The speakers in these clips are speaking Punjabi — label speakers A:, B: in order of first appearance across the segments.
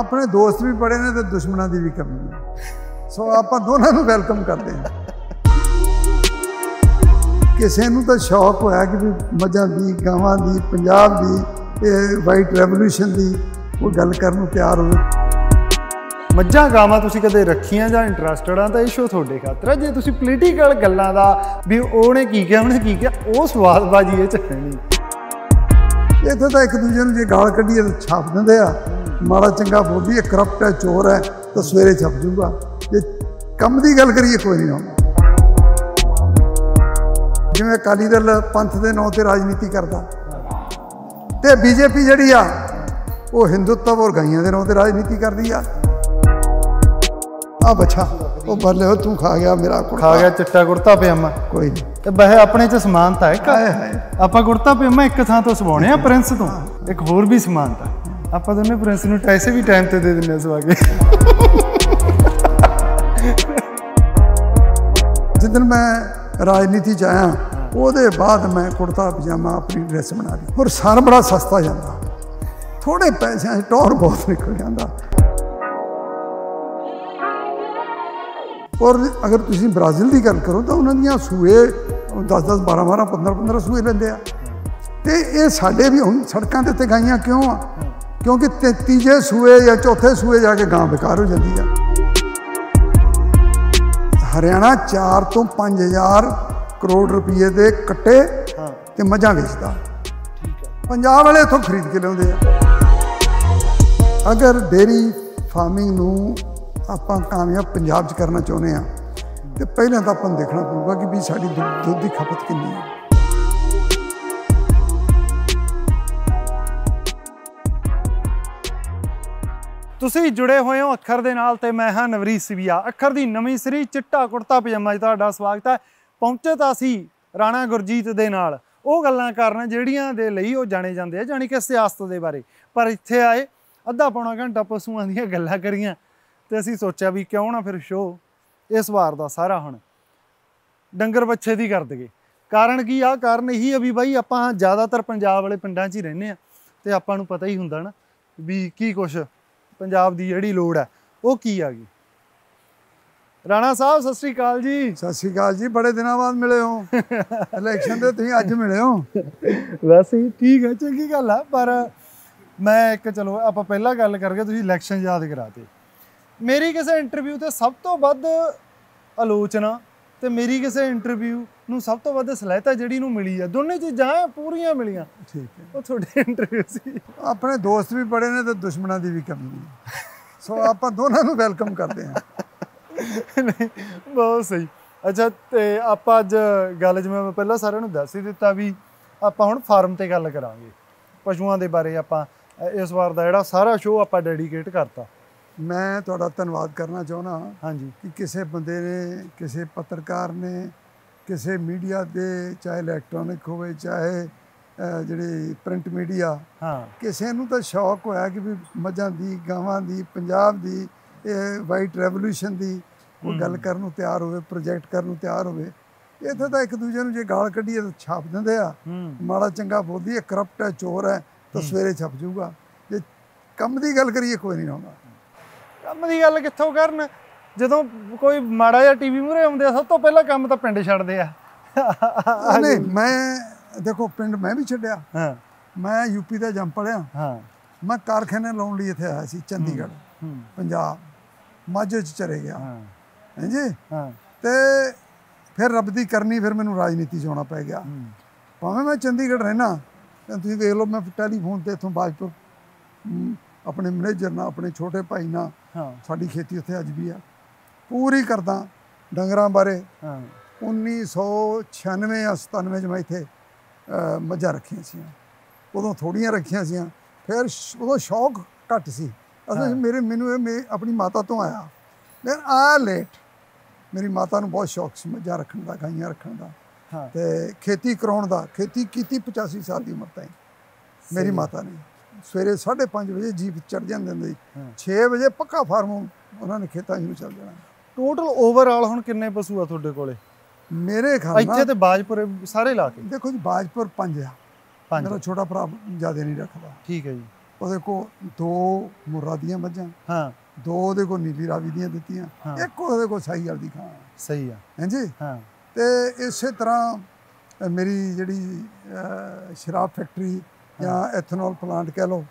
A: ਆਪਣੇ ਦੋਸਤ ਵੀ ਬੜੇ ਨੇ ਤੇ ਦੁਸ਼ਮਣਾਂ ਦੀ ਵੀ ਕਮੀ ਹੈ ਸੋ ਆਪਾਂ ਦੋਨਾਂ ਨੂੰ ਵੈਲਕਮ ਕਰਦੇ ਹਾਂ ਕਿਸੇ ਨੂੰ ਤਾਂ ਸ਼ੌਕ ਹੋਇਆ ਕਿ ਵੀ ਮੱਝਾਂ ਦੀ ਗਾਵਾਂ ਦੀ ਪੰਜਾਬ ਦੀ ਇਹ
B: ਵਾਈਟ ਰੈਵੋਲੂਸ਼ਨ ਦੀ ਉਹ ਗੱਲ ਕਰਨ ਨੂੰ ਤਿਆਰ ਹੋਵੇ ਮੱਝਾਂ ਗਾਵਾਂ ਤੁਸੀਂ ਕਦੇ ਰੱਖੀਆਂ ਜਾਂ ਇੰਟਰਸਟਡ ਆ ਤਾਂ ਇਹ ਸ਼ੋ ਤੁਹਾਡੇ ਖਾਤਰ ਹੈ ਜੇ ਤੁਸੀਂ ਪੋਲੀਟੀਕਲ ਗੱਲਾਂ ਦਾ ਵੀ ਉਹਨੇ ਕੀ ਕਿਹਾ ਉਹਨੇ ਕੀ ਕਿਹਾ ਉਹ ਸਵਾਦਬਾਜੀ ਇਹ ਚ ਨਹੀਂ ਇਹ ਤਾਂ ਇੱਕ ਦੂਜੇ ਨੂੰ ਜੇ
A: ਗਾਲ ਕੱਢੀਏ ਤਾਂ ਛਾਪ ਦਿੰਦੇ ਆ ਮਾੜਾ ਚੰਗਾ ਬੋਲੀ ਹੈ ਕਰਪਟ ਹੈ ਚੋਰ ਹੈ ਤਾਂ ਸਵੇਰੇ ਛੱਪ ਜੂਗਾ ਜੇ ਕੰਮ ਦੀ ਗੱਲ ਕਰੀਏ ਕੋਈ ਨਹੀਂ ਹੁੰਦਾ ਜਿਵੇਂ ਅਕਾਲੀ ਦਲ ਪੰਥ ਦੇ ਨਾਂ ਤੇ ਰਾਜਨੀਤੀ ਕਰਦਾ ਤੇ ਬੀਜੇਪੀ ਜਿਹੜੀ ਆ ਉਹ ਹਿੰਦੂਤਵ ਔਰ ਗਾਈਆਂ ਦੇ ਨਾਂ ਤੇ ਰਾਜਨੀਤੀ ਕਰਦੀ ਆ
B: ਆ ਬੱਚਾ ਉਹ ਬੱਲੇ ਤੂੰ ਖਾ ਗਿਆ ਮੇਰਾ ਕੁੜਤਾ ਖਾ ਗਿਆ ਚਿੱਟਾ ਕੁੜਤਾ ਪਜਾਮਾ ਕੋਈ ਨਹੀਂ ਤੇ ਬਹਿ ਆਪਣੇ ਚ ਸਮਾਨਤਾ ਹੈ ਕਾ ਆਪਾਂ ਕੁੜਤਾ ਪਜਾਮਾ ਇੱਕ ਥਾਂ ਤੋਂ ਸਵਾਉਣੇ ਆ ਪ੍ਰਿੰਸ ਤੋਂ ਇੱਕ ਹੋਰ ਵੀ ਸਮਾਨਤਾ ਆਪਾਂ ਦੋਨੇ ਪ੍ਰਿੰਸ ਨੂੰ ਟੈਸੇ ਵੀ ਟਾਈਮ ਤੇ ਦੇ ਦਿੰਨੇ ਆ ਸਵਾਗੇ ਜਿੱਦਨ ਮੈਂ ਰਾਜਨੀਤੀ ਚ ਆਇਆ
A: ਉਹਦੇ ਬਾਅਦ ਮੈਂ ਕੁੜਤਾ ਪਜਾਮਾ ਆਪਣੀ ਡਰੈਸ ਬਣਾ ਲਈ ਔਰ ਸਾਰ ਬੜਾ ਸਸਤਾ ਜਾਂਦਾ ਥੋੜੇ ਪੈਸਿਆਂ 'ਚ ਟੌਰ ਬਹੁਤ ਨਿਕਲ ਜਾਂਦਾ ਔਰ ਅਗਰ ਤੁਸੀਂ ਬ੍ਰਾਜ਼ੀਲ ਦੀ ਗੱਲ ਕਰੋ ਤਾਂ ਉਹਨਾਂ ਦੀਆਂ ਸੂਏ 10 10 12 12 15 15 ਸੂਏ ਲੈਂਦੇ ਆ ਤੇ ਇਹ ਸਾਡੇ ਵੀ ਹੁਣ ਸੜਕਾਂ ਦੇ ਉੱਤੇ ਗਾਈਆਂ ਕਿਉਂ ਆ ਕਿਉਂਕਿ ਤੀਜੇ ਸੂਏ ਜਾਂ ਚੌਥੇ ਸੂਏ ਜਾ ਕੇ ਗਾਂ ਬਿਕਾਰ ਹੋ ਜਾਂਦੀ ਆ ਹਰਿਆਣਾ 4 ਤੋਂ 5000 ਕਰੋੜ ਰੁਪਏ ਦੇ ਕੱਟੇ ਤੇ ਮੱਝਾਂ ਵੇਚਦਾ ਠੀਕ ਹੈ ਪੰਜਾਬ ਵਾਲੇ ਇਥੋਂ ਖਰੀਦ ਕੇ ਲਿਆਉਂਦੇ ਆ ਅਗਰ ਡੇਰੀ ਫਾਰਮਿੰਗ ਨੂੰ ਆਪਾਂ ਕਾਮਯਾਬ ਪੰਜਾਬ 'ਚ ਕਰਨਾ ਚਾਹੁੰਦੇ ਆ ਤੇ ਪਹਿਲਾਂ ਤਾਂ ਆਪਾਂ ਦੇਖਣਾ ਪਊਗਾ ਕਿ ਵੀ ਸਾਡੀ ਦੁੱਧ ਦੀ ਖਪਤ
B: ਕਿੰਨੀ ਹੈ ਤੁਸੀਂ ਜੁੜੇ ਹੋਏ ਹੋ ਅੱਖਰ ਦੇ ਨਾਲ ਤੇ ਮੈਂ ਹਾਂ ਨਵਰੀ ਸਿਵਿਆ ਅੱਖਰ ਦੀ ਨਵੀਂ ਸਰੀ ਚਿੱਟਾ ਕੁੜਤਾ ਪਜਾਮਾ ਜੀ ਤੁਹਾਡਾ ਸਵਾਗਤ ਹੈ ਪਹੁੰਚੇ ਤਾਂ ਅਸੀਂ ਰਾਣਾ ਗੁਰਜੀਤ ਦੇ ਨਾਲ ਉਹ ਗੱਲਾਂ ਕਰਨ ਜਿਹੜੀਆਂ ਦੇ ਲਈ ਉਹ ਜਾਣੇ ਜਾਂਦੇ ਆ ਜਾਨੀ ਕਿ ਸਿਆਸਤ ਦੇ ਬਾਰੇ ਪਰ ਇੱਥੇ ਆਏ ਅੱਧਾ ਪੌਣਾ ਘੰਟਾ ਪਸ਼ੂਆਂ ਦੀਆਂ ਗੱਲਾਂ ਕਰੀਆਂ ਤੇ ਅਸੀਂ ਸੋਚਿਆ ਵੀ ਕਿਉਂ ਨਾ ਫਿਰ ਸ਼ੋ ਇਸ ਵਾਰ ਦਾ ਸਾਰਾ ਹੁਣ ਡੰਗਰ ਬੱਚੇ ਦੀ ਕਰ ਦਗੇ ਕਾਰਨ ਕੀ ਆ ਕਾਰਨ ਇਹੀ ਆ ਵੀ ਬਾਈ ਆਪਾਂ ਜ਼ਿਆਦਾਤਰ ਪੰਜਾਬ ਵਾਲੇ ਪਿੰਡਾਂ 'ਚ ਹੀ ਰਹਿੰਦੇ ਆ ਤੇ ਆਪਾਂ ਨੂੰ ਪਤਾ ਹੀ ਹੁੰਦਾ ਨਾ ਵੀ ਕੀ ਕੁਛ ਪੰਜਾਬ ਦੀ ਜਿਹੜੀ ਲੋੜ ਹੈ ਉਹ ਕੀ ਆ ਗਈ ਰਾਣਾ ਸਾਹਿਬ ਸਤਿ ਸ੍ਰੀ ਅਕਾਲ ਜੀ ਸਤਿ ਸ੍ਰੀ ਅਕਾਲ ਜੀ ਬੜੇ ਦਿਨਾਂ ਬਾਅਦ ਮਿਲੇ ਹੋ ਇਲੈਕਸ਼ਨ ਦੇ ਤੁਸੀਂ ਅੱਜ ਮਿਲੇ ਹੋ ਵੈਸੇ ਠੀਕ ਹੈ ਚੰਗੀ ਗੱਲ ਆ ਪਰ ਮੈਂ ਇੱਕ ਚਲੋ ਆਪਾਂ ਪਹਿਲਾਂ ਗੱਲ ਕਰਕੇ ਤੁਸੀਂ ਇਲੈਕਸ਼ਨ ਯਾਦ ਕਰਾਤੇ ਮੇਰੀ ਕਿਸੇ ਇੰਟਰਵਿਊ ਤੇ ਸਭ ਤੋਂ ਵੱਧ ਆਲੋਚਨਾ ਤੇ ਮੇਰੀ ਕਿਸੇ ਇੰਟਰਵਿਊ ਨੂੰ ਸਭ ਤੋਂ ਵੱਧ ਸਲਾਹਤਾ ਜਿਹੜੀ ਨੂੰ ਮਿਲੀ ਆ ਦੋਨੇ ਚੀਜ਼ਾਂ ਪੂਰੀਆਂ ਮਿਲੀਆਂ ਠੀਕ ਹੈ ਉਹ ਤੁਹਾਡੇ ਇੰਟਰਵਿਊ ਸੀ
A: ਆਪਣੇ ਦੋਸਤ ਵੀ ਬੜੇ ਨੇ ਤੇ ਦੁਸ਼ਮਣਾਂ ਦੀ ਵੀ ਕਮੀ ਨਹੀਂ ਸੋ ਆਪਾਂ ਦੋਨਾਂ ਨੂੰ ਵੈਲਕਮ ਕਰਦੇ ਹਾਂ
B: ਨਹੀਂ ਬਹੁਤ ਸਹੀ ਅੱਛਾ ਤੇ ਆਪਾਂ ਅੱਜ ਗੱਲ ਜਿਵੇਂ ਮੈਂ ਪਹਿਲਾਂ ਸਾਰਿਆਂ ਨੂੰ ਦੱਸ ਹੀ ਦਿੱਤਾ ਵੀ ਆਪਾਂ ਹੁਣ ਫਾਰਮ ਤੇ ਗੱਲ ਕਰਾਂਗੇ ਪਸ਼ੂਆਂ ਦੇ ਬਾਰੇ ਆਪਾਂ ਇਸ ਵਾਰ ਦਾ ਜਿਹੜਾ ਸਾਰਾ ਸ਼ੋਅ ਆਪਾਂ ਡੈਡੀਕੇਟ ਕਰਤਾ ਮੈਂ ਤੁਹਾਡਾ ਧੰਨਵਾਦ ਕਰਨਾ ਚਾਹੁੰਦਾ
A: ਹਾਂ ਹਾਂਜੀ ਕਿ ਕਿਸੇ ਬੰਦੇ ਨੇ ਕਿਸੇ ਪੱਤਰਕਾਰ ਨੇ ਕਿਸੇ ਮੀਡੀਆ ਤੇ ਚਾਹੇ ਇਲੈਕਟ੍ਰੋਨਿਕ ਹੋਵੇ ਚਾਹੇ ਜਿਹੜੀ ਪ੍ਰਿੰਟ ਮੀਡੀਆ ਹਾਂ ਕਿਸੇ ਨੂੰ ਤਾਂ ਸ਼ੌਕ ਹੋਇਆ ਕਿ ਵੀ ਮੱਝਾਂ ਦੀ ਗਾਵਾਂ ਦੀ ਪੰਜਾਬ ਦੀ ਇਹ ਵਾਈਟ ਰੈਵੋਲੂਸ਼ਨ ਦੀ ਕੋਈ ਗੱਲ ਕਰਨ ਨੂੰ ਤਿਆਰ ਹੋਵੇ ਪ੍ਰੋਜੈਕਟ ਕਰਨ ਨੂੰ ਤਿਆਰ ਹੋਵੇ ਇੱਥੇ ਤਾਂ ਇੱਕ ਦੂਜੇ ਨੂੰ ਜੇ ਗਾਲ ਕੱਢੀਏ ਤਾਂ ਛਾਪ ਦਿੰਦੇ ਆ ਮਾੜਾ ਚੰਗਾ ਬੋਲਦੀ ਹੈ ਕਰਪਟ ਹੈ ਚੋਰ ਹੈ ਤਾਂ ਸਵੇਰੇ ਛਪ
B: ਜਾਊਗਾ ਜੇ ਕੰਮ ਦੀ ਗੱਲ ਕਰੀਏ ਕੋਈ ਨਹੀਂ ਆਉਂਦਾ ਕੰਮ ਦੀ ਗੱਲ ਕਿੱਥੋਂ ਕਰਨ ਜਦੋਂ ਕੋਈ ਮਾੜਾ ਜਿਹਾ ਟੀਵੀ ਮੂਰੇ ਆਉਂਦੇ ਆ ਸਭ ਤੋਂ ਪਹਿਲਾਂ ਕੰਮ ਤਾਂ ਪਿੰਡ ਛੱਡਦੇ ਆ
A: ਨਹੀਂ ਮੈਂ ਦੇਖੋ ਪਿੰਡ ਮੈਂ ਵੀ ਛੱਡਿਆ ਹਾਂ ਮੈਂ ਯੂਪੀ ਦਾ ਜੰਮ ਪੜਿਆ ਹਾਂ ਮੈਂ ਕਾਰਖਾਨੇ ਲਾਉਣ ਲਈ ਇੱਥੇ ਆਇਆ ਸੀ ਚੰਡੀਗੜ੍ਹ ਪੰਜਾਬ ਮਾਝੇ 'ਚ ਚਰੇ ਗਿਆ ਹਾਂ ਹਾਂਜੀ ਹਾਂ ਤੇ ਫਿਰ ਰੱਬ ਦੀ ਕਰਨੀ ਫਿਰ ਮੈਨੂੰ ਰਾਜਨੀਤੀ 'ਚ ਆਉਣਾ ਪੈ ਗਿਆ ਭਾਵੇਂ ਮੈਂ ਚੰਡੀਗੜ੍ਹ ਰਹਿਣਾ ਤੁਸੀਂ ਦੇਖ ਲਓ ਮੈਂ ਟੈਲੀਫੋਨ ਤੇ ਇਥੋਂ ਬਾਜਪੁਰ ਆਪਣੇ ਮੈਨੇਜਰ ਨਾਲ ਆਪਣੇ ਛੋਟੇ ਭਾਈ ਨਾਲ ਸਾਡੀ ਖੇਤੀ ਉੱਥੇ ਅੱਜ ਵੀ ਆ ਪੂਰੀ ਕਰਦਾ ਡੰਗਰਾਂ ਬਾਰੇ ਹਾਂ 1996 ਜਾਂ 97 ਚ ਮੈਂ ਇੱਥੇ ਮੱਝਾਂ ਰੱਖੀਆਂ ਸੀ ਉਦੋਂ ਥੋੜੀਆਂ ਰੱਖੀਆਂ ਸੀ ਫਿਰ ਉਦੋਂ ਸ਼ੌਕ ਘੱਟ ਸੀ ਅਸਲ ਮੇਰੇ ਮੈਨੂੰ ਇਹ ਆਪਣੀ ਮਾਤਾ ਤੋਂ ਆਇਆ ਮੈਂ ਆ ਲੇਟ ਮੇਰੀ ਮਾਤਾ ਨੂੰ ਬਹੁਤ ਸ਼ੌਕ ਸੀ ਮੱਝਾਂ ਰੱਖਣ ਦਾ ਗਾਈਆਂ ਰੱਖਣ ਦਾ ਤੇ ਖੇਤੀ ਕਰਾਉਣ ਦਾ ਖੇਤੀ ਕੀਤੀ 85 ਸਾਲ ਦੀ ਉਮਰ ਤਾਈਂ ਮੇਰੀ ਮਾਤਾ ਨੇ ਸਵੇਰੇ 5:30 ਵਜੇ ਜੀਪ ਚੜ ਜਾਂਦੇ ਹੁੰਦੇ 6 ਵਜੇ ਪੱਕਾ ਫਾਰਮ ਉਹਨਾਂ ਨੇ ਖੇਤਾਂ ਨੂੰ ਚੱਲ ਜਾਣਾ
B: ਟੋਟਲ ਓਵਰਆਲ ਹੁਣ ਕਿੰਨੇ ਪਸ਼ੂ ਆ ਤੁਹਾਡੇ ਕੋਲੇ ਮੇਰੇ ਖਾਨਾ ਇੱਥੇ ਤੇ ਬਾਜਪੁਰ ਸਾਰੇ ਲਾ ਕੇ ਦੇਖੋ ਜੀ ਬਾਜਪੁਰ ਪੰਜ ਆ ਪੰਜ ਮੇਰਾ ਛੋਟਾ ਭਰਾ ਜਿਆਦਾ ਨਹੀਂ ਰੱਖਦਾ ਠੀਕ ਹੈ ਜੀ
A: ਉਹਦੇ ਕੋ ਦੋ ਮੁਰਾ ਦੀਆਂ ਮੱਝਾਂ ਹਾਂ ਦੋ ਉਹਦੇ ਕੋ ਨੀਲੀ ਰਾਵੀ ਦੀਆਂ ਦਿੱਤੀਆਂ ਇੱਕ ਉਹਦੇ ਕੋ ਸਹੀ ਵਾਲੀ ਖਾਂ ਸਹੀ ਆ ਹਾਂਜੀ ਹਾਂ ਤੇ ਇਸੇ ਤਰ੍ਹਾਂ ਮੇਰੀ ਜਿਹੜੀ ਸ਼ਰਾਬ ਫੈਕਟਰੀ ਜਾਂ ਐਥਨੋਲ ਪਲਾਂਟ ਕਹਿ ਲਓ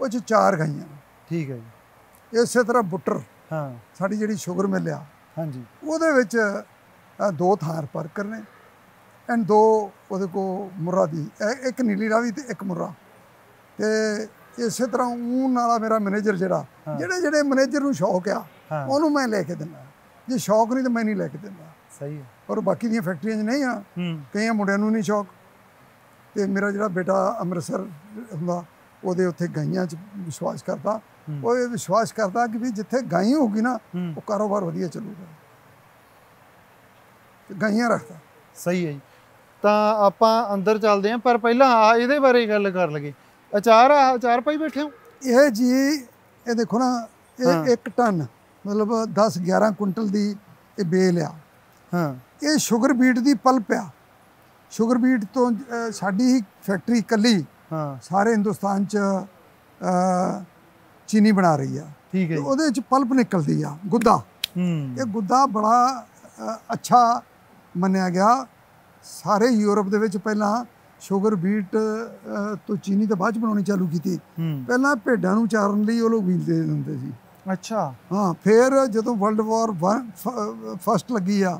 A: ਉਹ ਚ ਚਾਰ ਗਾਈਆਂ ਠੀਕ ਹੈ ਜੀ ਇਸੇ ਤਰ੍ਹਾਂ ਬੁੱਟਰ ਹਾਂ ਸਾਡੀ ਜਿਹੜੀ ਸ਼ੂਗਰ ਮਿਲ ਆ ਹਾਂਜੀ ਉਹਦੇ ਵਿੱਚ ਦੋ ਥਾਰ ਪਰਕਰ ਨੇ ਐਂਡ ਦੋ ਉਹਦੇ ਕੋ ਮੁਰਾ ਦੀ ਇੱਕ ਨੀਲੀ ਰਾਵੀ ਤੇ ਇੱਕ ਮੁਰਾ ਤੇ ਇਸੇ ਤਰ੍ਹਾਂ ਉਹ ਨਾਲਾ ਮੇਰਾ ਮੈਨੇਜਰ ਜਿਹੜਾ ਜਿਹੜੇ ਜਿਹੜੇ ਮੈਨੇਜਰ ਨੂੰ ਸ਼ੌਕ ਆ ਉਹਨੂੰ ਮੈਂ ਲੈ ਕੇ ਦਿੰਦਾ ਜੇ ਸ਼ੌਕ ਨਹੀਂ ਤਾਂ ਮੈਂ ਨਹੀਂ ਲੈ ਕੇ ਦਿੰਦਾ ਸਹੀ ਹੈ ਔਰ ਬਾਕੀ ਦੀਆਂ ਫੈਕਟਰੀਆਂ 'ਚ ਨਹੀਂ ਆ ਕਈਆਂ ਮੁੰਡਿਆਂ ਨੂੰ ਨਹੀਂ ਸ਼ੌਕ ਤੇ ਮੇਰਾ ਜਿਹੜਾ ਬੇਟਾ ਅੰਮ੍ਰਿਤਸਰ ਹੁੰਦਾ ਉਹਦੇ ਉੱਥੇ ਗਾਈਆਂ 'ਚ ਵਿਸ਼ਵਾਸ ਕਰਦਾ ਉਹ ਇਹ ਵਿਸ਼ਵਾਸ ਕਰਦਾ ਕਿ ਵੀ ਜਿੱਥੇ ਗਾਈਆਂ ਹੋਗੀ ਨਾ ਉਹ ਕਾਰੋਬਾਰ
B: ਵਧੀਆ ਚੱਲੂਗਾ ਗਾਈਆਂ ਰੱਖਦਾ ਸਹੀ ਹੈ ਜੀ ਤਾਂ ਆਪਾਂ ਅੰਦਰ ਚੱਲਦੇ ਆਂ ਪਰ ਪਹਿਲਾਂ ਆ ਇਹਦੇ ਬਾਰੇ ਗੱਲ ਕਰ ਲਗੇ ਅਚਾਰ ਆ ਅਚਾਰ ਪਾਈ ਬੈਠੇ ਹੋ ਇਹ ਜੀ ਇਹ ਦੇਖੋ ਨਾ ਇਹ 1 ਟਨ ਮਤਲਬ 10
A: 11 ਕੁਇੰਟਲ ਦੀ ਇਹ ਬੇਲ ਆ ਹਾਂ ਇਹ 슈ਗਰ ਬੀਟ ਦੀ ਪਲਪ ਆ 슈ਗਰ ਬੀਟ ਤੋਂ ਸਾਡੀ ਹੀ ਫੈਕਟਰੀ ਇਕੱਲੀ ਹਾਂ ਸਾਰੇ ਹਿੰਦੁਸਤਾਨ ਚ ਚੀਨੀ ਬਣਾ ਰਹੀ ਆ ਠੀਕ ਹੈ ਉਹਦੇ ਵਿੱਚ ਪਲਪ ਨਿਕਲਦੀ ਆ ਗੁੱਦਾ ਹੂੰ ਇਹ ਗੁੱਦਾ ਬੜਾ ਅੱਛਾ ਮੰਨਿਆ ਗਿਆ ਸਾਰੇ ਯੂਰਪ ਦੇ ਵਿੱਚ ਪਹਿਲਾਂ ਸ਼ੂਗਰ ਬੀਟ ਤੋਂ ਚੀਨੀ ਤਾਂ ਬਾਅਦ ਚ ਬਣਾਉਣੀ ਚਾਲੂ ਕੀਤੀ ਪਹਿਲਾਂ ਭੇਡਾਂ ਨੂੰ ਚਾਰਨ ਲਈ ਉਹ ਲੋਕ ਵੀਲਦੇ ਹੁੰਦੇ ਸੀ ਅੱਛਾ ਹਾਂ ਫਿਰ ਜਦੋਂ ਵਰਲਡ ਵਾਰ 1 ਫਸਟ ਲੱਗੀ ਆ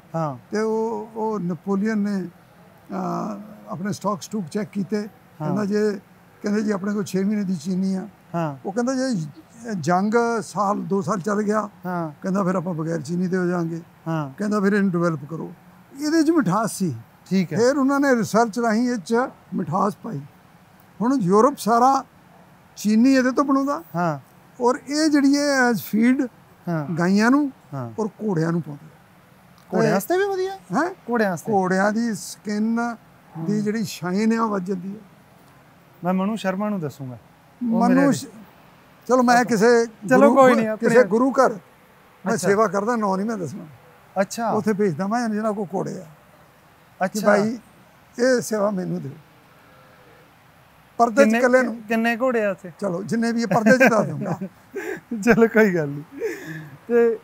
A: ਤੇ ਉਹ ਉਹ ਨੈਪੋਲੀਅਨ ਨੇ ਆਪਣੇ ਸਟਾਕ ਸਟੂਕ ਚੈੱਕ ਕੀਤੇ ਕਹਿੰਦਾ ਜੇ ਕਹਿੰਦੇ ਜੀ ਆਪਣੇ ਕੋਲ 6 ਮਹੀਨੇ ਦੀ ਚੀਨੀ ਆ ਹਾਂ ਉਹ ਕਹਿੰਦਾ ਜੇ ਜੰਗ ਸਾਲ 2 ਸਾਲ ਚੱਲ ਗਿਆ ਹਾਂ ਕਹਿੰਦਾ ਫਿਰ ਆਪਾਂ ਬਗੈਰ ਚੀਨੀ ਦੇ ਹੋ ਜਾਾਂਗੇ ਹਾਂ ਕਹਿੰਦਾ ਫਿਰ ਇਹਨੂੰ ਡਿਵੈਲਪ ਕਰੋ ਇਹਦੇ 'ਚ ਮਿਠਾਸ ਸੀ ਠੀਕ ਹੈ ਫਿਰ ਉਹਨਾਂ ਨੇ ਰਿਸਰਚ ਰਾਹੀਂ ਇਹ 'ਚ ਮਿਠਾਸ ਪਾਈ ਹੁਣ ਯੂਰਪ ਸਾਰਾ ਚੀਨੀ ਇਹਦੇ ਤੋਂ ਬਣਾਉਂਦਾ ਹਾਂ ਔਰ ਇਹ ਜਿਹੜੀ ਹੈ ਐਜ਼ ਫੀਡ ਗਾਈਆਂ ਨੂੰ ਹਾਂ ਔਰ ਘੋੜਿਆਂ ਨੂੰ ਪਾਉਂਦੇ ਘੋੜਿਆਂ ਵਾਸਤੇ ਵੀ ਵਧੀਆ ਹੈ ਘੋੜਿਆਂ ਵਾਸਤੇ ਘੋੜਿਆਂ ਦੀ ਸਕਿਨ ਦੀ ਜਿਹੜੀ ਸ਼ਾਈਨ ਹੈ ਉਹ ਵੱਜ ਜਾਂਦੀ ਹੈ ਮੈਂ ਮਨੂ ਸ਼ਰਮਾ ਨੂੰ ਦੱਸੂਗਾ ਮਨੁਸ਼ ਚਲੋ ਮੈਂ ਕਿਸੇ ਚਲੋ ਕੋਈ ਨਹੀਂ ਕਿਸੇ ਗੁਰੂ ਘਰ ਮੈਂ ਸੇਵਾ ਕਰਦਾ ਨੌ ਨਹੀਂ ਮੈਂ ਦੱਸਣਾ ਅੱਛਾ ਉੱਥੇ ਭੇਜਦਾ ਮੈਂ ਜਿਹਨਾਂ ਕੋ ਕੋੜੇ ਆ ਅੱਛਾ ਭਾਈ ਇਹ ਸੇਵਾ ਮੈਨੂੰ ਦਿਓ ਪਰਦੇ ਚ ਕੱਲੇ ਨੂੰ
B: ਕਿੰਨੇ ਘੋੜੇ ਆ ਉੱਥੇ ਚਲੋ ਜਿੰਨੇ ਵੀ ਪਰਦੇ ਚ ਦੱਸ ਦੂੰਗਾ ਚਲੋ ਕੋਈ ਗੱਲ ਨਹੀਂ ਤੇ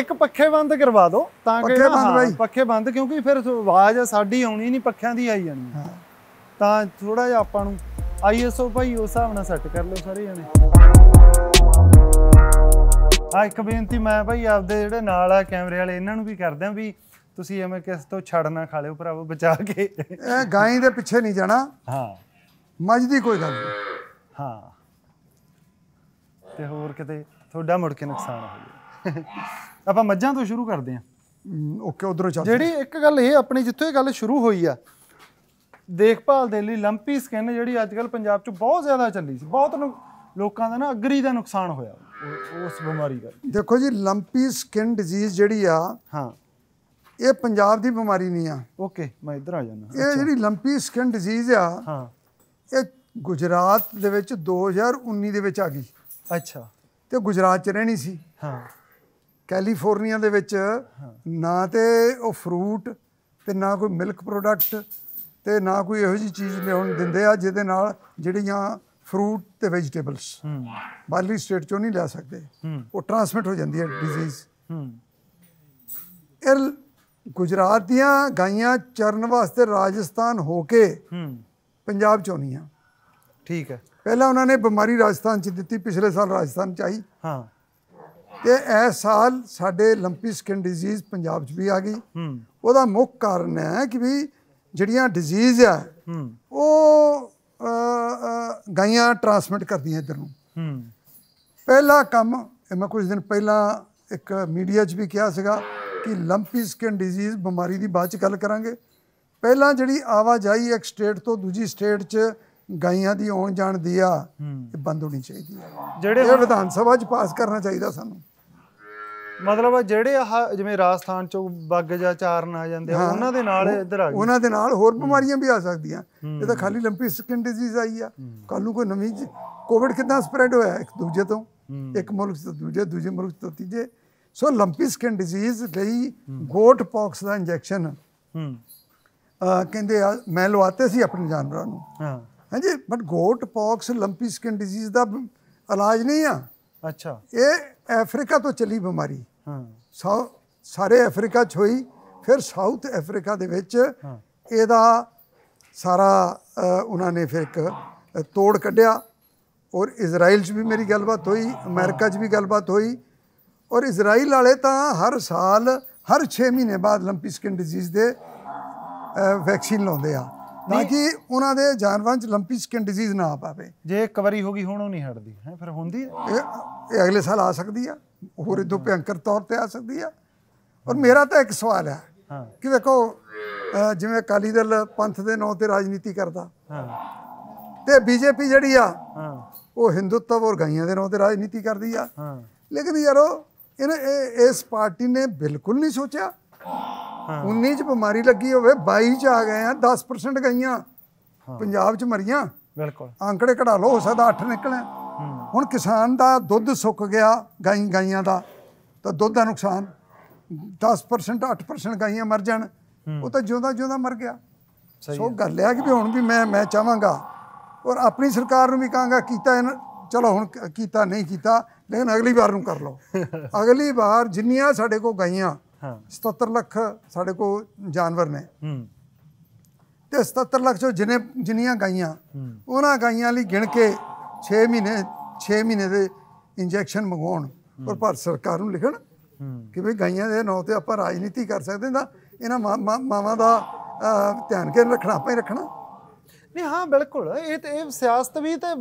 B: ਇੱਕ ਪੱਖੇ ਬੰਦ ਕਰਵਾ ਦਿਓ ਤਾਂ ਕਿ ਪੱਖੇ ਬੰਦ ਭਾਈ ਪੱਖੇ ਬੰਦ ਕਿਉਂਕਿ ਫਿਰ ਆਵਾਜ਼ ਸਾਡੀ ਆਉਣੀ ਨਹੀਂ ਪੱਖਿਆਂ ਦੀ ਆਈ ਜਾਣੀ ਤਾਂ ਥੋੜਾ ਜਿਹਾ ਆਪਾਂ ਨੂੰ ਆਈਐਸਓ ਭਾਈ ਉਸ ਹਿਸਾਬ ਨਾਲ ਸੈੱਟ ਕਰ ਲਓ ਸਾਰੇ ਜਣੇ ਆ ਇੱਕ ਬੇਨਤੀ ਮੈਂ ਭਾਈ ਆਪਦੇ ਜਿਹੜੇ ਨਾਲ ਆ ਕੈਮਰੇ ਵਾਲੇ ਇਹਨਾਂ ਨੂੰ ਵੀ ਆ ਵੀ ਤੁਸੀਂ ਐਵੇਂ ਕਿਸ ਤੋਂ ਛੜ ਨਾ ਖਾ ਲਿਓ ਭਰਾਵੋ ਬਚਾ ਕੇ ਇਹ ਗਾਈ ਦੇ ਪਿੱਛੇ ਨਹੀਂ ਜਾਣਾ ਹਾਂ ਮੱਝ ਦੀ ਕੋਈ ਗੱਲ ਨਹੀਂ ਹਾਂ ਤੇ ਹੋਰ ਕਿਤੇ ਤੁਹਾਡਾ ਮੁੜ ਕੇ ਨੁਕਸਾਨ ਹੋ ਜਾਏ ਆਪਾਂ ਮੱਝਾਂ ਤੋਂ ਸ਼ੁਰੂ ਕਰਦੇ ਆਂ ਓਕੇ ਉਧਰੋਂ ਚੱਲ ਜਿਹੜੀ ਇੱਕ ਗੱਲ ਇਹ ਆਪਣੀ ਜਿੱਥੋਂ ਇਹ ਗੱਲ ਸ਼ੁਰੂ ਹੋਈ ਆ ਦੇਖਭਾਲ ਦੇ ਲਈ ਲੰਪੀ ਸਕਿਨ ਜਿਹੜੀ ਅੱਜ ਕੱਲ ਪੰਜਾਬ 'ਚ ਬਹੁਤ ਜ਼ਿਆਦਾ ਚੱਲੀ ਸੀ ਬਹੁਤ ਲੋਕਾਂ ਦਾ ਨਾ ਅਗਰੀ ਦਾ ਨੁਕਸਾਨ ਹੋਇਆ ਉਸ ਬਿਮਾਰੀ ਦਾ ਦੇਖੋ ਜੀ ਲੰਪੀ ਸਕਿਨ
A: ਡਿਜ਼ੀਜ਼ ਜਿਹੜੀ ਆ ਹਾਂ ਇਹ ਪੰਜਾਬ ਦੀ ਬਿਮਾਰੀ ਨਹੀਂ ਆ
B: ਓਕੇ ਮੈਂ ਇੱਧਰ ਆ ਜਾਣਾ
A: ਇਹ ਜਿਹੜੀ ਲੰਪੀ ਸਕਿਨ ਡਿਜ਼ੀਜ਼ ਆ ਹਾਂ ਇਹ ਗੁਜਰਾਤ ਦੇ ਵਿੱਚ 2019 ਦੇ ਵਿੱਚ ਆ ਗਈ ਅੱਛਾ ਤੇ ਗੁਜਰਾਤ 'ਚ ਰਹਿਣੀ ਸੀ ਹਾਂ ਕੈਲੀਫੋਰਨੀਆ ਦੇ ਵਿੱਚ ਨਾ ਤੇ ਉਹ ਫਰੂਟ ਤੇ ਨਾ ਕੋਈ ਮਿਲਕ ਪ੍ਰੋਡਕਟ ਤੇ ਨਾ ਕੋਈ ਇਹੋ ਜੀ ਚੀਜ਼ ਲਿਆਉਣ ਦਿੰਦੇ ਆ ਜਿਹਦੇ ਨਾਲ ਜਿਹੜੀਆਂ ਫਰੂਟ ਤੇ ਵੈਜੀਟੇਬਲਸ ਬਾਲੀ ਸਟੇਟ ਚੋਂ ਨਹੀਂ ਲੈ ਸਕਦੇ ਉਹ ਟ੍ਰਾਂਸਮਿਟ ਹੋ ਜਾਂਦੀ ਹੈ ਡਿਜ਼ੀਜ਼ ਇਹ ਗੁਜਰਾਤ ਦੀਆਂ ਗਾਈਆਂ ਚਰਨ ਵਾਸਤੇ ਰਾਜਸਥਾਨ ਹੋ ਕੇ ਪੰਜਾਬ ਚ ਆਉਣੀਆਂ ਠੀਕ ਹੈ ਪਹਿਲਾਂ ਉਹਨਾਂ ਨੇ ਬਿਮਾਰੀ ਰਾਜਸਥਾਨ ਚ ਦਿੱਤੀ ਪਿਛਲੇ ਸਾਲ ਰਾਜਸਥਾਨ ਚ ਆਈ ਹਾਂ ਤੇ ਇਸ ਸਾਲ ਸਾਡੇ ਲੰਪੀ ਸਕਿਨ ਡਿਜ਼ੀਜ਼ ਪੰਜਾਬ ਚ ਵੀ ਆ ਗਈ ਉਹਦਾ ਮੁੱਖ ਕਾਰਨ ਹੈ ਕਿ ਵੀ ਜਿਹੜੀਆਂ ਡਿਜ਼ੀਜ਼ ਆ ਉਹ ਗਾਇਆਂ ਟਰਾਂਸਮਿਟ ਕਰਦੀਆਂ ਇਧਰ ਨੂੰ ਪਹਿਲਾ ਕੰਮ ਇਹ ਮੈਂ ਕੁਝ ਦਿਨ ਪਹਿਲਾਂ ਇੱਕ ਮੀਡੀਆ 'ਚ ਵੀ ਕਿਹਾ ਸੀਗਾ ਕਿ ਲੰਪੀ ਸਕਿਨ ਡਿਜ਼ੀਜ਼ ਬਿਮਾਰੀ ਦੀ ਬਾਅਦ 'ਚ ਗੱਲ ਕਰਾਂਗੇ ਪਹਿਲਾਂ ਜਿਹੜੀ ਆਵਾਜਾਈ ਇੱਕ ਸਟੇਟ ਤੋਂ ਦੂਜੀ ਸਟੇਟ 'ਚ ਗਾਇਆਂ ਦੀ ਆਉਣ ਜਾਣ ਦੀ ਆ ਇਹ ਬੰਦ ਹੋਣੀ ਚਾਹੀਦੀ ਹੈ ਜਿਹੜੇ ਵਿਧਾਨ ਸਭਾ 'ਚ ਪਾਸ ਕਰਨਾ ਚਾਹੀਦਾ ਸਾਨੂੰ
B: ਮਤਲਬ ਜਿਹੜੇ ਆ ਜਿਵੇਂ ਰਾਜਸਥਾਨ ਚੋਂ ਬੱਗ ਜਾਂ ਚਾਰਨ ਆ ਜਾਂਦੇ ਆ ਉਹਨਾਂ ਦੇ ਨਾਲ ਇੱਧਰ ਆ ਗਏ ਉਹਨਾਂ ਦੇ ਨਾਲ ਹੋਰ
A: ਬਿਮਾਰੀਆਂ ਵੀ ਆ ਸਕਦੀਆਂ ਇਹ ਤਾਂ ਖਾਲੀ ਲੰਪੀ ਸਕਿਨ ਡਿਜ਼ੀਜ਼ ਆਈ ਆ ਕੱਲ ਨੂੰ ਕੋਈ ਨਵੀਂ ਕੋਵਿਡ ਕਿਦਾਂ ਸਪਰੈਡ ਹੋਇਆ ਇੱਕ ਦੂਜੇ ਤੋਂ ਇੱਕ ਮੁਲਕ ਤੋਂ ਦੂਜੇ ਦੂਜੇ ਮੁਲਕ ਤੋਂ ਤੀਜੇ ਸੋ ਲੰਪੀ ਸਕਿਨ ਡਿਜ਼ੀਜ਼ ਲਈ ਗੋਟ ਪੌਕਸ ਦਾ ਇੰਜੈਕਸ਼ਨ ਕਹਿੰਦੇ ਆ ਮੈਂ ਲਵਾਤੇ ਸੀ ਆਪਣੇ ਜਾਨਵਰਾਂ ਨੂੰ ਹਾਂ ਹਾਂਜੀ but goat pox lumpy skin disease ਦਾ ਇਲਾਜ ਨਹੀਂ ਆ ਅੱਛਾ ਇਹ ਅਫਰੀਕਾ ਤੋਂ ਚੱਲੀ ਬਿਮਾਰੀ
C: ਹਾਂ
A: ਸਾਰੇ ਅਫਰੀਕਾ 'ਚ ਹੋਈ ਫਿਰ ਸਾਊਥ ਅਫਰੀਕਾ ਦੇ ਵਿੱਚ ਇਹਦਾ ਸਾਰਾ ਉਹਨਾਂ ਨੇ ਫਿਰ ਇੱਕ ਤੋੜ ਕੱਢਿਆ ਔਰ ਇਜ਼ਰਾਈਲ 'ਚ ਵੀ ਮੇਰੀ ਗੱਲਬਾਤ ਹੋਈ ਅਮਰੀਕਾ 'ਚ ਵੀ ਗੱਲਬਾਤ ਹੋਈ ਔਰ ਇਜ਼ਰਾਈਲ ਵਾਲੇ ਤਾਂ ਹਰ ਸਾਲ ਹਰ 6 ਮਹੀਨੇ ਬਾਅਦ ਲੰਪੀ ਸਕਿਨ ਡਿਜ਼ੀਜ਼ ਦੇ ਵੈਕਸੀਨ ਲਾਉਂਦੇ
B: ਆ ਤਾਂ ਕਿ
A: ਉਹਨਾਂ ਦੇ ਜਾਨਵਰਾਂ 'ਚ ਲੰਪੀ ਸਕਿਨ ਡਿਜ਼ੀਜ਼ ਨਾ ਆ ਪਾਵੇ
B: ਜੇ ਇੱਕ ਵਾਰੀ ਹੋ ਗਈ ਹੁਣ ਉਹ ਨਹੀਂ ਹਟਦੀ ਹੈ ਫਿਰ ਹੁੰਦੀ ਇਹ ਅਗਲੇ ਸਾਲ ਆ ਸਕਦੀ ਆ ਹੋਰ ਇਦੋਂ ਭਿਆੰਕਰ ਤੌਰ ਤੇ ਆ ਸਕਦੀ
A: ਆ ਔਰ ਮੇਰਾ ਤਾਂ ਇੱਕ ਸਵਾਲ ਹੈ ਕਿ ਦੇਖੋ ਜਿਵੇਂ ਅਕਾਲੀ ਦਲ ਪੰਥ ਦੇ ਨਾਂ ਤੇ ਰਾਜਨੀਤੀ ਕਰਦਾ ਹਾਂ ਤੇ ਬੀਜੇਪੀ ਜਿਹੜੀ ਆ ਹਾਂ ਉਹ ਹਿੰਦੂਤਵ ਔਰ ਗਾਈਆਂ ਦੇ ਨਾਂ ਤੇ ਰਾਜਨੀਤੀ ਕਰਦੀ ਆ ਹਾਂ ਲੇਕਿਨ ਯਾਰੋ ਇਹਨੇ ਇਸ ਪਾਰਟੀ ਨੇ ਬਿਲਕੁਲ ਨਹੀਂ ਸੋਚਿਆ
C: 19
A: ਚ ਬਿਮਾਰੀ ਲੱਗੀ ਹੋਵੇ 22 ਚ ਆ ਗਏ ਆ 10% ਗਈਆਂ ਪੰਜਾਬ ਚ ਮਰੀਆਂ ਬਿਲਕੁਲ ਅੰਕੜੇ ਕਢਾ ਲਓ ਹੋ ਸਕਦਾ 8 ਨਿਕਲੇ ਹੁਣ ਕਿਸਾਨ ਦਾ ਦੁੱਧ ਸੁੱਕ ਗਿਆ ਗਾਈ ਗਾਈਆਂ ਦਾ ਤਾਂ ਦੁੱਧ ਦਾ ਨੁਕਸਾਨ 10% 8% ਗਾਈਆਂ ਮਰ ਜਾਣ ਉਹ ਤਾਂ ਜਿਉਂਦਾ ਜਿਉਂਦਾ ਮਰ ਗਿਆ ਸੋ ਗੱਲ ਲਿਆ ਕਿ ਵੀ ਹੁਣ ਵੀ ਮੈਂ ਮੈਂ ਚਾਹਾਂਗਾ ਔਰ ਆਪਣੀ ਸਰਕਾਰ ਨੂੰ ਵੀ ਕਹਾਂਗਾ ਕੀਤਾ ਚਲੋ ਹੁਣ ਕੀਤਾ ਨਹੀਂ ਕੀਤਾ ਲੇਕਿਨ ਅਗਲੀ ਵਾਰ ਨੂੰ ਕਰ ਲਓ ਅਗਲੀ ਵਾਰ ਜਿੰਨੀਆਂ ਸਾਡੇ ਕੋਲ ਗਈਆਂ ਹਾਂ 77 ਲੱਖ ਸਾਡੇ ਕੋਲ ਜਾਨਵਰ ਨੇ ਹੂੰ ਤੇ 77 ਲੱਖ ਚੋਂ ਜਿਨੇ ਜਿੰਨੀਆਂ ਗਾਈਆਂ ਉਹਨਾਂ ਗਾਈਆਂ ਲਈ ਗਿਣ ਕੇ 6 ਮਹੀਨੇ 6 ਮਹੀਨੇ ਦੇ ਇੰਜੈਕਸ਼ਨ ਮੰਗਵਾਉਣ ਪਰ ਭਾਰਤ ਸਰਕਾਰ ਨੂੰ ਲਿਖਣ ਕਿ ਵੀ ਗਾਈਆਂ ਦੇ ਨਾਂ ਤੇ ਆਪਾਂ ਰਾਜਨੀਤੀ ਕਰ ਸਕਦੇ ਹਾਂ ਇਹਨਾਂ ਮਾਵਾਂ ਦਾ ਧਿਆਨ ਕੇ ਰੱਖਣਾ
B: ਆਪਾਂ ਹੀ ਰੱਖਣਾ ਨਹੀਂ ਹਾਂ ਬਿਲਕੁਲ ਇਹ ਤੇ ਇਹ ਸਿਆਸਤ ਵੀ ਤੇ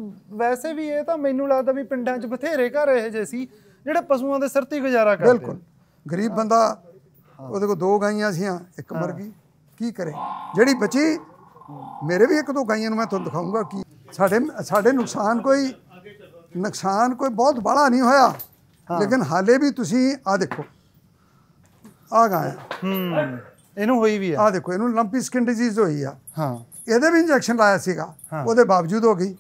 B: ਵੈਸੇ ਵੀ ਇਹ ਤਾਂ ਮੈਨੂੰ ਲੱਗਦਾ ਵੀ ਪਿੰਡਾਂ 'ਚ ਬਥੇਰੇ ਘਰ ਇਹ ਜੇ ਸੀ ਜਿਹੜੇ ਪਸ਼ੂਆਂ ਦੇ ਸਿਰ ਤੇ ਗੁਜ਼ਾਰਾ ਕਰਦੇ ਬਿਲਕੁਲ
A: ਗਰੀਬ ਬੰਦਾ ਉਹਦੇ ਕੋ ਦੋ ਗਾਈਆਂ ਸੀਆਂ ਇੱਕ ਮਰ ਗਈ ਕੀ ਕਰੇ ਜਿਹੜੀ ਬਚੀ ਮੇਰੇ ਵੀ ਇੱਕ ਦੋ ਗਾਈਆਂ ਨੂੰ ਮੈਂ ਤੁਹਾਨੂੰ ਦਿਖਾਉਂਗਾ ਕੀ ਸਾਡੇ ਸਾਡੇ ਨੁਕਸਾਨ ਕੋਈ ਨੁਕਸਾਨ ਕੋਈ ਬਹੁਤ ਬੜਾ ਨਹੀਂ ਹੋਇਆ ਲੇਕਿਨ ਹਾਲੇ ਵੀ ਤੁਸੀਂ ਆ ਦੇਖੋ ਆ ਗਾਇਆ ਹੂੰ ਇਹਨੂੰ ਹੋਈ ਵੀ ਆ ਆ ਦੇਖੋ ਇਹਨੂੰ ਲੰਪੀ ਸਕਿਨ ਡਿਜ਼ੀਜ਼ ਹੋਈ ਆ ਹਾਂ ਇਹਦੇ ਵੀ ਇੰਜੈਕਸ਼ਨ ਲਾਇਆ ਸੀਗਾ ਉਹਦੇ ਬਾਵਜੂਦ ਹੋ ਗਈ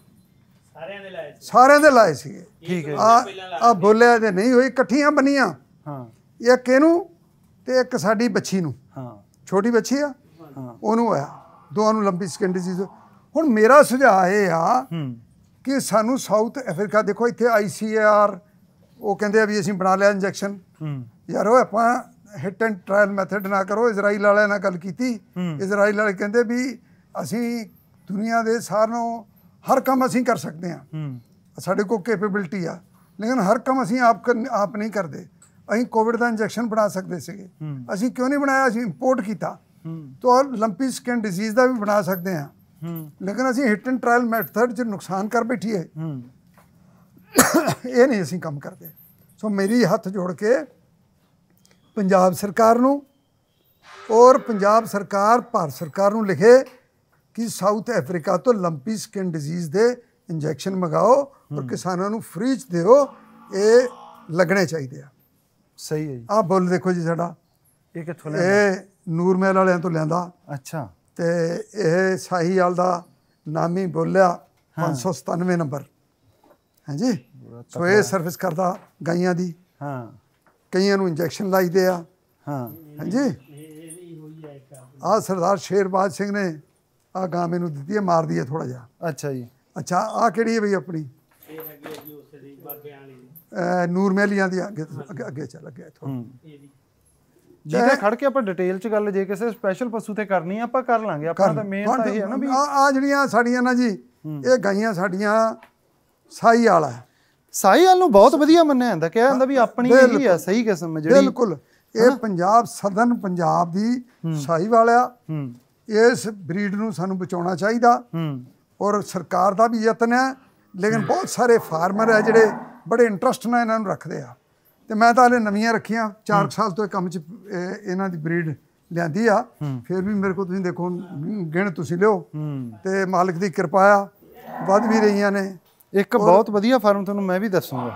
A: ਸਾਰਿਆਂ ਦੇ ਲਾਇਆ ਸੀ ਸਾਰਿਆਂ ਦੇ ਲਾਇਆ ਸੀ ਠੀਕ ਹੈ ਆ ਆ ਬੋਲਿਆ ਤੇ ਨਹੀਂ ਹੋਈ ਇਕੱਠੀਆਂ ਬਣੀਆਂ ਹਾਂ ਇਹ ਕਿਹਨੂੰ ਤੇ ਇੱਕ ਸਾਡੀ ਬੱਚੀ ਨੂੰ ਹਾਂ ਛੋਟੀ ਬੱਚੀ ਆ ਹਾਂ ਉਹਨੂੰ ਆ ਦੋਹਾਂ ਨੂੰ ਲੰਬੀ ਸਕਿਨ ਡਿਜ਼ੀਜ਼ ਹੁਣ ਮੇਰਾ ਸੁਝਾਅ ਇਹ ਆ ਕਿ ਸਾਨੂੰ ਸਾਊਥ ਅਫਰੀਕਾ ਦੇਖੋ ਇੱਥੇ ਆਈਸੀਆਰ ਉਹ ਕਹਿੰਦੇ ਆ ਵੀ ਅਸੀਂ ਬਣਾ ਲਿਆ ਇੰਜੈਕਸ਼ਨ ਯਾਰ ਉਹ ਆਪਾਂ ਹਿੱਟ ਐਂਡ ਟ੍ਰਾਇਲ ਮੈਥਡ ਨਾ ਕਰੋ ਇਜ਼ਰਾਈਲ ਵਾਲਿਆਂ ਨਾਲ ਗੱਲ ਕੀਤੀ ਇਜ਼ਰਾਈਲ ਵਾਲੇ ਕਹਿੰਦੇ ਵੀ ਅਸੀਂ ਦੁਨੀਆ ਦੇ ਸਾਰਨੋਂ ਹਰ ਕੰਮ ਅਸੀਂ ਕਰ ਸਕਦੇ
C: ਹਾਂ
A: ਸਾਡੇ ਕੋਲ ਕੈਪੇਬਿਲਟੀ ਆ ਲੇਕਿਨ ਹਰ ਕੰਮ ਅਸੀਂ ਆਪ ਆਪ ਨਹੀਂ ਕਰਦੇ ਅਸੀਂ ਕੋਵਿਡ ਦਾ ਇੰਜੈਕਸ਼ਨ ਬਣਾ ਸਕਦੇ ਸੀਗੇ ਅਸੀਂ ਕਿਉਂ ਨਹੀਂ ਬਣਾਇਆ ਅਸੀਂ ਇੰਪੋਰਟ ਕੀਤਾ ਤੋ ਲੰਪੀ ਸਕਿਨ ਡਿਜ਼ੀਜ਼ ਦਾ ਵੀ ਬਣਾ ਸਕਦੇ ਹਾਂ ਲੇਕਿਨ ਅਸੀਂ ਹਿਟ ਐਂਡ ਟ੍ਰਾਇਲ ਮੈਥਡ 'ਚ ਨੁਕਸਾਨ ਕਰ ਬੈਠੀਏ ਇਹ ਨਹੀਂ ਅਸੀਂ ਕੰਮ ਕਰਦੇ ਸੋ ਮੇਰੀ ਹੱਥ ਜੋੜ ਕੇ ਪੰਜਾਬ ਸਰਕਾਰ ਨੂੰ ਔਰ ਪੰਜਾਬ ਸਰਕਾਰ ਭਾਰਤ ਸਰਕਾਰ ਨੂੰ ਲਿਖੇ ਕਿ ਸਾਊਥ ਅਫਰੀਕਾ ਤੋਂ ਲੰਪੀ ਸਕਿਨ ਡਿਜ਼ੀਜ਼ ਦੇ ਇੰਜੈਕਸ਼ਨ ਮੰਗਾਓ ਔਰ ਕਿਸਾਨਾਂ ਨੂੰ ਫ੍ਰੀ ਚ ਦਿਓ ਇਹ ਲੱਗਣੇ ਚਾਹੀਦੇ ਆ ਸਹੀ ਹੈ ਜੀ ਆ ਬੁੱਲ ਦੇਖੋ ਜੀ ਸਾਡਾ
B: ਇਹ ਕਿੱਥੋਂ ਲੈਂਦਾ
A: ਇਹ ਮਹਿਲ ਵਾਲਿਆਂ ਤੋਂ ਲੈਂਦਾ ਅੱਛਾ ਤੇ ਇਹ ਵਾਲ ਦਾ ਨਾਮੀ ਬੋਲਿਆ 597 ਨੰਬਰ ਹਾਂਜੀ ਸੋ ਇਹ ਸਰਵਿਸ ਕਰਦਾ ਗਾਈਆਂ ਦੀ ਹਾਂ ਕਈਆਂ ਨੂੰ ਇੰਜੈਕਸ਼ਨ ਲਾਈਦੇ ਆ ਹਾਂ ਹਾਂਜੀ ਆ ਸਰਦਾਰ ਸ਼ੇਰਬਾਜ ਸਿੰਘ ਨੇ ਆ ਗਾਂ ਮੈਨੂੰ ਦਿੱਤੀ ਹੈ ਮਾਰ ਦਈਏ ਥੋੜਾ ਜਿਹਾ ਅੱਛਾ ਜੀ ਅੱਛਾ ਆ ਕਿਹੜੀ ਹੈ ਬਈ ਆਪਣੀ
B: ਨੂਰ ਮਹਿਲੀਆਂ ਦੀ ਅੱਗੇ ਅੱਗੇ
A: ਚੱਲ ਗਿਆ ਥੋੜਾ
B: ਜਿਹਦੇ ਖੜ ਕੇ ਆਪਾਂ ਡਿਟੇਲ ਚ ਗੱਲ ਜੇ ਕਿਸੇ ਸਪੈਸ਼ਲ ਪਸ਼ੂ ਤੇ ਕਰਨੀ ਆ ਆਪਾਂ ਕਰ ਲਾਂਗੇ ਆਪਣਾ ਤਾਂ ਮੇਨ ਤਾਂ ਇਹ ਹੈ ਨਾ ਵੀ ਆ ਜਿਹੜੀਆਂ ਸਾਡੀਆਂ ਨਾ ਜੀ ਇਹ ਗਾਈਆਂ ਸਾਡੀਆਂ ਸਾਈ
A: ਵਾਲਾ ਸਾਈ ਵਾਲ ਨੂੰ ਬਹੁਤ ਵਧੀਆ ਮੰਨਿਆ ਜਾਂਦਾ ਕਿਹਾ ਜਾਂਦਾ ਵੀ ਆਪਣੀ ਹੀ ਆ
B: ਸਹੀ ਕਿਸਮ
A: ਜਿਹੜੀ ਬਿਲਕੁਲ ਇਹ ਪੰਜਾਬ ਸਦਨ ਪੰਜਾਬ ਦੀ ਸਾਈ ਵਾਲਿਆ ਇਸ ਬਰੀਡ ਨੂੰ ਸਾਨੂੰ ਬਚਾਉਣਾ ਚਾਹੀਦਾ ਔਰ ਸਰਕਾਰ ਦਾ ਵੀ ਯਤਨ ਹੈ ਲੇਕਿਨ ਬਹੁਤ ਸਾਰੇ ਫਾਰਮਰ ਆ ਜਿਹੜੇ ਬੜੇ ਇੰਟਰਸਟ ਨਾਲ ਇਹਨਾਂ ਨੂੰ ਰੱਖਦੇ ਆ ਤੇ ਮੈਂ ਤਾਂ ਹਲੇ ਨਵੀਆਂ ਰੱਖੀਆਂ 4 ਸਾਲ ਤੋਂ ਕੰਮ 'ਚ ਇਹਨਾਂ ਦੀ ਬਰੀਡ ਲਿਆਂਦੀ ਆ ਫਿਰ ਵੀ ਮੇਰੇ ਕੋਲ ਤੁਸੀਂ ਦੇਖੋ ਗਿਣ
B: ਤੁਸੀਂ ਲਿਓ ਤੇ ਮਾਲਕ ਦੀ ਕਿਰਪਾ ਆ ਵੱਧ ਵੀ ਰਹੀਆਂ ਨੇ ਇੱਕ ਬਹੁਤ ਵਧੀਆ ਫਾਰਮ ਤੁਹਾਨੂੰ ਮੈਂ ਵੀ ਦੱਸੂਗਾ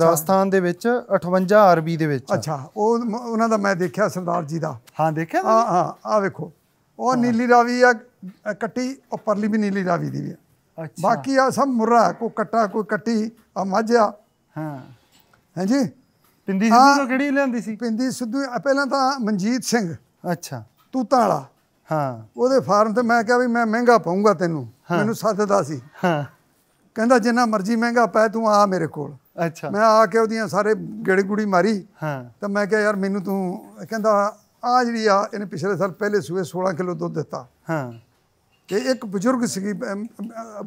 B: ਰਾਜਸਥਾਨ ਦੇ ਵਿੱਚ 58 ਆਰਬੀ ਦੇ ਵਿੱਚ ਅੱਛਾ ਉਹ ਉਹਨਾਂ ਦਾ ਮੈਂ ਦੇਖਿਆ ਸਰਦਾਰ ਜੀ ਦਾ ਹਾਂ ਦੇਖਿਆ ਹਾਂ ਹਾਂ ਆ ਵੇਖੋ ਉਹ ਨੀਲੀ ਰਾਵੀ ਆ
A: ਕੱਟੀ ਉਹ ਪਰਲੀ ਵੀ ਨੀਲੀ ਰਾਵੀ ਦੀ ਵੀ ਆ ਅੱਛਾ ਬਾਕੀ ਆ ਸਭ ਮੁਰਾ ਕੋ ਕਟਾ ਕੋਈ ਕੱਟੀ ਆ ਮਾਝਾ ਹਾਂ ਹਾਂਜੀ ਪਿੰਦੀ ਸਿੱਧੂ ਤੋਂ
B: ਕਿਹੜੀ ਲਿਆਂਦੀ ਸੀ ਪਿੰਦੀ
A: ਸਿੱਧੂ ਪਹਿਲਾਂ ਤਾਂ ਮਨਜੀਤ ਸਿੰਘ ਅੱਛਾ ਤੂਤਾ ਵਾਲਾ ਹਾਂ ਉਹਦੇ ਫਾਰਮ ਤੇ ਮੈਂ ਕਿਹਾ ਵੀ ਮੈਂ ਮਹਿੰਗਾ ਪਾਉਂਗਾ ਤੈਨੂੰ ਮੈਨੂੰ ਸੱਦਦਾ ਸੀ ਹਾਂ ਕਹਿੰਦਾ ਜਿੰਨਾ ਮਰਜ਼ੀ ਮਹਿੰਗਾ ਪਏ ਤੂੰ ਆ ਮੇਰੇ ਕੋਲ ਅੱਛਾ ਮੈਂ ਆ ਕੇ ਉਹਦੀਆਂ ਸਾਰੇ ਗੇੜੇ ਗੁੜੀ ਮਾਰੀ ਹਾਂ ਤਾਂ ਮੈਂ ਕਿਹਾ ਯਾਰ ਮੈਨੂੰ ਤੂੰ ਕਹਿੰਦਾ ਆ ਜਿਹੜੀ ਆ ਇਹਨੇ ਪਿਛਲੇ ਸਾਲ ਪਹਿਲੇ ਸੂਏ 16 ਕਿਲੋ ਦੁੱਧ ਦਿੱਤਾ ਹਾਂ ਕਿ ਇੱਕ ਬਜ਼ੁਰਗ ਸੀਗੀ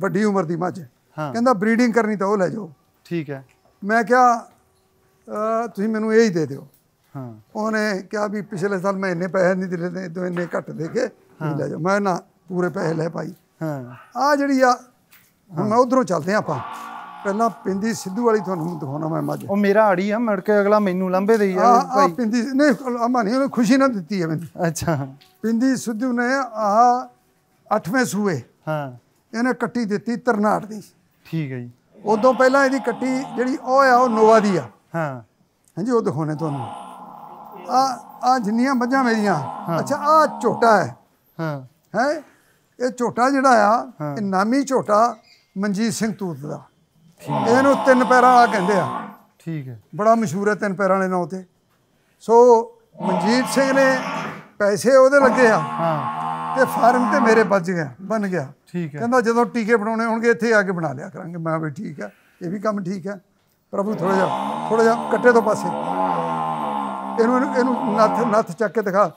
A: ਵੱਡੀ ਉਮਰ ਦੀ ਮੱਝ
B: ਕਹਿੰਦਾ
A: ਬਰੀਡਿੰਗ ਕਰਨੀ ਤਾਂ ਉਹ ਲੈ ਜਾਓ ਠੀਕ ਹੈ ਮੈਂ ਕਿਹਾ ਤੁਸੀਂ ਮੈਨੂੰ ਇਹ ਹੀ ਦੇ ਦਿਓ ਹਾਂ ਉਹਨੇ ਕਿਹਾ ਵੀ ਪਿਛਲੇ ਸਾਲ ਮੈਂ ਇੰਨੇ ਪੈਸੇ ਨਹੀਂ ਦਿੱਤੇ ਤੇ ਇੰਨੇ ਘੱਟ ਦੇ ਕੇ ਲੈ ਜਾਓ ਮੈਂ ਨਾ ਪੂਰੇ ਪੈਸੇ ਲੈ ਪਾਈ ਹਾਂ ਆ ਜਿਹੜੀ ਆ ਹੁਣ ਉਧਰੋਂ ਚੱਲਦੇ ਆਪਾਂ ਪਹਿਲਾਂ ਪਿੰਦੀ ਸਿੱਧੂ ਵਾਲੀ ਤੁਹਾਨੂੰ ਦਿਖਾਉਣਾ ਮੈਂ ਮੱਝ ਉਹ ਮੇਰਾ ਆੜੀ ਆ ਮੜ ਕੇ ਅਗਲਾ ਮੈਨੂੰ ਲੰਬੇ ਦੇਈ ਆ ਆ ਪਿੰਦੀ ਨਹੀਂ ਅਮਾ ਨਹੀਂ ਉਹਨੇ ਖੁਸ਼ੀ ਨਾ ਦਿੱਤੀ ਹੈ ਮੈਨੂੰ ਅੱਛਾ ਪਿੰਦੀ ਸਿੱਧੂ ਨੇ ਆਹ ਅਠਵੇਂ ਸੂਏ ਹਾਂ ਇਹਨੇ ਕੱਟੀ ਦਿੱਤੀ ਤਰਨਾਟ ਦੀ ਠੀਕ ਹੈ ਜੀ ਉਦੋਂ ਪਹਿਲਾਂ ਇਹਦੀ ਕੱਟੀ ਜਿਹੜੀ ਉਹ ਆ ਉਹ ਨੋਵਾ ਦੀ ਆ ਹਾਂ ਹਾਂਜੀ ਉਹ ਦਿਖਾਉਣੇ ਤੁਹਾਨੂੰ ਆ ਆ ਜਿੰਨੀਆਂ ਮੱਝਾਂ ਮੇਰੀਆਂ ਅੱਛਾ ਆ ਝੋਟਾ ਹੈ ਹਾਂ ਹੈ ਇਹ ਝੋਟਾ ਜਿਹੜਾ ਆ ਇਹ ਨਾਮੀ ਝੋਟਾ ਮਨਜੀਤ ਸਿੰਘ ਤੂਤ ਦਾ ਇਹਨੂੰ ਤਿੰਨ ਪੈਰਾਂ ਵਾਲਾ ਕਹਿੰਦੇ ਆ ਠੀਕ ਹੈ ਬੜਾ ਮਸ਼ਹੂਰ ਹੈ ਤਿੰਨ ਪੈਰਾਂ ਵਾਲੇ ਨਾਂ ਤੇ ਸੋ ਮਨਜੀਤ ਸਿੰਘ ਨੇ ਪੈਸੇ ਉਹਦੇ ਲੱਗੇ ਆ
B: ਹਾਂ
A: ਤੇ ਫਾਰਮ ਤੇ ਮੇਰੇ ਬਚ ਗਿਆ ਬਣ ਗਿਆ ਠੀਕ ਹੈ ਕਹਿੰਦਾ ਜਦੋਂ ਟੀਕੇ ਬਣਾਉਣੇ ਹੋਣਗੇ ਇੱਥੇ ਆ ਕੇ ਬਣਾ ਲਿਆ ਕਰਾਂਗੇ ਮੈਂ ਵੀ ਠੀਕ ਹੈ ਇਹ ਵੀ ਕੰਮ ਠੀਕ ਹੈ ਪ੍ਰਭੂ ਥੋੜਾ ਜਿਹਾ ਥੋੜਾ ਜਿਹਾ ਕੱਟੇ ਤੋਂ ਪਾਸੇ ਇਹਨੂੰ ਇਹਨੂੰ ਨੱਥ ਨੱਥ ਚੱਕ ਕੇ ਦਿਖਾ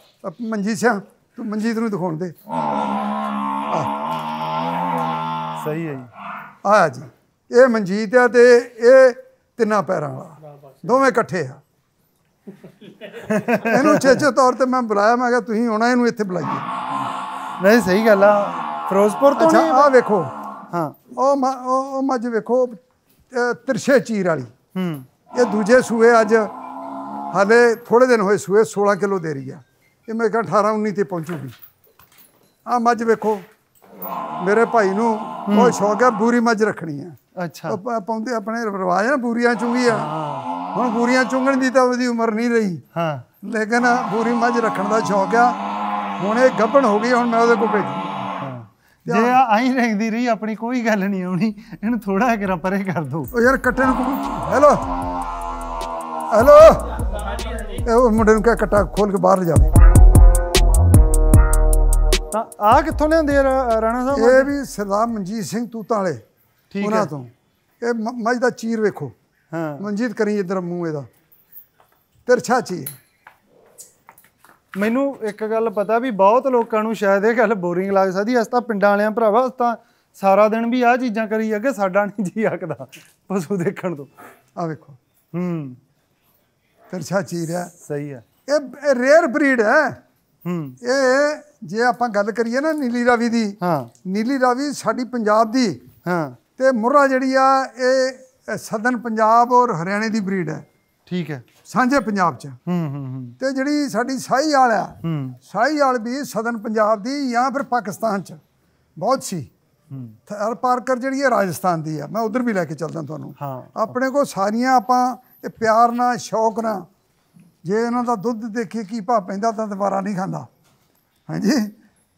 A: ਮੰਜੀ ਸਿਆ ਤੂੰ ਮੰਜੀਤ ਨੂੰ ਦਿਖਾਉਣ ਦੇ ਸਹੀ ਹੈ ਜੀ ਆਇਆ ਜੀ ਇਹ ਮਨਜੀਤ ਆ ਤੇ ਇਹ ਤਿੰਨਾਂ ਪੈਰਾਂ ਵਾਲਾ ਦੋਵੇਂ ਇਕੱਠੇ ਆ ਇਹਨੂੰ ਚੇਚੇ ਤੌਰ ਤੇ ਮੈਂ ਬੁਲਾਇਆ ਮੈਂ ਕਿਹਾ ਤੁਸੀਂ ਆਉਣਾ ਇਹਨੂੰ ਇੱਥੇ ਬੁਲਾਈਏ ਨਹੀਂ ਸਹੀ ਗੱਲ ਆ ਫਿਰੋਜ਼ਪੁਰ ਤੋਂ ਨਹੀਂ ਆ ਵੇਖੋ ਹਾਂ ਉਹ ਉਹ ਮੱਝ ਵੇਖੋ ਤਿਰਸ਼ੇ ਚੀਰ ਵਾਲੀ ਹੂੰ ਇਹ ਦੂਜੇ ਸੂਏ ਅੱਜ ਹਲੇ ਥੋੜੇ ਦਿਨ ਹੋਏ ਸੂਏ 16 ਕਿਲੋ ਦੇ ਰਹੀ ਆ ਇਹ ਮੈਂ ਕਿਹਾ 18 19 ਤੇ ਪਹੁੰਚੂਗੀ ਆ ਮੱਝ ਵੇਖੋ ਮੇਰੇ ਭਾਈ ਨੂੰ ਉਹ ਸ਼ੌਕ ਹੈ ਬੂਰੀ ਮੱਝ ਰੱਖਣੀ ਆ ਅੱਛਾ ਪਾਉਂਦੇ ਆਪਣੇ ਰਿਵਾਜ ਨਾ ਬੂਰੀਆਂ ਚੁੰਗੀ ਆ ਹੁਣ ਬੂਰੀਆਂ ਚੁੰਗਣ ਦੀ ਤਾਂ ਉਹਦੀ ਉਮਰ ਨਹੀਂ ਰਹੀ ਹਾਂ
B: ਲੇਕਿਨ ਬੂਰੀ ਮੱਝ ਰੱਖਣ ਦਾ ਸ਼ੌਕ ਆ ਹੁਣ ਇਹ ਗੱਭਣ ਹੋ ਗਈ ਹੁਣ ਮੈਂ ਉਹਦੇ ਕੋਲ ਭੇਜੀ ਜੇ ਆਈ ਰਹਿੰਦੀ ਰਹੀ ਆਪਣੀ ਕੋਈ ਗੱਲ ਨਹੀਂ ਆਉਣੀ ਇਹਨੂੰ ਥੋੜਾ ਕਰਾ ਪਰੇ ਕਰ ਦੋ ਓ ਯਾਰ ਕੱਟੇ ਨੂੰ ਹੈਲੋ ਹੈਲੋ ਇਹ
A: ਮੁੰਡੇ ਨੂੰ ਕਹ ਕੱਟਾ ਖੋਲ ਕੇ ਬਾਹਰ ਜਾ ਤਾਂ ਆ ਕਿੱਥੋਂ ਲਿਆਂਦੇ ਰਾਣਾ ਸਾਹਿਬ ਇਹ ਵੀ ਸਰਦਾਰ ਮਨਜੀਤ ਸਿੰਘ ਤੂਤਾਂ ਵਾਲੇ ਠੀਕ ਉਹਨਾਂ ਤੋਂ ਇਹ
B: ਮੱਝ ਦਾ ਚੀਰ ਵੇਖੋ ਹਾਂ ਮਨਜੀਤ ਕਰੀ ਇਧਰ ਮੂੰਹ ਇਹਦਾ ਤਿਰਛਾ ਚੀਰ ਮੈਨੂੰ ਇੱਕ ਗੱਲ ਪਤਾ ਵੀ ਬਹੁਤ ਲੋਕਾਂ ਨੂੰ ਸ਼ਾਇਦ ਇਹ ਗੱਲ ਬੋਰਿੰਗ ਲੱਗ ਸਕਦੀ ਅਸ ਤਾਂ ਪਿੰਡਾਂ ਵਾਲਿਆਂ ਭਰਾਵਾ ਅਸ ਤਾਂ ਸਾਰਾ ਦਿਨ ਵੀ ਆਹ ਚੀਜ਼ਾਂ ਕਰੀ ਅੱਗੇ ਸਾਡਾ ਨਹੀਂ ਜੀ ਆਕਦਾ ਪਸ਼ੂ ਦੇਖਣ ਤੋਂ ਆ ਵੇਖੋ ਹੂੰ ਤਿਰਛਾ ਚੀਰ ਹੈ ਸਹੀ
A: ਹੈ ਇਹ ਰੇਅਰ ਬਰੀਡ ਹੈ ਹੂੰ ਇਹ ਜੇ ਆਪਾਂ ਗੱਲ ਕਰੀਏ ਨਾ ਨੀਲੀ ਰਾਵੀ ਦੀ ਹਾਂ ਨੀਲੀ ਰਾਵੀ ਸਾਡੀ ਪੰਜਾਬ ਦੀ ਹਾਂ ਤੇ ਮੁਰਰਾ ਜਿਹੜੀ ਆ ਇਹ ਸਦਨ ਪੰਜਾਬ ਔਰ ਹਰਿਆਣੇ ਦੀ ਬਰੀਡ ਹੈ ਠੀਕ ਹੈ ਸਾਂਝੇ ਪੰਜਾਬ 'ਚ ਹੂੰ ਹੂੰ ਤੇ ਜਿਹੜੀ ਸਾਡੀ ਸਾਈ ਵਾਲ ਆ ਹੂੰ ਸਾਈ ਵਾਲ ਵੀ ਸਦਨ ਪੰਜਾਬ ਦੀ ਜਾਂ ਫਿਰ ਪਾਕਿਸਤਾਨ 'ਚ ਬਹੁਤ ਸੀ ਹੂੰ ਪਾਰਕਰ ਜਿਹੜੀ ਹੈ ਰਾਜਸਥਾਨ ਦੀ ਆ ਮੈਂ ਉਧਰ ਵੀ ਲੈ ਕੇ ਚੱਲਦਾ ਤੁਹਾਨੂੰ ਆਪਣੇ ਕੋ ਸਾਰੀਆਂ ਆਪਾਂ ਇਹ ਪਿਆਰ ਨਾਲ ਸ਼ੌਕ ਨਾਲ ਜੇ ਇਹਨਾਂ ਦਾ ਦੁੱਧ ਦੇਖੀ ਕੀ ਭਾ ਪੈਂਦਾ ਤਾਂ ਦੁਬਾਰਾ ਨਹੀਂ ਖਾਂਦਾ ਹਾਂਜੀ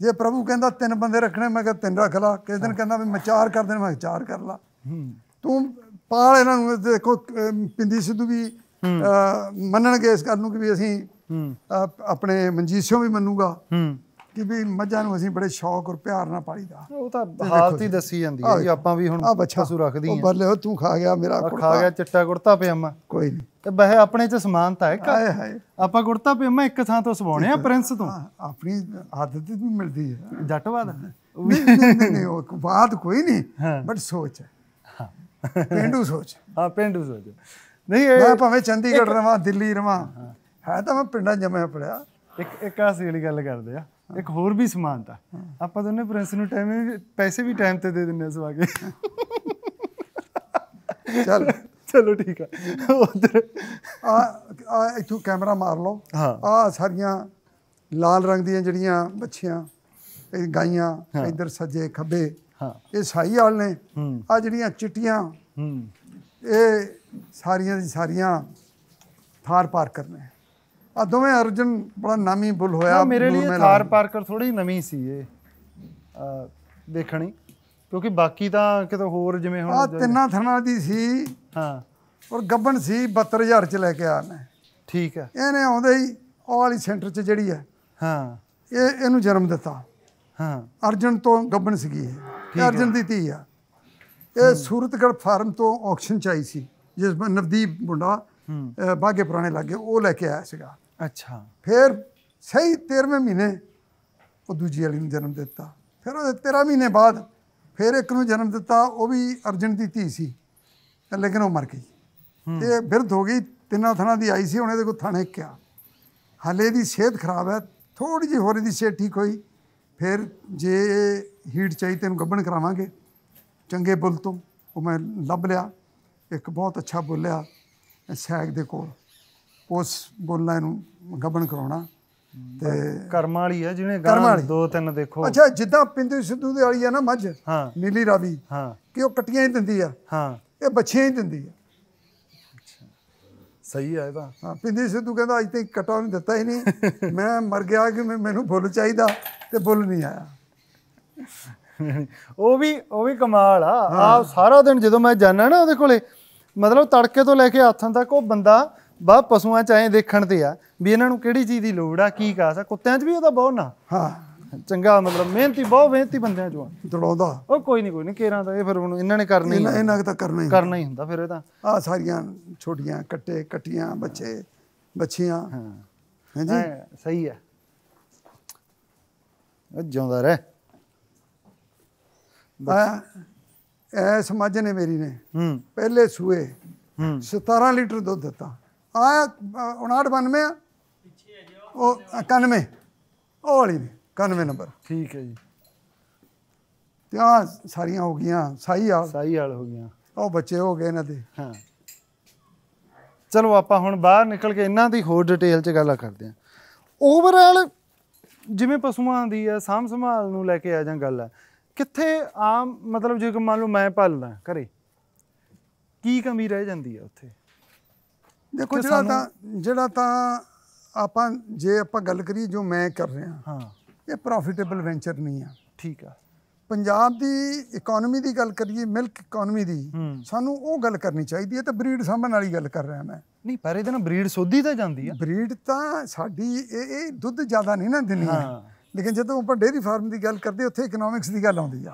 A: ਜੇ ਪ੍ਰਭੂ ਕਹਿੰਦਾ ਤਿੰਨ ਬੰਦੇ ਰੱਖਣੇ ਮੈਂ ਕਿਹਾ ਤਿੰਨ ਰੱਖ ਲਾ ਕਿਸ ਦਿਨ ਕਹਿੰਦਾ ਵੀ ਮੈਂ ਚਾਰ ਕਰ ਦੇਣਾ ਮੈਂ ਚਾਰ ਕਰ ਲਾ ਤੂੰ ਪਾਲ ਇਹਨਾਂ ਨੂੰ ਦੇਖੋ ਪਿੰਦੀ ਸਿੱਧੂ ਵੀ ਮੰਨਣਗੇ ਇਸ ਗੱਲ ਨੂੰ ਕਿ ਵੀ ਅਸੀਂ ਆਪਣੇ ਮਨਜੀਤ ਸਿੰਘ ਵੀ ਮੰਨੂਗਾ ਕਿ ਵੀ ਮੱਝਾਂ ਨੂੰ ਅਸੀਂ ਬੜੇ ਸ਼ੌਕ ਔਰ ਪਿਆਰ ਨਾਲ ਪਾਲੀਦਾ
B: ਉਹ ਤਾਂ ਹਾਲਤ ਹੀ ਦੱਸੀ ਜਾਂਦੀ ਹੈ ਜੀ ਆਪਾਂ ਵੀ ਹੁਣ ਪਸ਼ੂ ਰੱਖਦੀ ਹਾਂ ਬੱਲੇ ਉਹ ਤੂੰ ਖਾ ਗਿਆ ਮੇਰਾ ਕੁੜਤਾ ਖਾ ਗਿਆ ਚਿੱਟਾ ਕੁੜਤਾ ਪਜਾਮਾ ਕੋਈ ਨਹੀਂ ਤੇ ਬਹਿ ਆਪਣੇ ਚ ਸਮਾਨਤਾ ਹੈ ਕਾਏ ਹਾਏ ਆਪਾਂ ਕੁੜਤਾ ਪਜਾਮਾ ਇੱਕ ਥਾਂ ਤੋਂ ਸਵਾਉਣੇ ਆ ਪ੍ਰਿੰਸ ਤੋਂ
A: ਆਪਣੀ ਆਦਤ ਵੀ ਮਿਲਦੀ ਹੈ ਜੱਟਵਾਦ ਨਹੀਂ ਨਹੀਂ ਉਹ ਬਾਤ ਕੋਈ ਨਹੀਂ ਬਟ ਸੋਚ ਹੈ
B: ਪਿੰਡੂ ਸੋਚ ਹਾਂ ਪਿੰਡੂ ਸੋਚ ਨਹੀਂ ਇਹ ਮੈਂ ਭਾਵੇਂ ਚੰਡੀਗੜ੍ਹ ਰਵਾਂ ਦਿੱਲੀ ਰਵਾਂ ਹੈ ਤਾਂ ਮੈਂ ਪਿੰਡਾਂ ਜੰਮਿਆ ਪੜਿਆ ਇੱਕ ਇੱਕ ਆਸੀ ਵਾਲੀ ਗੱਲ ਕਰਦੇ ਆ ਇੱਕ ਹੋਰ ਵੀ ਸਮਾਨਤਾ ਆਪਾਂ ਦੋਨੇ ਪ੍ਰਿੰਸ ਨੂੰ ਟਾਈਮ ਪੈਸੇ ਵੀ ਟਾਈਮ ਤੇ ਦੇ ਦਿੰਨੇ ਸਵਾ ਕੇ ਚੱਲ ਚਲੋ ਠੀਕ ਆ ਉਧਰ ਆ ਆ ਇਥੋਂ ਕੈਮਰਾ ਮਾਰ ਲਓ
A: ਆ ਸਾਰੀਆਂ ਲਾਲ ਰੰਗ ਦੀਆਂ ਜਿਹੜੀਆਂ ਬੱਚੀਆਂ ਇਹ ਗਾਈਆਂ ਇਧਰ ਸੱਜੇ ਖੱਬੇ ਹਾਂ ਇਹ ਸਾਈ ਵਾਲ ਨੇ ਆ ਜਿਹੜੀਆਂ ਚਿੱਟੀਆਂ ਹੂੰ ਇਹ ਸਾਰੀਆਂ ਦੀ ਸਾਰੀਆਂ ਥਾਰ ਪਾਰਕਰ ਨੇ ਆ ਦੋਵੇਂ
B: ਅਰਜਨ ਬੜਾ ਨਾਮੀ ਬੁੱਲ ਹੋਇਆ ਮੇਰੇ ਲਈ ਥਾਰ ਪਾਰਕਰ ਥੋੜੀ ਨਵੀਂ ਸੀ ਇਹ ਦੇਖਣੀ ਕਿਉਂਕਿ ਬਾਕੀ ਤਾਂ ਕਿਤੇ ਹੋਰ ਜਿਵੇਂ ਹੁਣ ਆ ਤਿੰਨਾਂ ਥਣਾ
A: ਦੀ ਸੀ ਹਾਂ ਔਰ ਗੱਬਨ ਸੀ 72000 ਚ ਲੈ ਕੇ ਆ ਮੈਂ ਠੀਕ ਹੈ ਇਹਨੇ ਆਉਂਦੇ ਹੀ ਉਹ ਵਾਲੀ ਸੈਂਟਰ ਚ ਜਿਹੜੀ ਹੈ ਹਾਂ ਇਹ ਇਹਨੂੰ ਜਨਮ ਦਿੱਤਾ ਹਾਂ ਅਰਜਨ ਤੋਂ ਗੱਬਨ ਸੀਗੀ ਇਹ ਅਰਜਨ ਦੀ ਧੀ ਆ ਇਹ ਸੂਰਤਗੜ ਫਾਰਮ ਤੋਂ ਆਕਸ਼ਨ ਚ ਆਈ ਸੀ ਜਿਸ ਨਵਦੀਪ ਮੁੰਡਾ ਬਾਗੇ ਪੁਰਾਣੇ ਲੱਗੇ ਉਹ ਲੈ ਕੇ ਆਇਆ ਸੀਗਾ ਅੱਛਾ ਫਿਰ ਸਹੀ 13ਵੇਂ ਮਹੀਨੇ ਉਹ ਦੂਜੀ ਵਾਲੀ ਨੂੰ ਜਨਮ ਦਿੱਤਾ ਫਿਰ ਉਹਦੇ 13 ਮਹੀਨੇ ਬਾਅਦ ਫਿਰ ਇੱਕ ਨੂੰ ਜਨਮ ਦਿੱਤਾ ਉਹ ਵੀ ਅਰਜਨ ਦੀ ਧੀ ਸੀ ਲੇਕਿਨ ਉਹ ਮਰ ਗਈ ਤੇ ਬਿਰਧ ਹੋ ਗਈ ਤਿੰਨਾਂ ਥਣਾ ਦੀ ਆਈ ਸੀ ਹੁਣ ਇਹਦੇ ਕੋ ਥਾਣੇ ਕਿਆ ਹਲੇ ਦੀ ਸਿਹਤ ਖਰਾਬ ਹੈ ਥੋੜੀ ਜਿਹੀ ਹੋਰ ਇਹਦੀ ਸਿਹਤ ਠੀਕ ਹੋਈ ਫਿਰ ਜੇ ਹੀਟ ਚਾਹੀ ਤੈਨੂੰ ਗੱਬਣ ਕਰਾਵਾਂਗੇ ਚੰਗੇ ਬੁੱਲ ਤੋਂ ਉਹ ਮੈਂ ਲੱਭ ਲਿਆ ਇੱਕ ਬਹੁਤ ਅੱਛਾ ਬੋਲਿਆ ਸ਼ੈਗ ਦੇ ਕੋਲ ਉਸ ਬੋਲਾਂ ਨੂੰ ਗੱਬਣ ਕਰਾਉਣਾ
B: ਤੇ ਕਰਮਾਂ ਵਾਲੀ ਆ ਜਿਹਨੇ ਗਾਣਾ ਦੋ ਤਿੰਨ ਦੇਖੋ ਅੱਛਾ
A: ਜਿੱਦਾਂ ਪਿੰਦੂ ਸਿੱਧੂ ਦੇ ਵਾਲੀ ਆ ਨਾ ਮੱਝ ਨੀਲੀ ਰਾਵੀ ਹਾਂ ਕਿ ਉਹ ਕਟੀਆਂ ਹੀ ਦਿੰਦੀ ਆ ਹਾਂ ਇਹ ਬੱਚੀਆਂ ਹੀ ਦਿੰਦੀ ਆ
B: ਸਹੀ ਆ ਇਹਦਾ ਹਾਂ
A: ਪਿੰਦੀ ਸਿੱਧੂ ਕਹਿੰਦਾ ਅੱਜ ਤੱਕ ਕਟਾ ਨਹੀਂ ਦਿੱਤਾ ਹੀ ਨਹੀਂ ਮੈਂ ਮਰ ਗਿਆ ਕਿ ਮੈਨੂੰ ਬੁੱਲ ਚਾਹੀਦਾ ਤੇ ਬੁੱਲ ਨਹੀਂ ਆਇਆ
B: ਉਹ ਵੀ ਉਹ ਵੀ ਕਮਾਲ ਆ ਆ ਸਾਰਾ ਦਿਨ ਜਦੋਂ ਮੈਂ ਜਾਣਾ ਨਾ ਉਹਦੇ ਕੋਲੇ ਮਤਲਬ ਤੜਕੇ ਤੋਂ ਲੈ ਕੇ ਆਥਨ ਤੱਕ ਉਹ ਬੰਦਾ ਬਾ ਪਸ਼ੂਆਂ ਚ ਐ ਦੇਖਣ ਤੇ ਆ ਵੀ ਇਹਨਾਂ ਨੂੰ ਕਿਹੜੀ ਚੀਜ਼ ਦੀ ਲੋੜ ਆ ਕੀ ਕਾਸ ਆ ਕੁੱਤਿਆਂ 'ਚ ਵੀ ਉਹਦਾ ਬਹੁਤ ਨਾ ਹਾਂ ਚੰਗਾ ਮਤਲਬ ਮਿਹਨਤੀ ਬਹੁਤ ਮਿਹਨਤੀ ਬੰਦਿਆਂ ਚੋਂ ਦੜਾਉਂਦਾ ਉਹ ਕੋਈ ਨਹੀਂ ਕੋਈ ਨਹੀਂ ਕੇਰਾਂ ਤਾਂ ਇਹ ਫਿਰ ਹੁਣ ਇਹਨਾਂ ਨੇ ਕਰਨੀ ਇਹਨਾਂ ਇਹਨਾਂ ਤਾਂ ਕਰਨਾ ਹੀ ਕਰਨਾ ਹੀ ਹੁੰਦਾ ਫਿਰ ਇਹ ਤਾਂ ਆ ਸਾਰੀਆਂ ਛੋਟੀਆਂ ਕੱਟੇ ਕੱਟੀਆਂ ਬੱਚੇ ਬੱਚੀਆਂ ਹਾਂ
A: ਹਾਂਜੀ ਸਹੀ ਆ ਜਿਉਂਦਾ ਰਹਿ ਐ ਸਮਾਜ ਨੇ ਮੇਰੀ ਨੇ ਹੂੰ ਪਹਿਲੇ ਸੂਏ ਹੂੰ 17 ਲੀਟਰ ਦੁੱਧ ਦਿੱਤਾ ਆਇਆ 59 92 ਆ ਉਹ 91 ਉਹ ਵਾਲੀ ਨੇ 91 ਨੰਬਰ ਠੀਕ ਹੈ ਜੀ ਤੇ ਆ ਸਾਰੀਆਂ ਹੋ ਗਈਆਂ ਸਾਈ ਆ ਸਾਈ ਆਲ ਹੋ ਗਈਆਂ ਉਹ ਬੱਚੇ ਹੋ ਗਏ ਇਹਨਾਂ
B: ਦੇ ਹਾਂ ਚਲੋ ਆਪਾਂ ਹੁਣ ਬਾਹਰ ਨਿਕਲ ਕੇ ਇਹਨਾਂ ਦੀ ਹੋਰ ਡਿਟੇਲ 'ਚ ਗੱਲ ਕਰਦੇ ਆਂ ਓਵਰਆਲ ਜਿਵੇਂ ਪਸ਼ੂਆਂ ਦੀ ਆ ਸਾਂਭ ਸੰਭਾਲ ਨੂੰ ਲੈ ਕੇ ਆ ਜਾਂ ਗੱਲ ਆ ਕਿੱਥੇ ਆਮ ਮਤਲਬ ਜੇ ਮੰਨ ਲਓ ਮੈਂ ਪਾਲਣਾ ਘਰੇ ਕੀ ਕਮੀ ਰਹਿ ਜਾਂਦੀ ਆ ਉੱਥੇ ਦੇਖੋ ਜਿਹੜਾ ਤਾਂ ਜਿਹੜਾ ਤਾਂ
A: ਆਪਾਂ ਜੇ ਆਪਾਂ ਗੱਲ ਕਰੀਏ ਜੋ ਮੈਂ ਕਰ ਰਿਹਾ ਹਾਂ ਇਹ ਪ੍ਰੋਫਿਟੇਬਲ ਵੈਂਚਰ ਨਹੀਂ ਆ ਠੀਕ ਆ ਪੰਜਾਬ ਦੀ ਇਕਨੋਮੀ ਦੀ ਗੱਲ ਕਰੀਏ ਮਿਲਕ ਇਕਨੋਮੀ ਦੀ ਸਾਨੂੰ ਉਹ ਗੱਲ ਕਰਨੀ ਚਾਹੀਦੀ ਹੈ ਤੇ ਬਰੀਡ ਸਾਂਭਣ ਵਾਲੀ ਗੱਲ ਕਰ ਰਿਹਾ ਮੈਂ ਨਹੀਂ ਪਰ ਇਹਦੇ ਨਾਲ ਬਰੀਡ ਸੋਧੀ ਤਾਂ ਜਾਂਦੀ ਆ ਬਰੀਡ ਤਾਂ ਸਾਡੀ ਇਹ ਦੁੱਧ ਜ਼ਿਆਦਾ ਨਹੀਂ ਨਾ ਦਿੰਦੀ ਹਾਂ ਲੇਕਿਨ ਜਦੋਂ ਆਪਾਂ ਡੇਰੀ ਫਾਰਮ ਦੀ ਗੱਲ ਕਰਦੇ ਉੱਥੇ ਇਕਨੋਮਿਕਸ ਦੀ ਗੱਲ ਆਉਂਦੀ ਆ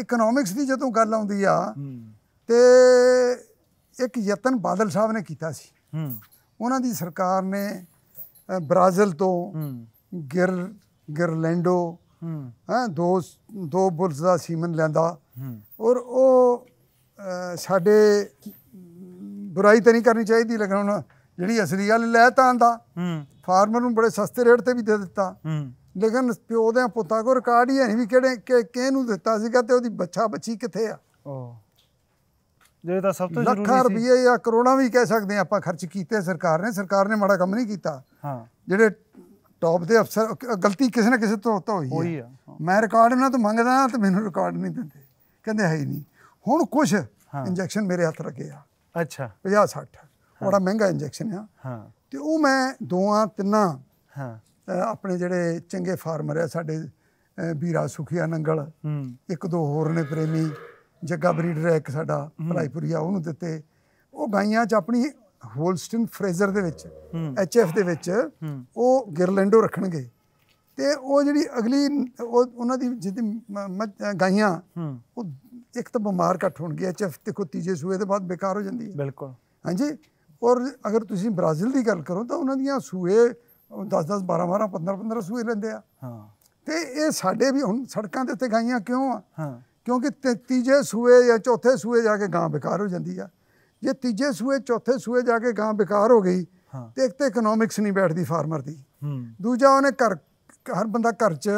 A: ਇਕਨੋਮਿਕਸ ਦੀ ਜਦੋਂ ਗੱਲ ਆਉਂਦੀ ਆ ਤੇ ਇੱਕ ਯਤਨ ਬਾਦਲ ਸਾਹਿਬ ਨੇ ਕੀਤਾ ਸੀ ਉਹਨਾਂ ਦੀ ਸਰਕਾਰ ਨੇ ਬ੍ਰਾਜ਼ਿਲ ਤੋਂ ਗਿਰ ਗਿਰਲੈਂਡੋ ਹਾਂ ਦੋ ਦੋ ਬੁਲਸ ਦਾ ਸੀਮਨ ਲੈਂਦਾ ਔਰ ਉਹ ਸਾਡੇ ਬੁਰਾਈ ਤਾਂ ਨਹੀਂ ਕਰਨੀ ਚਾਹੀਦੀ ਲੇਕਿਨ ਹੁਣ ਜਿਹੜੀ ਅਸਲੀ ਗੱਲ ਲੈ ਤਾਂ ਆਂਦਾ ਫਾਰਮਰ ਨੂੰ ਬੜੇ ਸਸਤੇ ਰੇਟ ਤੇ ਵੀ ਦੇ ਦਿੱਤਾ ਲੇਕਿਨ ਪਿਓ ਦੇ ਪੁੱਤਾਂ ਕੋ ਰਿਕਾਰਡ ਹੀ ਨਹੀਂ ਵੀ ਕਿਹੜੇ ਕਿ ਨੂੰ ਦਿੱਤਾ ਸੀਗਾ ਤੇ ਉਹਦੀ ਬੱਚਾ ਬੱਚੀ ਕਿੱਥੇ ਆ
B: ਉਹ ਜਿਹੜੇ ਤਾਂ ਸਭ ਤੋਂ ਜ਼ਰੂਰੀ ਸੀ ਲੱਖਾਂ ਰੁਪਏ ਜਾਂ
A: ਕਰੋੜਾਂ ਵੀ ਕਹਿ ਸਕਦੇ ਆ ਆਪਾਂ ਖਰਚ ਕੀਤੇ ਸਰਕਾਰ ਨੇ ਸਰਕਾਰ ਨੇ ਮਾੜਾ ਕੰਮ ਨਹੀਂ ਕੀਤਾ ਹਾਂ ਜਿਹੜੇ ਟੌਪ ਦੇ ਅਫਸਰ ਗਲਤੀ ਕਿਸੇ ਨਾ ਕਿਸੇ ਤੋਂ ਤਾਂ ਹੋਈ ਹੈ ਮੈਂ ਰਿਕਾਰਡ ਇਹਨਾਂ ਤੋਂ ਮੰਗਦਾ ਤੇ ਮੈਨੂੰ ਰਿਕਾਰਡ ਨਹੀਂ ਦਿੰਦੇ ਕਹਿੰਦੇ ਹੈ ਹੀ ਨਹੀਂ ਹੁਣ ਕੁਝ ਇੰਜੈਕਸ਼ਨ ਮੇਰੇ ਹੱਥ ਰਗੇ ਆ ਅੱਛਾ 50 60 ਬੜਾ ਮਹਿੰਗਾ ਇੰਜੈਕਸ਼ਨ ਆ ਹਾਂ ਤੇ ਉਹ ਮੈਂ ਦੋਆਂ ਤਿੰਨਾਂ ਹਾਂ ਆਪਣੇ ਜਿਹੜੇ ਚੰਗੇ ਫਾਰਮਰ ਆ ਸਾਡੇ ਵੀਰਾ ਸੁਖੀਆ ਨੰਗਲ ਇੱਕ ਦੋ ਹੋਰ ਨੇ ਪ੍ਰੇਮੀ ਜੱਗਾ ਬਰੀਡਰ ਹੈ ਇੱਕ ਸਾਡਾ ਭਲਾਈਪੁਰੀਆ ਉਹਨੂੰ ਦਿੱਤੇ ਉਹ ਗਾਈਆਂ 'ਚ ਆਪਣੀ ਹੋਲਸਟਨ ਫਰੇਜ਼ਰ ਦੇ ਵਿੱਚ ਐਚਐਫ ਦੇ ਵਿੱਚ ਉਹ ਗਿਰਲੈਂਡੋ ਰੱਖਣਗੇ ਤੇ ਉਹ ਜਿਹੜੀ ਅਗਲੀ ਉਹ ਉਹਨਾਂ ਦੀ ਜਿਹਦੀ ਗਾਈਆਂ ਉਹ ਇੱਕ ਤਾਂ ਬਿਮਾਰ ਘੱਟ ਹੋਣਗੇ ਐਚਐਫ ਦੇਖੋ ਤੀਜੇ ਸੂਏ ਦੇ ਬਾਅਦ ਬੇਕਾਰ ਹੋ ਜਾਂਦੀ ਹੈ ਬਿਲਕੁਲ ਹਾਂਜੀ ਔਰ ਅਗਰ ਤੁਸੀਂ ਬ੍ਰਾਜ਼ੀਲ ਦੀ ਗੱਲ ਕਰੋ ਤਾਂ ਉਹਨਾਂ ਦੀਆਂ ਸੂਏ 10 10 12 12 15 15 ਸੂਏ ਲੈਂਦੇ ਆ ਹਾਂ ਤੇ ਇਹ ਸਾਡੇ ਵੀ ਹੁਣ ਸੜਕਾਂ ਦੇ ਉੱਤੇ ਗਾਈਆਂ ਕਿਉਂ ਆ ਹਾਂ ਕਿਉਂਕਿ ਤੀਜੇ ਸੂਏ ਜਾਂ ਚੌਥੇ ਸੂਏ ਜਾ ਕੇ ਗਾਂ ਬੇਕਾਰ ਹੋ ਜਾਂਦੀ ਆ ਜੇ ਤੀਜੇ ਸੂਏ ਚੌਥੇ ਸੂਏ ਜਾ ਕੇ ਗਾਂ ਬੇਕਾਰ ਹੋ ਗਈ ਤੇ ਇੱਕ ਤੇ ਇਕਨੋਮਿਕਸ ਨਹੀਂ ਬੈਠਦੀ ਫਾਰਮਰ ਦੀ ਦੂਜਾ ਉਹਨੇ ਘਰ ਹਰ ਬੰਦਾ ਘਰ 'ਚ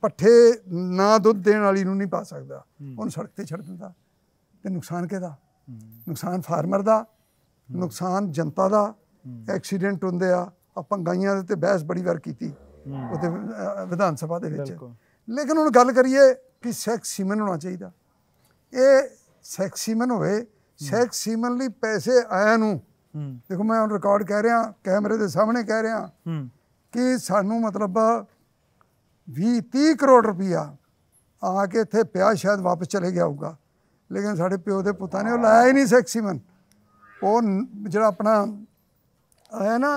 A: ਪੱਠੇ ਨਾ ਦੁੱਧ ਦੇਣ ਵਾਲੀ ਨੂੰ ਨਹੀਂ ਪਾ ਸਕਦਾ ਉਹਨੂੰ ਸੜਕ ਤੇ ਛੱਡ ਦਿੰਦਾ ਤੇ ਨੁਕਸਾਨ ਕਿਹਦਾ ਨੁਕਸਾਨ ਫਾਰਮਰ ਦਾ ਨੁਕਸਾਨ ਜਨਤਾ ਦਾ ਐਕਸੀਡੈਂਟ ਹੁੰਦੇ ਆ ਆਪਾਂ ਗਾਈਆਂ ਦੇ ਤੇ ਬਹਿਸ ਬੜੀ ਵਾਰ ਕੀਤੀ ਉਹਦੇ ਵਿਧਾਨ ਸਭਾ ਦੇ ਵਿੱਚ ਲੇਕਿਨ ਹੁਣ ਗੱਲ ਕਰੀਏ ਕਿ ਸੈਕਸ ਸੀਮਨ ਹੋਣਾ ਚਾਹੀਦਾ ਇਹ ਸੈਕਸ ਸੀਮਨ ਹੋਵੇ ਸੈਕਸ ਸੀਮਨ ਲਈ ਪੈਸੇ ਆਇਆ ਨੂੰ ਦੇਖੋ ਮੈਂ ਹੁਣ ਰਿਕਾਰਡ ਕਹਿ ਰਿਹਾ ਕੈਮਰੇ ਦੇ ਸਾਹਮਣੇ ਕਹਿ ਰਿਹਾ ਕਿ ਸਾਨੂੰ ਮਤਲਬ 20 30 ਕਰੋੜ ਰੁਪਇਆ ਆ ਕੇ ਇੱਥੇ ਪਿਆ ਸ਼ਾਇਦ ਵਾਪਸ ਚਲੇ ਗਿਆ ਹੋਊਗਾ ਲੇਕਿਨ ਸਾਡੇ ਪਿਓ ਦੇ ਪੁੱਤਾਂ ਨੇ ਉਹ ਲਾਇਆ ਹੀ ਨਹੀਂ ਸੈਕਸੀਮਨ ਉਹ ਜਿਹੜਾ ਆਪਣਾ ਆਇਆ ਨਾ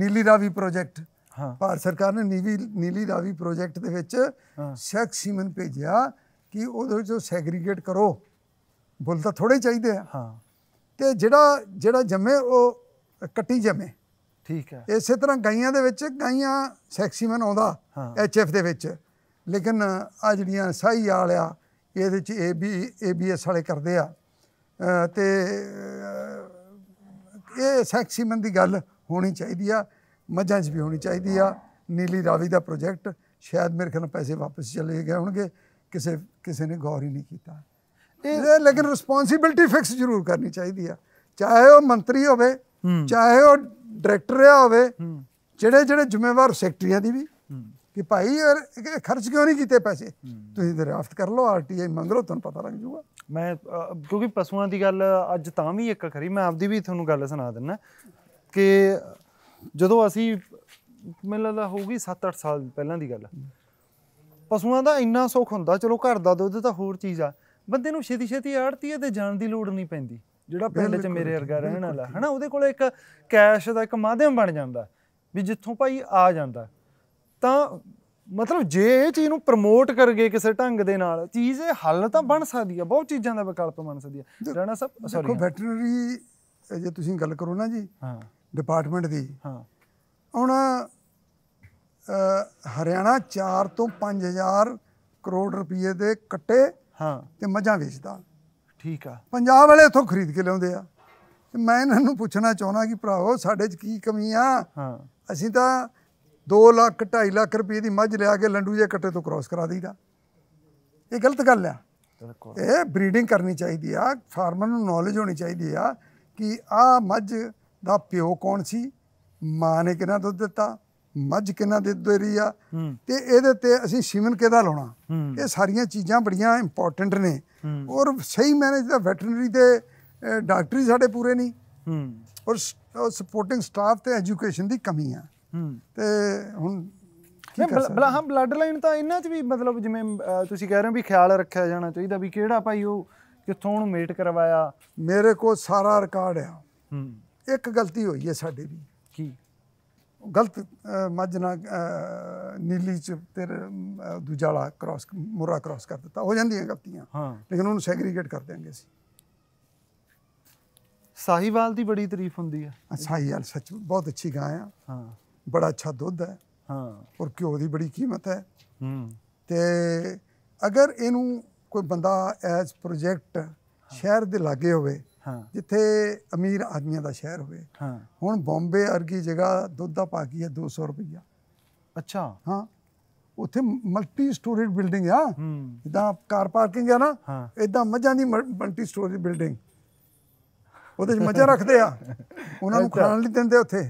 A: ਨੀਲੀ ਰਾਵੀ ਪ੍ਰੋਜੈਕਟ ਹਾਂ ਭਾਰਤ ਸਰਕਾਰ ਨੇ ਨੀਲੀ ਨੀਲੀ ਰਾਵੀ ਪ੍ਰੋਜੈਕਟ ਦੇ ਵਿੱਚ ਸ਼ੈਕ ਸੀਮਨ ਭੇਜਿਆ ਕਿ ਉਹਦੇ ਜੋ ਸੈਗਰੀਗੇਟ ਕਰੋ ਬੁੱਲ ਤਾਂ ਥੋੜੇ ਚਾਹੀਦੇ ਆ ਹਾਂ ਤੇ ਜਿਹੜਾ ਜਿਹੜਾ ਜੰਮੇ ਉਹ ਕੱਟੀ ਜੰਮੇ ਠੀਕ ਹੈ ਇਸੇ ਤਰ੍ਹਾਂ ਗਾਈਆਂ ਦੇ ਵਿੱਚ ਗਾਈਆਂ ਸੈਕਸੀਮਨ ਆਉਂਦਾ ਐਚਐਫ ਦੇ ਵਿੱਚ ਲੇਕਿਨ ਆ ਜਿਹੜੀਆਂ ਸਾਈ ਵਾਲਿਆ ਇਹਦੇ ਏ ਏਬੀ ਏਬੀਐਸ ਵਾਲੇ ਕਰਦੇ ਆ ਤੇ ਇਹ ਸੈਕਸੀਮਨ ਦੀ ਗੱਲ ਹੋਣੀ ਚਾਹੀਦੀ ਆ ਮੱਝਾਂ 'ਚ ਵੀ ਹੋਣੀ ਚਾਹੀਦੀ ਆ ਨੀਲੀ ਰਾਵੀ ਦਾ ਪ੍ਰੋਜੈਕਟ ਸ਼ਾਇਦ ਮੇਰੇ ਖਿਆਲ ਪੈਸੇ ਵਾਪਸ ਚਲੇ ਗਏ ਹੋਣਗੇ ਕਿਸੇ ਕਿਸੇ ਨੇ ਗੌਰ ਹੀ ਨਹੀਂ ਕੀਤਾ ਇਹ ਲੇਕਿਨ ਰਿਸਪੌਂਸਿਬਿਲਟੀ ਫਿਕਸ ਜ਼ਰੂਰ ਕਰਨੀ ਚਾਹੀਦੀ ਆ ਚਾਹੇ ਉਹ ਮੰਤਰੀ ਹੋਵੇ ਚਾਹੇ ਉਹ ਡਾਇਰੈਕਟਰ ਹੋਵੇ ਜਿਹੜੇ ਜਿਹੜੇ ਜ਼ਿੰਮੇਵਾਰ ਸੈਕਟਰੀਆਂ ਦੀ ਵੀ ਕਿ ਭਾਈ ਯਾਰ ਖਰਚ ਕਿਉਂ ਨਹੀਂ ਕੀਤੇ ਪੈਸੇ ਤੁਸੀਂ ਰਾਫਟ ਕਰ ਲਓ ਆਰਟੀਆਈ ਮੰਗ ਲਓ ਤੁਹਾਨੂੰ ਪਤਾ ਲੱਗ
B: ਜੂਗਾ ਮੈਂ ਕਿਉਂਕਿ ਪਸ਼ੂਆਂ ਦੀ ਗੱਲ ਅੱਜ ਤਾਂ ਵੀ ਇੱਕ ਖਰੀ ਮੈਂ ਆਪਦੀ ਵੀ ਤੁਹਾਨੂੰ ਗੱਲ ਸੁਣਾ ਦਿੰਨਾ ਕਿ ਜਦੋਂ ਅਸੀਂ ਮੈਨੂੰ ਲੱਗਦਾ ਹੋਊਗੀ 7-8 ਸਾਲ ਪਹਿਲਾਂ ਦੀ ਗੱਲ ਪਸ਼ੂਆਂ ਦਾ ਇੰਨਾ ਸੁੱਖ ਹੁੰਦਾ ਚਲੋ ਘਰ ਦਾ ਦੁੱਧ ਤਾਂ ਹੋਰ ਚੀਜ਼ ਆ ਬੰਦੇ ਨੂੰ ਛੇਤੀ ਛੇਤੀ ਆੜਤੀ ਤੇ ਜਾਣ ਦੀ ਲੋੜ ਨਹੀਂ ਪੈਂਦੀ ਜਿਹੜਾ ਪਿੰਡ 'ਚ ਮੇਰੇ ਵਰਗਾ ਰਹਿਣ ਵਾਲਾ ਹਨਾ ਉਹਦੇ ਕੋਲ ਇੱਕ ਕੈਸ਼ ਦਾ ਇੱਕ ਮਾਧਿਅਮ ਬਣ ਜਾਂਦਾ ਵੀ ਜਿੱਥੋਂ ਭਾਈ ਆ ਜਾਂਦਾ ਤਾਂ ਮਤਲਬ ਜੇ ਇਹ ਚੀਜ਼ ਨੂੰ ਪ੍ਰਮੋਟ ਕਰਗੇ ਕਿਸੇ ਢੰਗ ਦੇ ਨਾਲ ਚੀਜ਼ ਇਹ ਹੱਲ ਤਾਂ ਬਣ ਸਕਦੀ ਆ ਬਹੁਤ ਚੀਜ਼ਾਂ ਦਾ ਵਿਕਲਪ ਬਣ ਸਕਦੀ ਆ ਰਣਾ ਸਾਹਿਬ ਸੌਰੀ ਦੇਖੋ ਵੈਟਰਨਰੀ ਜੇ ਤੁਸੀਂ ਗੱਲ ਕਰੋ ਨਾ
A: ਜੀ ਹਾਂ ਡਿਪਾਰਟਮੈਂਟ ਦੀ ਹਾਂ ਹੁਣ ਹਰਿਆਣਾ 4 ਤੋਂ 5000 ਕਰੋੜ ਰੁਪਏ ਦੇ ਕੱਟੇ ਹਾਂ ਤੇ ਮੱਝਾਂ ਵੇਚਦਾ ਠੀਕ ਆ ਪੰਜਾਬ ਵਾਲੇ ਇਥੋਂ ਖਰੀਦ ਕੇ ਲਿਆਉਂਦੇ ਆ ਤੇ ਮੈਂ ਇਹਨਾਂ ਨੂੰ ਪੁੱਛਣਾ ਚਾਹੁੰਦਾ ਕਿ ਭਰਾਓ ਸਾਡੇ 'ਚ ਕੀ ਕਮੀ ਆ ਹਾਂ ਅਸੀਂ ਤਾਂ 2 ਲੱਖ 2.5 ਲੱਖ ਰੁਪਏ ਦੀ ਮੱਝ ਲਿਆ ਕੇ ਲੰਡੂ ਜੇ ਕੱਟੇ ਤੋਂ ਕ੍ਰਾਸ ਕਰਾ ਦੇਈਦਾ ਇਹ ਗਲਤ ਗੱਲ ਆ ਇਹ ਬਰੀਡਿੰਗ ਕਰਨੀ ਚਾਹੀਦੀ ਆ ਫਾਰਮਰ ਨੂੰ ਨੌਲੇਜ ਹੋਣੀ ਚਾਹੀਦੀ ਆ ਕਿ ਆ ਮੱਝ ਦਾ ਪਿਓ ਕੌਣ ਸੀ ਮਾਂ ਨੇ ਕਿਹਨਾਂ ਦੁੱਧ ਦਿੱਤਾ ਮੱਝ ਦੇ ਦੁੱਧ ਦੇ ਰਹੀ ਆ ਤੇ ਇਹਦੇ ਤੇ ਅਸੀਂ ਸ਼ਿਮਨ ਕਿਹਦਾ ਲਾਉਣਾ ਇਹ ਸਾਰੀਆਂ ਚੀਜ਼ਾਂ ਬੜੀਆਂ ਇੰਪੋਰਟੈਂਟ ਨੇ ਔਰ ਸਹੀ ਮੈਨੇਜ ਦਾ ਵੈਟਰਨਰੀ ਦੇ ਡਾਕਟਰੀ ਸਾਡੇ ਪੂਰੇ ਨਹੀਂ ਔਰ
B: ਸਪੋਰਟਿੰਗ ਸਟਾਫ ਤੇ ਐਜੂਕੇਸ਼ਨ ਦੀ ਕਮੀ ਆ ਤੇ ਹੁਣ ਬਲਾ ਹਾਂ ਬਲੱਡ ਲਾਈਨ ਤਾਂ ਇਹਨਾਂ 'ਚ ਵੀ ਮਤਲਬ ਜਿਵੇਂ ਤੁਸੀਂ ਕਹਿ ਰਹੇ ਹੋ ਵੀ ਖਿਆਲ ਰੱਖਿਆ ਜਾਣਾ ਚਾਹੀਦਾ ਵੀ ਕਿਹੜਾ ਭਾਈ ਉਹ ਕਿੱਥੋਂ ਉਹਨੂੰ ਮੇਟ ਕਰਵਾਇਆ ਮੇਰੇ ਕੋਲ ਸਾਰਾ ਰਿਕਾਰਡ ਆ
A: ਹੂੰ ਇੱਕ ਗਲਤੀ ਹੋਈ ਹੈ ਸਾਡੇ ਵੀ ਕੀ ਗਲਤ ਮੱਝ ਨਾਲ ਨੀਲੀ ਚ ਤੇ ਦੂਜਾ ਵਾਲਾ ਕ੍ਰਾਸ ਮੁਰਾ ਕ੍ਰਾਸ ਕਰ ਦਿੱਤਾ ਹੋ ਜਾਂਦੀਆਂ ਗਲਤੀਆਂ ਹਾਂ ਲੇਕਿਨ ਉਹਨੂੰ ਸੈਗਰੀਗੇਟ ਕਰ ਦਿਆਂਗੇ ਅਸੀਂ ਸਾਹੀਵਾਲ ਦੀ ਬੜੀ ਤਾਰੀਫ ਹੁੰਦੀ ਆ ਸਾਹੀਵਾਲ ਸੱਚ ਬਹੁਤ ਅੱਛੀ ਗਾਂ ਆ ਹਾਂ ਬੜਾ ਅੱਛਾ ਦੁੱਧ ਹੈ ਹਾਂ ਔਰ ਘਿਓ ਦੀ ਬੜੀ ਕੀਮਤ ਹੈ ਹੂੰ ਤੇ ਅਗਰ ਇਹਨੂੰ ਕੋਈ ਬੰਦਾ ਐਜ਼ ਪ੍ਰੋਜੈਕਟ ਸ਼ਹਿਰ ਦੇ ਲਾਗੇ ਹੋਵੇ ਹਾਂ ਜਿੱਥੇ ਅਮੀਰ ਆਦਮੀਆਂ ਦਾ ਸ਼ਹਿਰ ਹੋਵੇ ਹਾਂ ਹੁਣ ਬੰਬੇ ਅਰਗੀ ਜਗ੍ਹਾ ਦੁੱਧ ਦਾ ਪਾਕੀ ਹੈ 200 ਰੁਪਈਆ ਅੱਛਾ ਹਾਂ ਉੱਥੇ ਮਲਟੀ ਸਟੋਰੀਡ ਬਿਲਡਿੰਗ ਆ ਜਿੱਦਾਂ ਕਾਰ ਪਾਰਕਿੰਗ ਆ ਨਾ ਇਦਾਂ ਮੱਝਾਂ ਦੀ ਮਲਟੀ ਸਟੋਰੀਡ ਬਿਲਡਿੰਗ ਉਹਦੇ ਵਿੱਚ ਮੱਝਾਂ ਰੱਖਦੇ ਆ ਉਹਨਾਂ ਨੂੰ ਖਾਣ ਲਈ ਦਿੰਦੇ ਉੱਥੇ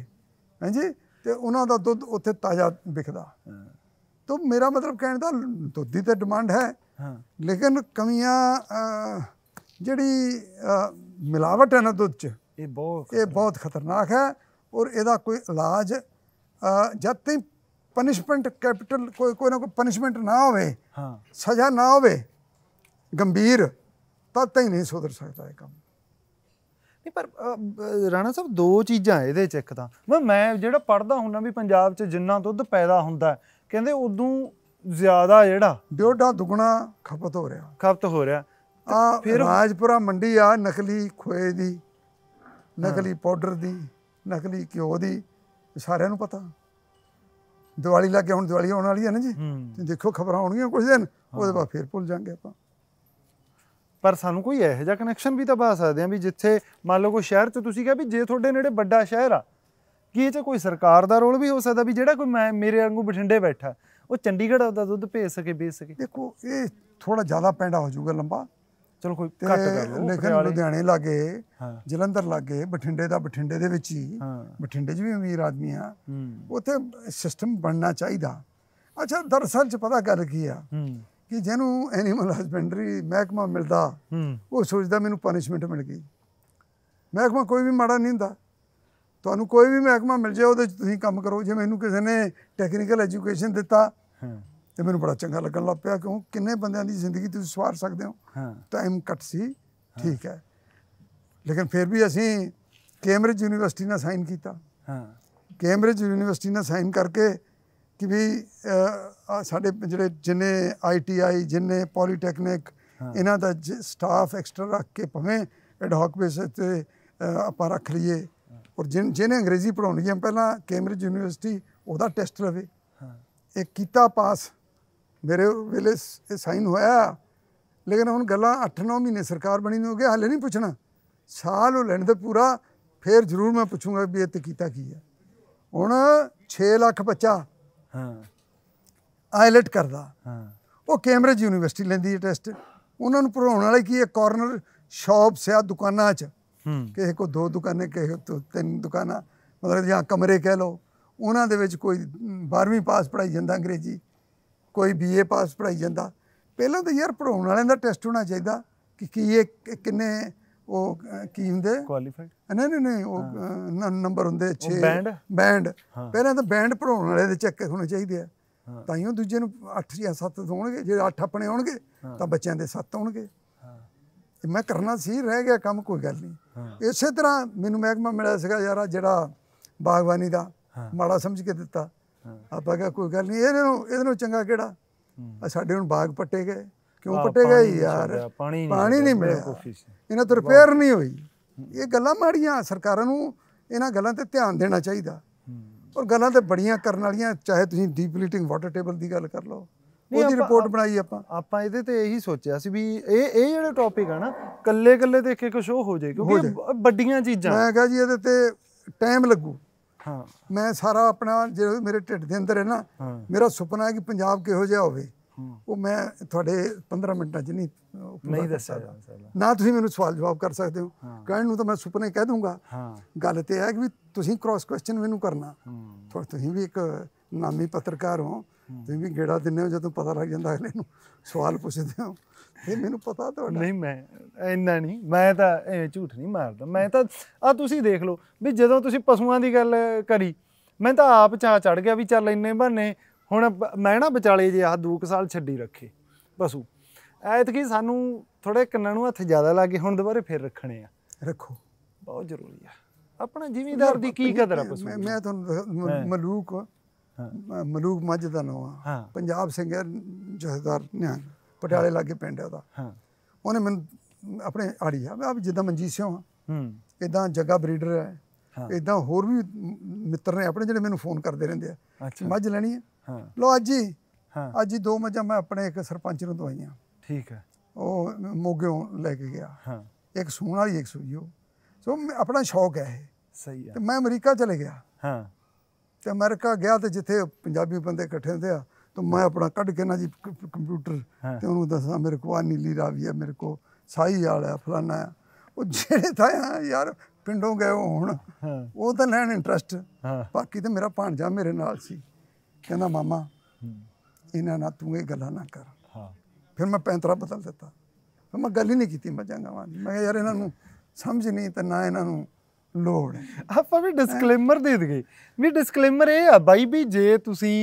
A: ਹਾਂਜੀ ਤੇ ਉਹਨਾਂ ਦਾ ਦੁੱਧ ਉੱਥੇ ਤਾਜ਼ਾ ਵਿਕਦਾ ਤਾਂ ਮੇਰਾ ਮਤਲਬ ਕਹਿਣ ਦਾ ਦੁੱਧ ਦੀ ਤੇ ਡਿਮਾਂਡ ਹੈ ਲੇਕਿਨ ਕਮੀਆਂ ਜਿਹੜੀ ਮਿਲਾਵਟ ਹੈ ਨਾ ਦੁੱਧ 'ਚ ਇਹ ਬਹੁਤ ਇਹ ਬਹੁਤ ਖਤਰਨਾਕ ਹੈ ਔਰ ਇਹਦਾ ਕੋਈ ਇਲਾਜ ਜਦ ਤੱਕ ਪਨਿਸ਼ਮੈਂਟ ਕੈਪੀਟਲ ਕੋਈ ਕੋਈ ਨਾ ਕੋਈ ਪਨਿਸ਼ਮੈਂਟ ਨਾ ਹੋਵੇ ਹਾਂ ਸਜ਼ਾ ਨਾ ਹੋਵੇ ਗੰਭੀਰ ਤਦ ਤੱਕ ਨਹੀਂ ਸੁਧਰ ਸਕਦਾ ਇਹ ਕੰਮ
B: ਨਹੀਂ ਪਰ ਰਾਣਾ ਸਾਹਿਬ ਦੋ ਚੀਜ਼ਾਂ ਇਹਦੇ ਚ ਇੱਕ ਤਾਂ ਮੈਂ ਮੈਂ ਜਿਹੜਾ ਪੜਦਾ ਹੁੰਨਾ ਵੀ ਪੰਜਾਬ 'ਚ ਜਿੰਨਾ ਦੁੱਧ ਪੈਦਾ ਹੁੰਦਾ ਕਹਿੰਦੇ ਉਦੋਂ ਜ਼ਿਆਦਾ ਜਿਹੜਾ ਡੋਡਾ ਦੁਗਣਾ ਖਪਤ ਹੋ ਰਿਹਾ ਖਪਤ ਹੋ ਰਿਹਾ
A: ਆ ਫਿਰ ਰਾਜਪੁਰਾ ਮੰਡੀ ਆ ਨਕਲੀ ਖੋਏ ਦੀ ਨਕਲੀ ਪਾਊਡਰ ਦੀ ਨਕਲੀ ਘਿਓ ਦੀ ਸਾਰਿਆਂ ਨੂੰ ਪਤਾ ਦੀਵਾਲੀ ਲੱਗੇ ਹੁਣ ਦੀਵਾਲੀ ਆਉਣ
B: ਵਾਲੀ ਹੈ ਨਾ ਜੀ ਦੇਖੋ ਖਬਰਾਂ ਆਉਣਗੀਆਂ ਕੁਝ ਦਿਨ ਉਹਦੇ ਬਾਅਦ ਫੇਰ ਭੁੱਲ ਜਾਾਂਗੇ ਆਪਾਂ ਪਰ ਸਾਨੂੰ ਕੋਈ ਇਹੋ ਜਿਹਾ ਕਨੈਕਸ਼ਨ ਵੀ ਤਾਂ ਬਾ ਸਕਦੇ ਆ ਵੀ ਜਿੱਥੇ ਮੰਨ ਲਓ ਕੋਈ ਸ਼ਹਿਰ 'ਚ ਤੁਸੀਂ ਕਹਿੰਦੇ ਵੀ ਜੇ ਤੁਹਾਡੇ ਨੇੜੇ ਵੱਡਾ ਸ਼ਹਿਰ ਆ ਕੀ ਇਹ 'ਚ ਕੋਈ ਸਰਕਾਰ ਦਾ ਰੋਲ ਵੀ ਹੋ ਸਕਦਾ ਵੀ ਜਿਹੜਾ ਕੋਈ ਮੈਂ ਮੇਰੇ ਵਾਂਗੂ ਬਠਿੰਡੇ ਬੈਠਾ ਉਹ ਚੰਡੀਗੜ੍ਹ ਦਾ ਦੁੱਧ ਭੇਜ ਸਕੇ ਵੇਚ ਸਕੇ ਦੇਖੋ ਇਹ ਥੋੜਾ ਜ਼ਿਆਦਾ ਪੈਂਡਾ ਹੋ ਜਾਊਗਾ ਲੰਬਾ ਚਲੋ ਕੋਈ ਘੱਟ ਕਰ ਲਓ ਲੇਕਿਨ ਲੁਧਿਆਣੇ
A: ਲਾਗੇ ਜਲੰਧਰ ਲਾਗੇ ਬਠਿੰਡੇ ਦਾ ਬਠਿੰਡੇ ਦੇ ਵਿੱਚ ਹੀ ਬਠਿੰਡੇ 'ਚ ਵੀ ਅਮੀਰ ਆਦਮੀ ਆ ਉੱਥੇ ਸਿਸਟਮ ਬਣਨਾ ਚਾਹੀਦਾ ਅੱਛਾ ਦਰਸਲ 'ਚ ਪਤਾ ਕਰ ਗਿਆ ਆ ਕਿ ਜਿਹਨੂੰ ਐਨੀਮਲ ਹਸਬੈਂਡਰੀ ਮਹਿਕਮਾ ਮਿਲਦਾ ਉਹ ਸੋਚਦਾ ਮੈਨੂੰ ਪਨਿਸ਼ਮੈਂਟ ਮਿਲ ਗਈ ਮਹਿਕਮਾ ਕੋਈ ਵੀ ਮਾੜਾ ਨਹੀਂ ਹੁੰਦਾ ਤੁਹਾਨੂੰ ਕੋਈ ਵੀ ਮਹਿਕਮਾ ਮਿਲ ਜਾਏ ਉਹਦੇ ਵਿੱਚ ਤੁਸੀਂ ਕੰਮ ਕਰੋ ਜੇ ਮੈਨੂੰ ਕਿਸੇ ਨੇ ਟੈਕਨੀਕਲ ਐਜੂਕੇਸ਼ਨ ਦਿੱਤਾ ਤੇ ਮੈਨੂੰ ਬੜਾ ਚੰਗਾ ਲੱਗਣ ਲੱਗ ਪਿਆ ਕਿਉਂ ਕਿੰਨੇ ਬੰਦਿਆਂ ਦੀ ਜ਼ਿੰਦਗੀ ਤੁਸੀਂ ਸਵਾਰ ਸਕਦੇ ਹੋ ਟਾਈਮ ਕੱਟ ਸੀ ਠੀਕ ਹੈ ਲੇਕਿਨ ਫਿਰ ਵੀ ਅਸੀਂ ਕੈਮਬ੍ਰਿਜ ਯੂਨੀਵਰਸਿਟੀ ਨਾਲ ਸਾਈਨ ਕੀਤਾ ਹਾਂ ਕੈਮਬ੍ਰਿਜ ਯੂਨੀਵਰਸਿਟੀ ਨਾਲ ਸਾਈਨ ਕਰਕੇ ਕਿ ਵੀ ਸਾਡੇ ਜਿਹੜੇ ਜਿੰਨੇ ਆਈਟੀਆਈ ਜਿੰਨੇ ਪੋਲੀਟੈਕਨਿਕ ਇਹਨਾਂ ਦਾ ਸਟਾਫ ਐਕਸਟਰਾ ਰੱਖ ਕੇ ਭਵੇਂ ਐਡਹਾਕ ਬੇਸਿਸ ਤੇ ਆਪਾਂ ਰੱਖ ਲਈਏ ਔਰ ਜਿਨ ਜਿਹਨੇ ਅੰਗਰੇਜ਼ੀ ਪੜਾਉਣੀ ਹੈ ਪਹਿਲਾਂ ਕੈਂਬਰਿਜ ਯੂਨੀਵਰਸਿਟੀ ਉਹਦਾ ਟੈਸਟ ਰਵੇ ਇਹ ਕੀਤਾ ਪਾਸ ਮੇਰੇ ਵੇਲੇ ਸਾਈਨ ਹੋਇਆ ਲੇਕਿਨ ਹੁਣ ਗੱਲਾਂ 8-9 ਮਹੀਨੇ ਸਰਕਾਰ ਬਣੀ ਨੂੰ ਹੋ ਗਿਆ ਹਲੇ ਨਹੀਂ ਪੁੱਛਣਾ ਸਾਲ ਉਹ ਲੈਣ ਦੇ ਪੂਰਾ ਫੇਰ ਜ਼ਰੂਰ ਮੈਂ ਪੁੱਛੂੰਗਾ ਵੀ ਇਹ ਤੇ ਕੀਤਾ ਕੀ ਹੈ ਹੁਣ 6 ਲੱਖ ਬੱਚਾ ਹਾਂ ਆਇਲਟ ਕਰਦਾ ਹਾਂ ਉਹ ਕੈਮਰੇਜ ਯੂਨੀਵਰਸਿਟੀ ਲੈਂਦੀ ਹੈ ਟੈਸਟ ਉਹਨਾਂ ਨੂੰ ਪੜਾਉਣ ਵਾਲੇ ਕੀ ਹੈ ਕਾਰਨਰ ਸ਼ਾਪ ਸਿਆ ਦੁਕਾਨਾਂ 'ਚ ਕਿਸੇ ਕੋ ਦੋ ਦੁਕਾਨੇ ਕਿਸੇ ਕੋ ਤਿੰਨ ਦੁਕਾਨਾਂ ਮਤਲਬ ਜਾਂ ਕਮਰੇ ਕਹਿ ਲੋ ਉਹਨਾਂ ਦੇ ਵਿੱਚ ਕੋਈ 12ਵੀਂ ਪਾਸ ਪੜਾਈ ਜਾਂਦਾ ਅੰਗਰੇਜ਼ੀ ਕੋਈ ਬੀਏ ਪਾਸ ਪੜਾਈ ਜਾਂਦਾ ਪਹਿਲਾਂ ਤਾਂ ਯਾਰ ਪੜਾਉਣ ਵਾਲਿਆਂ ਦਾ ਟੈਸਟ ਹੋਣਾ ਚਾਹੀਦਾ ਕਿ ਕੀ ਇਹ ਕਿੰਨੇ ਉਹ ਕੀ ਹੁੰਦੇ ਕੁਆਲੀਫਾਈਡ ਨਹੀਂ ਨਹੀਂ ਉਹ ਨੰਬਰ ਹੁੰਦੇ 6 ਬੈਂਡ ਬੈਂਡ ਪਹਿਲਾਂ ਤਾਂ ਬੈਂਡ ਪੜਾਉਣ ਵਾਲੇ ਦੇ ਚੈੱਕ ਹੋਣੇ ਚਾਹੀਦੇ ਆ ਤਾਂ ਹੀ ਉਹ ਦੂਜੇ ਨੂੰ 8 ਜਾਂ 7 ਹੋਣਗੇ ਜੇ 8 ਆਪਣੇ ਹੋਣਗੇ ਤਾਂ ਬੱਚਿਆਂ ਦੇ 7 ਹੋਣਗੇ ਮੈਂ ਕਰਨਾ ਸੀ ਰਹਿ ਗਿਆ ਕੰਮ ਕੋਈ ਗੱਲ ਨਹੀਂ ਇਸੇ ਤਰ੍ਹਾਂ ਮੈਨੂੰ ਮਹਿਕਮਾ ਮਿਲਿਆ ਸੀਗਾ ਯਾਰ ਜਿਹੜਾ ਬਾਗਬਾਨੀ ਦਾ ਮਾੜਾ ਸਮਝ ਕੇ ਦਿੱਤਾ ਆਪਾਂ ਕਿਹਾ ਕੋਈ ਗੱਲ ਨਹੀਂ ਇਹਨੂੰ ਇਹਦੇ ਨੂੰ ਚੰਗਾ ਕਿਹੜਾ ਸਾਡੇ ਹੁਣ ਬਾਗ ਪੱਟੇ ਗਏ ਕਿਉਂ ਪਟੇਗਾ ਯਾਰ ਪਾਣੀ ਨਹੀਂ ਮਿਲਿਆ ਇਹਨਾਂ ਤੋਂ ਰਿਪੇਅਰ ਨਹੀਂ ਹੋਈ ਇਹ ਗੱਲਾਂ ਮਾੜੀਆਂ ਸਰਕਾਰਾਂ ਨੂੰ ਇਹਨਾਂ ਗੱਲਾਂ ਤੇ ਧਿਆਨ ਦੇਣਾ ਚਾਹੀਦਾ ਔਰ ਗੱਲਾਂ ਤੇ ਬੜੀਆਂ ਕਰਨ ਵਾਲੀਆਂ ਚਾਹੇ ਤੁਸੀਂ ਡੀਪਲੀਟਿੰਗ ਵਾਟਰ
B: ਟੇਬਲ ਦੀ ਗੱਲ ਕਰ ਲਓ ਉਹਦੀ ਰਿਪੋਰਟ ਬਣਾਈ ਆਪਾਂ ਆਪਾਂ ਇਹਦੇ ਤੇ ਇਹੀ ਸੋਚਿਆ ਸੀ ਵੀ ਇਹ ਇਹ ਜਿਹੜਾ ਟੌਪਿਕ ਆ ਨਾ ਕੱਲੇ ਕੱਲੇ ਦੇਖ ਕੇ ਕੁਝ ਹੋ ਜਾਏ ਕਿਉਂਕਿ ਵੱਡੀਆਂ ਚੀਜ਼ਾਂ ਮੈਂ ਕਹਾਂ ਜੀ ਇਹਦੇ ਤੇ
A: ਟਾਈਮ ਲੱਗੂ ਹਾਂ ਮੈਂ ਸਾਰਾ ਆਪਣਾ ਜਿਹੜਾ ਮੇਰੇ ਢਿੱਡ ਦੇ ਅੰਦਰ ਹੈ ਨਾ ਮੇਰਾ ਸੁਪਨਾ ਹੈ ਕਿ ਪੰਜਾਬ ਕਿਹੋ ਜਿਹਾ ਹੋਵੇ ਉਹ ਮੈਂ ਤੁਹਾਡੇ 15 ਮਿੰਟਾਂ 'ਚ ਨਹੀਂ ਨਹੀਂ ਦੱਸ ਸਕਦਾ ਨਾ ਤੁਸੀਂ ਮੈਨੂੰ ਸਵਾਲ ਜਵਾਬ ਕਰ ਸਕਦੇ ਹੋ ਕਹਿਣ ਨੂੰ ਤਾਂ ਮੈਂ ਸੁਪਨੇ ਕਹਿ ਦੂੰਗਾ ਗੱਲ ਤੇ ਹੈ ਕਿ ਵੀ ਤੁਸੀਂ ਕ੍ਰਾਸ ਕੁਐਸਚਨ ਮੈਨੂੰ ਕਰਨਾ ਤੁਸੀਂ ਵੀ ਇੱਕ ਨਾਮੀ ਪੱਤਰਕਾਰ ਹੋ
B: ਤੁਸੀਂ ਵੀ ਗੇੜਾ ਦਿੰਦੇ ਹੋ ਜਦੋਂ ਪਤਾ ਲੱਗ ਜਾਂਦਾ ਅਗਲੇ ਨੂੰ ਸਵਾਲ ਪੁੱਛਦੇ ਹੋ ਇਹ ਮੈਨੂੰ ਪਤਾ ਤੁਹਾਡਾ ਨਹੀਂ ਮੈਂ ਇੰਨਾ ਨਹੀਂ ਮੈਂ ਤਾਂ ਐਵੇਂ ਝੂਠ ਨਹੀਂ ਮਾਰਦਾ ਮੈਂ ਤਾਂ ਆ ਤੁਸੀਂ ਦੇਖ ਲਓ ਵੀ ਜਦੋਂ ਤੁਸੀਂ ਪਸ਼ੂਆਂ ਦੀ ਗੱਲ ਕਰੀ ਮੈਂ ਤਾਂ ਆਪ ਚਾਹ ਚੜ ਗਿਆ ਵੀ ਚੱਲ ਇੰਨੇ ਬਹਾਨੇ ਹੁਣ ਮੈਂ ਨਾ ਵਿਚਾਲੇ ਜੇ ਆਹ ਦੂਕ ਸਾਲ ਛੱਡੀ ਰੱਖੇ ਪਸ਼ੂ ਐਤਕੀ ਸਾਨੂੰ ਥੋੜੇ ਕੰਨਾਂ ਨੂੰ ਹੱਥ ਜ਼ਿਆਦਾ ਲੱਗੇ ਹੁਣ ਦੁਬਾਰੇ ਫੇਰ ਰੱਖਣੇ ਆ ਰੱਖੋ ਬਹੁਤ ਜ਼ਰੂਰੀ ਆ ਆਪਣਾ ਜ਼ਿਮੀਦਾਰ ਦੀ ਕੀ ਕਦਰ ਆ ਪਸ਼ੂ ਮੈਂ ਤੁਹਾਨੂੰ ਮਲੂਕ ਮਲੂਕ ਮੱਝ ਦਾ ਨਾਮ
A: ਆ ਪੰਜਾਬ ਸਿੰਘ ਜਹਦਾਰ ਨਿਆਂ ਪਟਿਆਲੇ ਲਾਗੇ ਪਿੰਡ ਉਹਦਾ ਉਹਨੇ ਮੈਨੂੰ ਆਪਣੇ ਆੜੀ ਆ ਮੈਂ ਜਿੱਦਾਂ ਮਨਜੀਤ ਸਿੰਘ ਹਾਂ ਹੂੰ ਇਦਾਂ ਜੱਗਾ ਬਰੀਡਰ ਹੈ ਇਦਾਂ ਹੋਰ ਵੀ ਮਿੱਤਰ ਨੇ ਆਪਣੇ ਜਿਹੜੇ ਮੈਨੂੰ ਫੋਨ ਕਰਦੇ ਰਹਿੰਦੇ ਆ ਮੱਝ ਲੈਣੀ ਹੈ ਹਾਂ ਲੋ ਅੱਜ ਹੀ ਹਾਂ ਅੱਜ ਹੀ ਦੋ ਮੱਝਾਂ ਮੈਂ ਆਪਣੇ ਇੱਕ ਸਰਪੰਚ ਨੂੰ ਦਵਾਈਆਂ ਠੀਕ ਹੈ ਉਹ ਮੋਗਿਓਂ ਲੈ ਕੇ ਗਿਆ ਹਾਂ ਇੱਕ ਸੂਣ ਵਾਲੀ ਇੱਕ ਸੂਈ ਉਹ ਸੋ ਆਪਣਾ ਸ਼ੌਕ ਹੈ ਇਹ ਸਹੀ ਹੈ ਤੇ ਮੈਂ ਅਮਰੀਕਾ ਚਲੇ ਗਿਆ ਹਾਂ ਤੇ ਅਮਰੀਕਾ ਗਿਆ ਤੇ ਜਿੱਥੇ ਪੰਜਾਬੀ ਬੰਦੇ ਇਕੱਠੇ ਹੁੰਦੇ ਆ ਤਾਂ ਮੈਂ ਆਪਣਾ ਕੱਢ ਕੇ ਨਾ ਜੀ ਕੰਪਿਊਟਰ ਤੇ ਉਹਨੂੰ ਦੱਸਾਂ ਮੇਰੇ ਕੋਲ ਆ ਨੀਲੀ ਰਾਵੀ ਹੈ ਮੇਰੇ ਕੋਲ ਸਾਈ ਵਾਲਾ ਫਲਾਨਾ ਉਹ ਜਿਹੜੇ ਤਾਂ ਯਾਰ ਪਿੰਡੋਂ ਗਏ ਹੁਣ ਉਹ ਤਾਂ ਲੈਣ ਇੰਟਰਸਟ ਬਾਕੀ ਤੇ ਮੇਰਾ ਭਾਣਜਾ ਮੇਰੇ ਨਾਲ ਸੀ ਕਹਿੰਦਾ ਮਾਮਾ ਇਹਨਾਂ ਨਾਲ ਤੂੰ ਇਹ ਗੱਲਾਂ ਨਾ ਕਰ ਹਾਂ ਫਿਰ ਮੈਂ ਪੈਂਤਰਾ ਬਦਲ ਦਿੱਤਾ ਫਿਰ ਮੈਂ ਗੱਲ ਹੀ
B: ਨਹੀਂ ਕੀਤੀ ਮਜਾਂਗਾ ਮੈਂ ਮੈਂ ਯਾਰ ਇਹਨਾਂ ਨੂੰ ਸਮਝ ਨਹੀਂ ਤੇ ਨਾ ਇਹਨਾਂ ਨੂੰ ਲੋੜ ਆਪਾਂ ਵੀ ਡਿਸਕਲੇਮਰ ਦੇ ਦਈਏ ਵੀ ਡਿਸਕਲੇਮਰ ਇਹ ਆ ਬਾਈ ਵੀ ਜੇ ਤੁਸੀਂ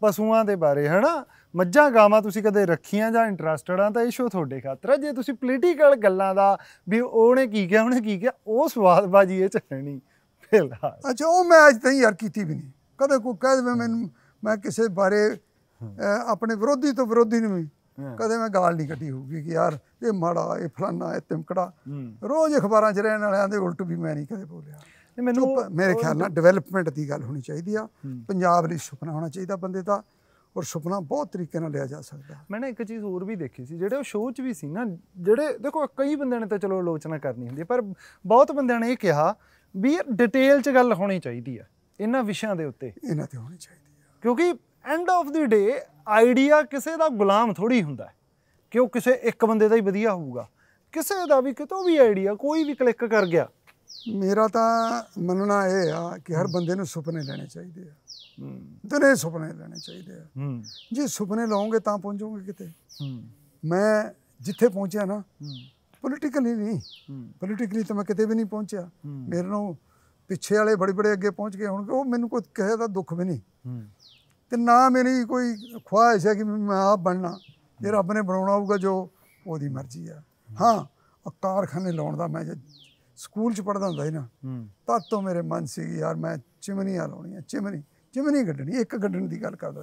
B: ਪਸ਼ੂਆਂ ਦੇ ਬਾਰੇ ਹਨਾ ਮੱਝਾਂ ਗਾਵਾਂ ਤੁਸੀਂ ਕਦੇ ਰੱਖੀਆਂ ਜਾਂ ਇੰਟਰਸਟਡ ਆ ਤਾਂ ਇਹ ਸ਼ੋ ਤੁਹਾਡੇ ਖਾਤਰ ਆ ਜੇ ਤੁਸੀਂ ਪੋਲੀਟੀਕਲ ਗੱਲਾਂ ਦਾ ਵੀ ਉਹਨੇ ਕੀ ਕਿਹਾ ਉਹਨੇ ਕੀ ਕਿਹਾ ਉਹ ਸਵਾਦ ਬਾਜੀ ਇਹ ਚ ਹੈ ਨਹੀਂ ਫਿਲਹਾਲ ਅੱਛਾ ਉਹ ਮੈਂ ਅੱਜ ਤਾਈਂ ਯਾਰ ਕੀਤੀ ਵੀ ਨਹੀਂ ਕਦੇ ਕੋਈ ਕਹਿ ਦੇਵੇ ਮੈਨੂੰ ਮੈਂ
A: ਕਿਸੇ ਬਾਰੇ ਆਪਣੇ ਵਿਰੋਧੀ ਤੋਂ ਵਿਰੋਧੀ ਨੂੰ ਵੀ ਕਦੇ ਮੈਂ ਗਾਲ ਨਹੀਂ ਕੱਢੀ ਹੋਊਗੀ ਕਿ ਯਾਰ ਇਹ ਮਾੜਾ ਇਹ ਫਲਾਨਾ ਇਹ ਤਿਮਕੜਾ ਰੋਜ਼ ਅਖਬਾਰਾਂ 'ਚ ਰਹਿਣ ਵਾਲਿਆਂ ਦੇ ਉਲਟ ਵੀ ਮੈਂ ਨਹੀਂ ਕਦੇ ਬੋਲਿਆ ਮੈਨੂੰ ਮੇਰੇ ਖਿਆਲ ਨਾਲ ਡਿਵੈਲਪਮੈਂਟ ਦੀ ਗੱਲ ਹੋਣੀ ਚਾਹੀਦੀ ਆ ਪੰਜਾਬ ਲਈ ਸੁਪਨਾ ਹੋਣਾ ਚਾਹੀਦਾ
B: ਬੰਦੇ ਦਾ ਔਰ ਸੁਪਨਾ ਬਹੁਤ ਤਰੀਕੇ ਨਾਲ ਲਿਆ ਜਾ ਸਕਦਾ ਮੈਂ ਨਾ ਇੱਕ ਚੀਜ਼ ਹੋਰ ਵੀ ਦੇਖੀ ਸੀ ਜਿਹੜੇ ਉਹ ਸ਼ੋਅ 'ਚ ਵੀ ਸੀ ਨਾ ਜਿਹੜੇ ਦੇਖੋ ਕਈ ਬੰਦਿਆਂ ਨੇ ਤਾਂ ਚਲੋ ਆਲੋਚਨਾ ਕਰਨੀ ਹੁੰਦੀ ਪਰ ਬਹੁਤ ਬੰਦਿਆਂ ਨੇ ਇਹ ਕਿਹਾ ਵੀ ਡਿਟੇਲ 'ਚ ਗੱਲ ਹੋਣੀ ਚਾਹੀਦੀ ਹੈ ਇਹਨਾਂ ਵਿਸ਼ਿਆਂ ਦੇ ਉੱਤੇ ਇਹਨਾਂ ਤੇ ਹੋਣੀ ਚਾਹੀਦੀ ਹੈ ਕਿਉਂਕਿ end of the day idea ਕਿਸੇ ਦਾ ਗੁਲਾਮ ਥੋੜੀ ਹੁੰਦਾ ਕਿ ਉਹ ਕਿਸੇ ਇੱਕ ਬੰਦੇ ਦਾ ਹੀ ਵਧੀਆ ਹੋਊਗਾ ਕਿਸੇ ਦਾ ਵੀ ਕਿਤੋਂ ਵੀ ਆਈਡੀਆ ਕੋਈ ਵੀ ਕਲਿੱਕ ਕਰ ਗਿਆ ਮੇਰਾ
A: ਤਾਂ ਮੰਨਣਾ ਇਹ ਆ ਕਿ ਹਰ ਬੰਦੇ ਨੂੰ ਸੁਪਨੇ ਲੈਣੇ ਚਾਹੀਦੇ ਆ ਦਿਨੇ ਸੁਪਨੇ ਲੈਣੇ ਚਾਹੀਦੇ ਆ ਜੇ ਸੁਪਨੇ ਲਾਉਂਗੇ ਤਾਂ ਪਹੁੰਚੋਗੇ ਕਿਤੇ ਮੈਂ ਜਿੱਥੇ ਪਹੁੰਚਿਆ ਨਾ ਪੋਲੀਟੀਕਲੀ ਨਹੀਂ ਪੋਲੀਟੀਕਲੀ ਤਾਂ ਮੈਂ ਕਿਤੇ ਵੀ ਨਹੀਂ ਪਹੁੰਚਿਆ ਮੇਰੇ ਨੂੰ ਪਿੱਛੇ ਵਾਲੇ ਬੜੇ ਬੜੇ ਅੱਗੇ ਪਹੁੰਚ ਗਏ ਹੁਣ ਉਹ ਮੈਨੂੰ ਕੋਈ ਕਹੇ ਦਾ ਦੁੱਖ ਵੀ ਨਹੀਂ ਤੇ ਨਾ ਮੇਰੀ ਕੋਈ ਖੁਆਇਸ਼ ਹੈ ਕਿ ਮੈਂ ਆਪ ਬਣਨਾ ਜੇ ਰੱਬ ਨੇ ਬਣਾਉਣਾ ਹੋਊਗਾ ਜੋ ਉਹਦੀ ਮਰਜ਼ੀ ਆ ਹਾਂ ਕਾਰਖਾਨੇ ਲਾਉਣ ਦਾ ਮੈਂ ਸਕੂਲ ਚ ਪੜਦਾ ਹੁੰਦਾ ਸੀ ਨਾ ਤਦ ਤੋਂ ਮੇਰੇ ਮਨ ਸੀ ਯਾਰ ਮੈਂ ਚਿਮਨੀਆਂ ਲਾਉਣੀਆਂ ਚਿਮਨੀ ਚਿਮਨੀ ਗੱਡਣੀ ਇੱਕ ਗੱਡਣ ਦੀ ਗੱਲ ਕਰਦਾ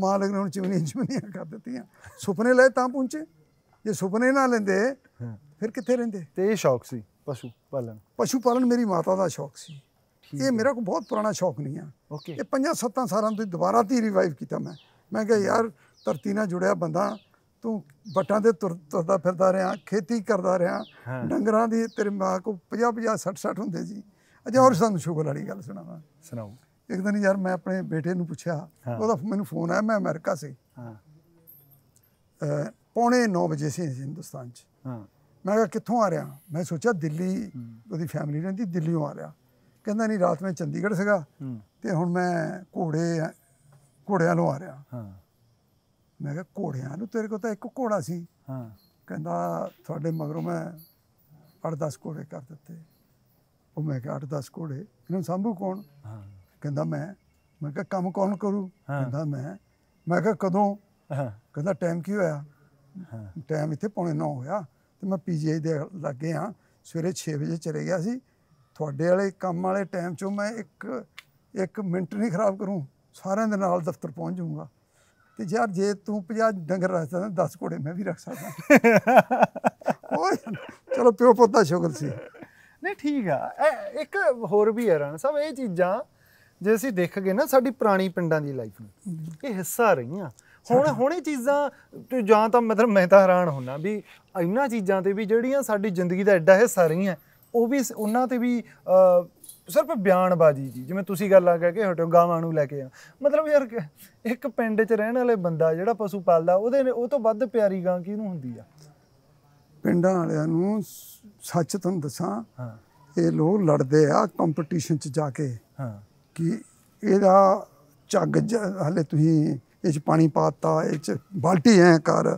A: ਮਾਲਕ ਨੇ ਹੁਣ ਚਿਮਨੀ ਚਿਮਨੀਆਂ ਕਰ ਦਿੱਤੀਆਂ ਸੁਪਨੇ ਲੈ ਤਾਂ ਪਹੁੰਚੇ ਜੇ ਸੁਪਨੇ ਨਾ ਲੈਂਦੇ ਫਿਰ ਕਿੱਥੇ ਰਹਿੰਦੇ ਤੇ ਇਹ ਸ਼ੌਕ ਸੀ ਪਸ਼ੂ ਪਾਲਣ ਪਸ਼ੂ ਪਾਲਣ ਮੇਰੀ ਮਾਤਾ ਦਾ ਸ਼ੌਕ ਸੀ ਇਹ ਮੇਰਾ ਕੋ ਬਹੁਤ ਪੁਰਾਣਾ ਸ਼ੌਕ ਨਹੀਂ ਆ ਇਹ ਪੰਜਾਂ ਸੱਤਾਂ ਸਾਲਾਂ ਤੋਂ ਦੁਬਾਰਾ ਤੀ ਰਿਵਾਈਵ ਕੀਤਾ ਮੈਂ ਮੈਂ ਕਿਹਾ ਯਾਰ ਧਰਤੀ ਨਾਲ ਜੁੜਿਆ ਬੰਦਾ ਤੂੰ ਬੱਟਾਂ ਦੇ ਤੁਰਦਾ ਫਿਰਦਾ ਰਿਹਾ ਖੇਤੀ ਕਰਦਾ ਰਿਹਾ ਡੰਗਰਾਂ ਦੀ ਤੇਰੇ ਮਾਂ ਕੋ 50 50 60 60 ਹੁੰਦੇ ਸੀ ਅਜਾ ਹੋਰ ਸਾਨੂੰ ਸ਼ੁਗਰ ਵਾਲੀ ਗੱਲ ਸੁਣਾਵਾ ਸੁਣਾਓ ਇੱਕ ਦਿਨ ਯਾਰ ਮੈਂ ਆਪਣੇ ਬੇਟੇ ਨੂੰ ਪੁੱਛਿਆ ਉਹਦਾ ਮੈਨੂੰ ਫੋਨ ਆਇਆ ਮੈਂ ਅਮਰੀਕਾ ਸੀ ਹਾਂ ਪੌਣੇ 9 ਵਜੇ ਸੀ ਹਿੰਦੁਸਤਾਨ 'ਚ ਹਾਂ ਮੈਂ ਕਿਹਾ ਕਿੱਥੋਂ ਆ ਰਿਹਾ ਮੈਂ ਸੋਚਿਆ ਦਿੱਲੀ ਉਹਦੀ ਫੈਮਿਲੀ ਰਹਿੰਦੀ ਦਿੱਲੀੋਂ ਆ ਰਿਹਾ ਕਹਿੰਦਾ ਨਹੀਂ ਰਾਤ ਮੈਂ ਚੰਡੀਗੜ੍ਹ ਸੀਗਾ ਤੇ ਹੁਣ ਮੈਂ ਘੋੜੇ ਘੋੜਿਆਂ ਨੂੰ ਆ ਰਿਹਾ ਹਾਂ ਮੈਂ ਕਿਹਾ ਘੋੜਿਆਂ ਨੂੰ ਤੇਰੇ ਕੋਲ ਤਾਂ ਇੱਕ ਘੋੜਾ ਸੀ ਹਾਂ ਕਹਿੰਦਾ ਤੁਹਾਡੇ ਮਗਰੋਂ ਮੈਂ 8-10 ਘੋੜੇ ਕਰ ਦਿੱਤੇ ਉਹ ਮੈਂ ਕਿਹਾ 8-10 ਘੋੜੇ ਇਹਨਾਂ ਸੰਭੂ ਕੋਣ ਹਾਂ ਕਹਿੰਦਾ ਮੈਂ ਮੈਂ ਕਿਹਾ ਕੰਮ ਕੌਣ ਕਰੂ ਕਹਿੰਦਾ ਮੈਂ ਮੈਂ ਕਿਹਾ ਕਦੋਂ ਕਹਿੰਦਾ ਟਾਈਮ ਕੀ ਹੋਇਆ ਟਾਈਮ ਇੱਥੇ ਪੌਣੇ 9 ਹੋਇਆ ਤੇ ਮੈਂ ਪੀਜੀਆਈ ਦੇ ਲੱਗੇ ਆ ਸਵੇਰੇ 6 ਵਜੇ ਚਲੇ ਗਿਆ ਸੀ ਤੁਹਾਡੇ ਵਾਲੇ ਕੰਮ ਵਾਲੇ ਟਾਈਮ ਚੋਂ ਮੈਂ ਇੱਕ ਇੱਕ ਮਿੰਟ ਨਹੀਂ ਖਰਾਬ ਕਰੂੰ ਸਾਰਿਆਂ ਦੇ ਨਾਲ ਦਫ਼ਤਰ ਪਹੁੰਚ ਜਾਊਂਗਾ ਤੇ ਯਾਰ ਜੇ ਤੂੰ 50 ਡੰਗਰ ਰੱਖ ਸਕਦਾ 10 ਘੋੜੇ ਮੈਂ ਵੀ ਰੱਖ ਸਕਦਾ
B: ਓਏ ਚਲੋ ਪਿਓ ਪੁੱਤ ਦਾ ਸ਼ੁਕਰ ਸੀ ਨਹੀਂ ਠੀਕ ਆ ਇੱਕ ਹੋਰ ਵੀ ਹੈ ਰਣ ਸਾਹਿਬ ਇਹ ਚੀਜ਼ਾਂ ਜੇ ਅਸੀਂ ਦੇਖਗੇ ਨਾ ਸਾਡੀ ਪੁਰਾਣੀ ਪਿੰਡਾਂ ਦੀ ਲਾਈਫ ਨੂੰ ਇਹ ਹਿੱਸਾ ਰਹੀਆਂ ਹੁਣ ਹੁਣੇ ਚੀਜ਼ਾਂ ਤੇ ਜਾਂ ਤਾਂ ਮਤਲਬ ਮੈਂ ਤਾਂ ਹੈਰਾਨ ਹੁੰਨਾ ਵੀ ਇੰਨਾ ਚੀਜ਼ਾਂ ਤੇ ਵੀ ਜਿਹੜੀਆਂ ਸਾਡੀ ਜ਼ਿੰਦਗੀ ਦਾ ਐਡਾ ਹਿੱਸਾ ਰਹੀਆਂ ਉਹ ਵੀ ਉਹਨਾਂ ਤੇ ਵੀ ਸਿਰਫ ਬਿਆਨਬਾਜ਼ੀ ਜੀ ਜਿਵੇਂ ਤੁਸੀਂ ਗੱਲ ਆ ਕਹਿ ਕੇ ਹਟੋ ਗਾਵਾਂ ਨੂੰ ਲੈ ਕੇ ਆ ਮਤਲਬ ਯਾਰ ਇੱਕ ਪਿੰਡ 'ਚ ਰਹਿਣ ਵਾਲੇ ਬੰਦਾ ਜਿਹੜਾ ਪਸ਼ੂ ਪਾਲਦਾ ਉਹਦੇ ਉਹ ਤੋਂ ਵੱਧ ਪਿਆਰੀ ਗਾਂ ਕਿਹਨੂੰ ਹੁੰਦੀ ਆ
A: ਪਿੰਡਾਂ ਵਾਲਿਆਂ ਨੂੰ ਸੱਚ ਤੁਹਾਨੂੰ ਦੱਸਾਂ ਹਾਂ ਇਹ ਲੋਕ ਲੜਦੇ ਆ ਕੰਪੀਟੀਸ਼ਨ 'ਚ ਜਾ ਕੇ ਹਾਂ ਕਿ ਇਹਦਾ ਝੱਗ ਹਲੇ ਤੁਸੀਂ ਇਹ ਚ ਪਾਣੀ ਪਾਤਾ ਇਹ ਚ ਬਾਲਟੀ ਐ ਕਰ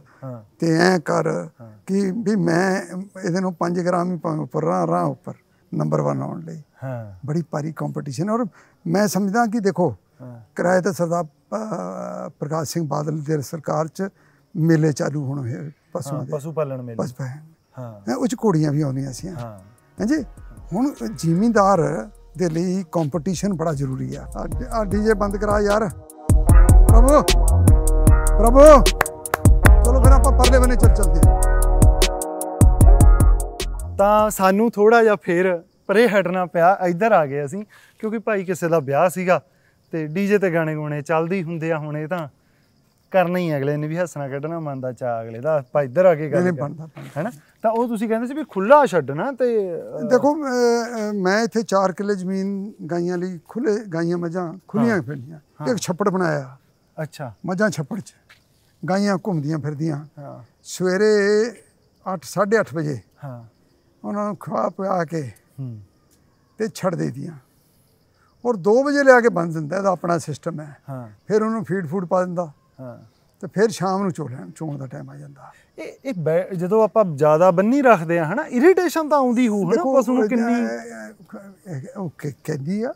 A: ਤੇ ਐ ਕਰ ਕਿ ਵੀ ਮੈਂ ਇਹਦੇ ਨੂੰ 5 ਗ੍ਰਾਮ ਹੀ ਪਾਉਂ ਉੱਪਰ ਰਾਂ ਰਾਂ ਉੱਪਰ ਨੰਬਰ 1 ਆਉਣ ਲਈ ਹਾਂ ਬੜੀ ਪਾਰੀ ਕੰਪੀਟੀਸ਼ਨ ਔਰ ਮੈਂ ਸਮਝਦਾ ਕਿ ਦੇਖੋ ਕਿਰਾਏ ਤੇ ਸਰਦਾਰ ਪ੍ਰਕਾਸ਼ ਸਿੰਘ ਬਾਦਲ ਦੀ ਸਰਕਾਰ ਚ ਮੇਲੇ ਚਾਲੂ ਹੋਣ ਹੋਏ ਪਸ਼ੂ ਦੇ ਪਸ਼ੂ
B: ਪਾਲਣ ਮੇਲੇ ਪਸ਼ੂ ਹਾਂ
A: ਉਹ ਚ ਘੋੜੀਆਂ ਵੀ ਆਉਂਦੀਆਂ ਸੀ ਹਾਂ ਹਾਂਜੀ ਹੁਣ ਜ਼ਿਮੀਂਦਾਰ ਦੇ ਲਈ ਕੰਪੀਟੀਸ਼ਨ ਬੜਾ ਜ਼ਰੂਰੀ ਆ ਆ ਡੀਜੇ ਬੰਦ ਕਰਾ ਯਾਰ
B: ਪ੍ਰਭੂ ਪ੍ਰਭੂ ਚਲੋ ਫਿਰ ਆਪਾਂ ਪਰਲੇ ਬਨੇ ਚੱਲ ਚੱਲਦੇ ਆ ਤਾਂ ਸਾਨੂੰ ਥੋੜਾ ਜਿਹਾ ਫੇਰ ਪਰੇ ਹਟਣਾ ਪਿਆ ਇੱਧਰ ਆ ਗਏ ਅਸੀਂ ਕਿਉਂਕਿ ਭਾਈ ਕਿਸੇ ਦਾ ਵਿਆਹ ਸੀਗਾ ਤੇ ਡੀਜੇ ਤੇ ਗਾਣੇ ਗੋਣੇ ਚੱਲਦੀ ਹੁੰਦੇ ਆ ਹੁਣ ਇਹ ਤਾਂ ਕਰਨਾ ਹੀ ਅਗਲੇ ਨੇ ਵੀ ਹੱਸਣਾ ਕੱਢਣਾ ਮੰਨਦਾ ਚਾ ਅਗਲੇ ਦਾ ਆਪਾਂ ਇੱਧਰ ਆ ਕੇ ਗੱਲ ਹੈਨਾ ਤਾਂ ਉਹ ਤੁਸੀਂ ਕਹਿੰਦੇ ਸੀ ਵੀ ਖੁੱਲਾ ਛੱਡਣਾ ਤੇ ਦੇਖੋ ਮੈਂ ਇੱਥੇ
A: 4 ਕਿੱਲੇ ਜ਼ਮੀਨ ਗਾਈਆਂ ਲਈ ਖੁੱਲੇ ਗਾਈਆਂ ਮਜਾਂ ਖੁੱਲੀਆਂ ਫਿਰਦੀਆਂ ਇੱਕ ਛੱਪੜ ਬਣਾਇਆ ਅੱਛਾ ਮਜਾਂ ਛੱਪੜ 'ਚ ਗਾਈਆਂ ਘੁੰਮਦੀਆਂ ਫਿਰਦੀਆਂ ਹਾਂ ਸਵੇਰੇ 8 8:30 ਵਜੇ ਹਾਂ ਉਹਨਾਂ ਨੂੰ ਖਵਾ ਪਿਆ ਕੇ ਹੂੰ ਤੇ ਛੱਡ ਦੇਦੀਆਂ ਔਰ 2 ਵਜੇ ਲਿਆ ਕੇ ਬੰਦ ਦਿੰਦਾ ਇਹਦਾ ਆਪਣਾ ਸਿਸਟਮ ਹੈ ਹਾਂ ਫਿਰ ਉਹਨੂੰ ਫੀਡ ਫੂਡ ਪਾ ਦਿੰਦਾ ਹਾਂ ਤੇ ਫਿਰ ਸ਼ਾਮ ਨੂੰ ਲੈਣ ਚੋਣ ਦਾ ਟਾਈਮ ਆ ਜਾਂਦਾ
B: ਇਹ ਇਹ ਜਦੋਂ ਆਪਾਂ ਜ਼ਿਆਦਾ ਬੰਨੀ ਰੱਖਦੇ ਆ ਹਨਾ
A: ਇਰੀਟੇਸ਼ਨ ਤਾਂ ਆਉਂਦੀ ਹੋਊ ਹਨਾ ਪਸ਼ੂ ਨੂੰ
B: ਕਿੰਨੀ
A: ਓਕੇ ਕਹਿੰਦੀ ਆ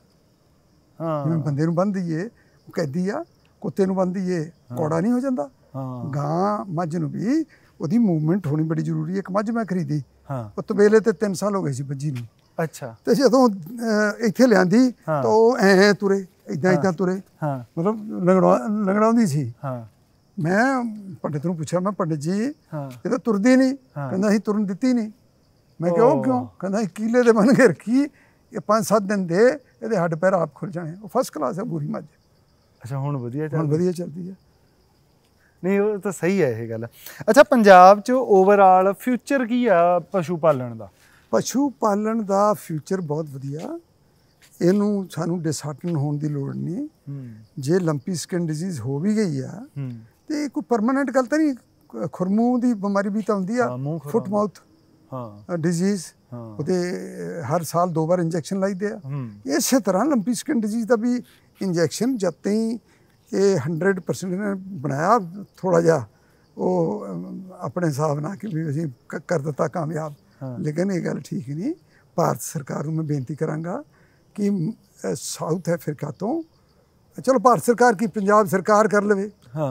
A: ਹਾਂ ਜਿਵੇਂ ਬੰਦੇ ਨੂੰ ਬੰਨਦੀ ਏ ਉਹ ਕਹਿੰਦੀ ਆ ਕੁੱਤੇ ਨੂੰ ਬੰਨਦੀ ਏ ਕੋੜਾ ਨਹੀਂ ਹੋ ਜਾਂਦਾ ਹਾਂ ਗਾਂ ਮੱਝ ਨੂੰ ਵੀ ਉਹਦੀ ਮੂਵਮੈਂਟ ਹੋਣੀ ਬੜੀ ਜ਼ਰੂਰੀ ਹੈ ਇੱਕ ਮੱਝ ਮੈਂ ਖਰੀਦੀ ਹਾਂ ਉਹ ਤਬੇਲੇ ਤੇ 3 ਸਾਲ ਹੋ ਗਏ ਸੀ ਬੱਜੀ ਨੂੰ ਅੱਛਾ ਤੇ ਜਦੋਂ ਇੱਥੇ ਲਿਆਂਦੀ ਤਾਂ ਉਹ ਐ ਤੁਰੇ ਇਦਾਂ ਇਦਾਂ ਤੁਰੇ ਹਾਂ ਮਤਲਬ ਲੰਗੜਾ ਲੰਗੜਾਉਂਦੀ ਸੀ ਹਾਂ ਮੈਂ ਪੰਡਿਤ ਨੂੰ ਪੁੱਛਿਆ ਮੈਂ ਪੰਡਿਤ ਜੀ ਇਹ ਤਾਂ ਤੁਰਦੀ ਨਹੀਂ ਕਹਿੰਦਾ ਅਸੀਂ ਤੁਰਨ ਦਿੱਤੀ ਨਹੀਂ ਮੈਂ ਕਿਹਾ ਉਹ ਕਿਉਂ ਕਹਿੰਦਾ ਕੀਲੇ ਦੇ ਬਣ ਕੇ ਰੱਖੀ ਇਹ ਪੰਜ ਸੱਤ ਦਿਨ ਦੇ ਇਹਦੇ ਹੱਡ ਪੈਰ ਆਪ ਖੁੱਲ ਜਾਣੇ ਉਹ ਫਸਟ ਕਲਾਸ ਹੈ ਬੁਰੀ ਮੱਝ
B: ਅੱਛਾ ਹੁਣ ਵਧੀਆ ਚੱਲ ਹੁਣ ਵਧੀਆ ਚੱਲਦੀ ਹੈ ਨਹੀਂ ਉਹ ਤਾਂ ਸਹੀ ਹੈ ਇਹ ਗੱਲ ਅੱਛਾ ਪੰਜਾਬ 'ਚ ਓਵਰਆਲ ਫਿਊਚਰ ਕੀ ਆ ਪਸ਼ੂ ਪਾਲਣ ਦਾ ਪਸ਼ੂ ਪਾਲਣ ਦਾ ਫਿਊਚਰ ਬਹੁਤ ਵਧੀਆ
A: ਇਹਨੂੰ ਸਾਨੂੰ ਡਿਸਹਾਰਟਨ ਹੋਣ ਦੀ ਲੋੜ ਨਹੀਂ ਜੇ ਲੰਪੀ ਸਕਿਨ ਡਿਜ਼ੀਜ਼ ਹੋ ਵੀ ਗਈ ਆ ਤੇ ਇਹ ਕੋਈ ਪਰਮਨੈਂਟ ਗੱਲ ਤਾਂ ਨਹੀਂ ਖੁਰਮੂ ਦੀ ਬਿਮਾਰੀ ਵੀ ਤਾਂ ਹੁੰਦੀ ਆ ਫੁੱਟ ਮਾਊਥ ਹਾਂ ਡਿਜ਼ੀਜ਼ ਉਹਦੇ ਹਰ ਸਾਲ ਦੋ ਵਾਰ ਇੰਜੈਕਸ਼ਨ ਲਾਈਦੇ ਆ ਇਸੇ ਤਰ੍ਹਾਂ ਲੰਪੀ ਸਕਿਨ ਡਿਜ਼ੀਜ਼ ਦਾ ਵੀ ਇੰਜੈਕਸ਼ਨ ਜਦ ਤਈ ਇਹ 100% ਬਣਾਇਆ ਥੋੜਾ ਜਿਹਾ ਉਹ ਆਪਣੇ ਹਿਸਾਬ ਨਾਲ ਕਿ ਵੀ ਅਸੀਂ ਕਰ ਦਿੱਤਾ ਕਾਮਯਾਬ ਲੇਕਿਨ ਇਹ ਗੱਲ ਠੀਕ ਨਹੀਂ ਭਾਰਤ ਸਰਕਾਰ ਨੂੰ ਮੈਂ ਬੇਨਤੀ ਕਰਾਂਗਾ ਕਿ ਸਾਊਥ ਅਫਰੀਕਾ ਤੋਂ ਚਲੋ ਭਾਰਤ ਸਰਕਾਰ ਕੀ ਪੰਜਾਬ ਸਰਕਾਰ ਕਰ ਲਵੇ
B: ਹਾਂ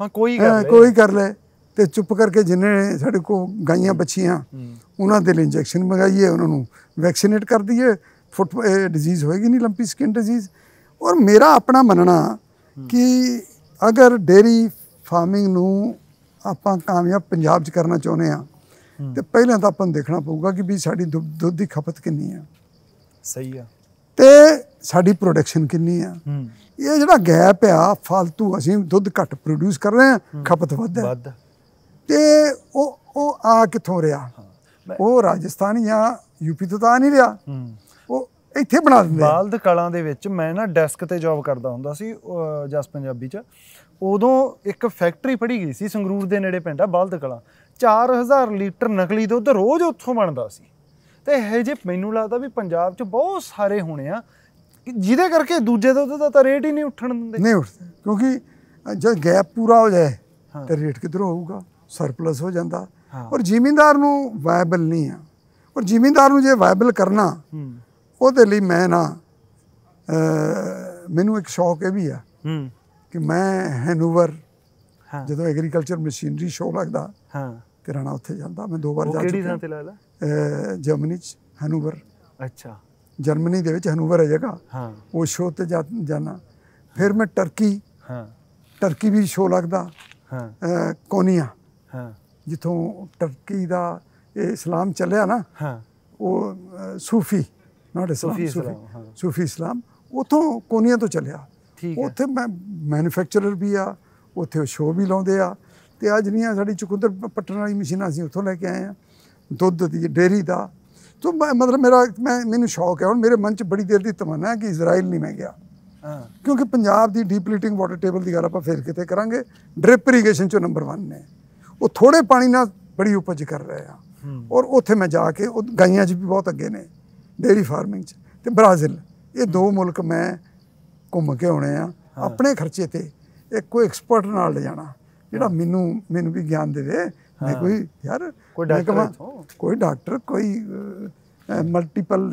B: ਹਾਂ ਕੋਈ ਕਰ ਲੈ ਕੋਈ ਕਰ
A: ਲੈ ਤੇ ਚੁੱਪ ਕਰਕੇ ਜਿੰਨੇ ਸਾਡੇ ਕੋ ਗਾਈਆਂ ਬੱਚੀਆਂ ਉਹਨਾਂ ਦੇ ਲਈ ਇੰਜੈਕਸ਼ਨ ਮੰਗਾਈਏ ਉਹਨਾਂ ਨੂੰ ਵੈਕਸੀਨੇਟ ਕਰ ਦਈਏ ਫੁੱਟ ਡਿਜ਼ੀਜ਼ ਹੋਏਗੀ ਨਹੀਂ ਲੰਪੀ ਸਕਿਨ ਡਿਜ਼ੀਜ਼ ਔਰ ਮੇਰਾ ਆਪਣਾ ਮੰਨਣਾ ਕਿ ਅਗਰ ਡੇਰੀ ਫਾਰਮਿੰਗ ਨੂੰ ਆਪਾਂ ਕਾਮਯਾਬ ਪੰਜਾਬ 'ਚ ਕਰਨਾ ਚਾਹੁੰਦੇ ਆ ਤੇ ਪਹਿਲਾਂ ਤਾਂ ਆਪਾਂ ਨੂੰ ਦੇਖਣਾ ਪਊਗਾ ਕਿ ਵੀ ਸਾਡੀ ਦੁੱਧ ਦੀ ਖਪਤ ਕਿੰਨੀ ਆ ਸਹੀ ਆ ਤੇ ਸਾਡੀ ਪ੍ਰੋਡਕਸ਼ਨ ਕਿੰਨੀ ਆ ਇਹ ਜਿਹੜਾ ਗੈਪ ਆ ਫालतू ਅਸੀਂ ਦੁੱਧ ਘੱਟ ਪ੍ਰੋਡਿਊਸ ਕਰ ਰਹੇ ਆ ਖਪਤ ਵੱਧ ਹੈ ਤੇ ਉਹ ਉਹ ਆ ਕਿੱਥੋਂ ਰਿਹਾ ਉਹ ਰਾਜਸਥਾਨ ਜਾਂ ਯੂਪੀ ਤੋਂ ਤਾਂ ਨਹੀਂ ਰਿਹਾ
B: ਉਹ ਇੱਥੇ ਬਣਾ ਦਿੰਦੇ ਬਾਲਦ ਕਲਾਂ ਦੇ ਵਿੱਚ ਮੈਂ ਨਾ ਡੈਸਕ ਤੇ ਜੌਬ ਕਰਦਾ ਹੁੰਦਾ ਸੀ ਜਸ ਪੰਜਾਬੀ ਚ ਉਦੋਂ ਇੱਕ ਫੈਕਟਰੀ ਫੜੀ ਗਈ ਸੀ ਸੰਗਰੂਰ ਦੇ ਨੇੜੇ ਪਿੰਡ ਆ ਬਾਲਦ ਕਲਾਂ 4000 ਲੀਟਰ ਨਕਲੀ ਦੁੱਧ ਰੋਜ਼ ਉੱਥੋਂ ਬਣਦਾ ਸੀ ਤੇ ਇਹ ਜੇ ਮੈਨੂੰ ਲੱਗਦਾ ਵੀ ਪੰਜਾਬ 'ਚ ਬਹੁਤ ਸਾਰੇ ਹੋਣੇ ਆ ਜਿਹਦੇ ਕਰਕੇ ਦੂਜੇ ਦੁੱਧ ਦਾ ਤਾਂ ਰੇਟ ਹੀ ਨਹੀਂ ਉੱਠਣ ਦਿੰਦੇ ਨਹੀਂ ਉੱਠਦੇ ਕਿਉਂਕਿ
A: ਜਦ ਗੈਪ ਪੂਰਾ ਹੋ ਜਾਏ ਤੇ ਰੇਟ ਕਿਧਰ ਹੋਊਗਾ ਸਰਪਲਸ ਹੋ ਜਾਂਦਾ ਔਰ ਜ਼ਿਮੀਂਦਾਰ ਨੂੰ ਵਾਇਬਲ ਨਹੀਂ ਆ ਔਰ ਜ਼ਿਮੀਂਦਾਰ ਨੂੰ ਜੇ ਵਾਇਬਲ ਕਰਨਾ ਉਹਦੇ ਲਈ ਮੈਂ ਨਾ ਮੈਨੂੰ ਇੱਕ ਸ਼ੌਕ ਇਹ ਵੀ ਆ ਕਿ ਮੈਂ ਹੈਨੋਵਰ ਜਦੋਂ ਐਗਰੀਕਲਚਰ ਮਸ਼ੀਨਰੀ ਸ਼ੋਅ ਲੱਗਦਾ ਹਾਂ ਤੇ ਰਾਣਾ ਉੱਥੇ ਜਾਂਦਾ ਮੈਂ ਦੋ ਵਾਰ ਜਾ ਚੁੱਕਾ ਕਿਹੜੀ ਥਾਂ ਤੇ ਲੱਗਦਾ ਜਰਮਨੀ ਚ ਹਨੂਵਰ ਅੱਛਾ ਜਰਮਨੀ ਦੇ ਵਿੱਚ ਹਨੂਵਰ ਹੈ ਜਗਾ ਹਾਂ ਉਹ ਸ਼ੋਅ ਤੇ ਜਾਣਾ ਫਿਰ ਮੈਂ ਟਰਕੀ ਹਾਂ ਟਰਕੀ ਵੀ ਸ਼ੋਅ ਲੱਗਦਾ ਹਾਂ ਕੋਨੀਆ ਹਾਂ ਜਿੱਥੋਂ ਟਰਕੀ ਦਾ ਇਹ ਇਸਲਾਮ ਚੱਲਿਆ ਨਾ ਹਾਂ ਉਹ ਸੂਫੀ ਨਾਟ ਇਸਲਾਮ ਸੂਫੀ ਸੂਫੀ ਇਸਲਾਮ ਉਥੋਂ ਕੋਨੀਆ ਤੋਂ ਚੱਲਿਆ ਠੀਕ ਉੱਥੇ ਮੈਂ ਮੈਨੂਫੈਕਚਰਰ ਵੀ ਆ ਉੱਥੇ ਸ਼ੋਅ ਵੀ ਲਾਉਂਦੇ ਆ ਤੇ ਆ ਜਿਹੜੀਆਂ ਸਾਡੀ ਚੁਕੰਦਰ ਪੱਟਣ ਵਾਲੀ ਮਸ਼ੀਨਾਂ ਸੀ ਉੱਥੋਂ ਲੈ ਕੇ ਆਏ ਆ ਦੁੱਧ ਦੀ ਡੇਰੀ ਦਾ ਤੋਂ ਮਤਲਬ ਮੇਰਾ ਮੈਂ ਮੈਨੂੰ ਸ਼ੌਕ ਹੈ ਹੁਣ ਮੇਰੇ ਮਨ 'ਚ ਬੜੀ ਦੇਰ ਦੀ ਤਮੰਨਾ ਹੈ ਕਿ ਇਜ਼ਰਾਈਲ ਨਹੀਂ ਮੈਂ ਗਿਆ ਕਿਉਂਕਿ ਪੰਜਾਬ ਦੀ ਡੀਪਲੀਟਿੰਗ ਵਾਟਰ ਟੇਬਲ ਦੀ ਗੱਲ ਆਪਾਂ ਫੇਰ ਕਿਤੇ ਕਰਾਂਗੇ ਡ੍ਰਿਪ ਇਰੀਗੇਸ਼ਨ 'ਚ ਨੰਬਰ 1 ਨੇ ਉਹ ਥੋੜੇ ਪਾਣੀ ਨਾਲ ਬੜੀ ਉਪਜ ਕਰ ਰਹੇ ਆ ਔਰ ਉੱਥੇ ਮੈਂ ਜਾ ਕੇ ਉਹ ਗਾਈਆਂ 'ਚ ਵੀ ਬਹੁਤ ਅੱਗੇ ਨੇ ਡੇਰੀ ਫਾਰਮਿੰਗ 'ਚ ਤੇ ਬ੍ਰਾਜ਼ੀਲ ਇਹ ਦੋ ਮੁਲਕ ਮੈਂ ਘੁੰਮ ਕੇ ਆਉਣੇ ਆ ਆਪਣੇ ਖਰਚੇ ਤੇ ਇੱਕ ਕੋਈ ਐਕਸਪਰਟ ਨਾਲ ਲੈ ਜਾਣਾ ਜਿਹੜਾ ਮੈਨੂੰ ਮੈਨੂੰ ਵੀ ਗਿਆਨ ਦੇਵੇ ਮੈਂ ਕੋਈ ਯਾਰ ਕੋਈ ਡਾਕਟਰ ਕੋਈ ਡਾਕਟਰ ਕੋਈ ਮਲਟੀਪਲ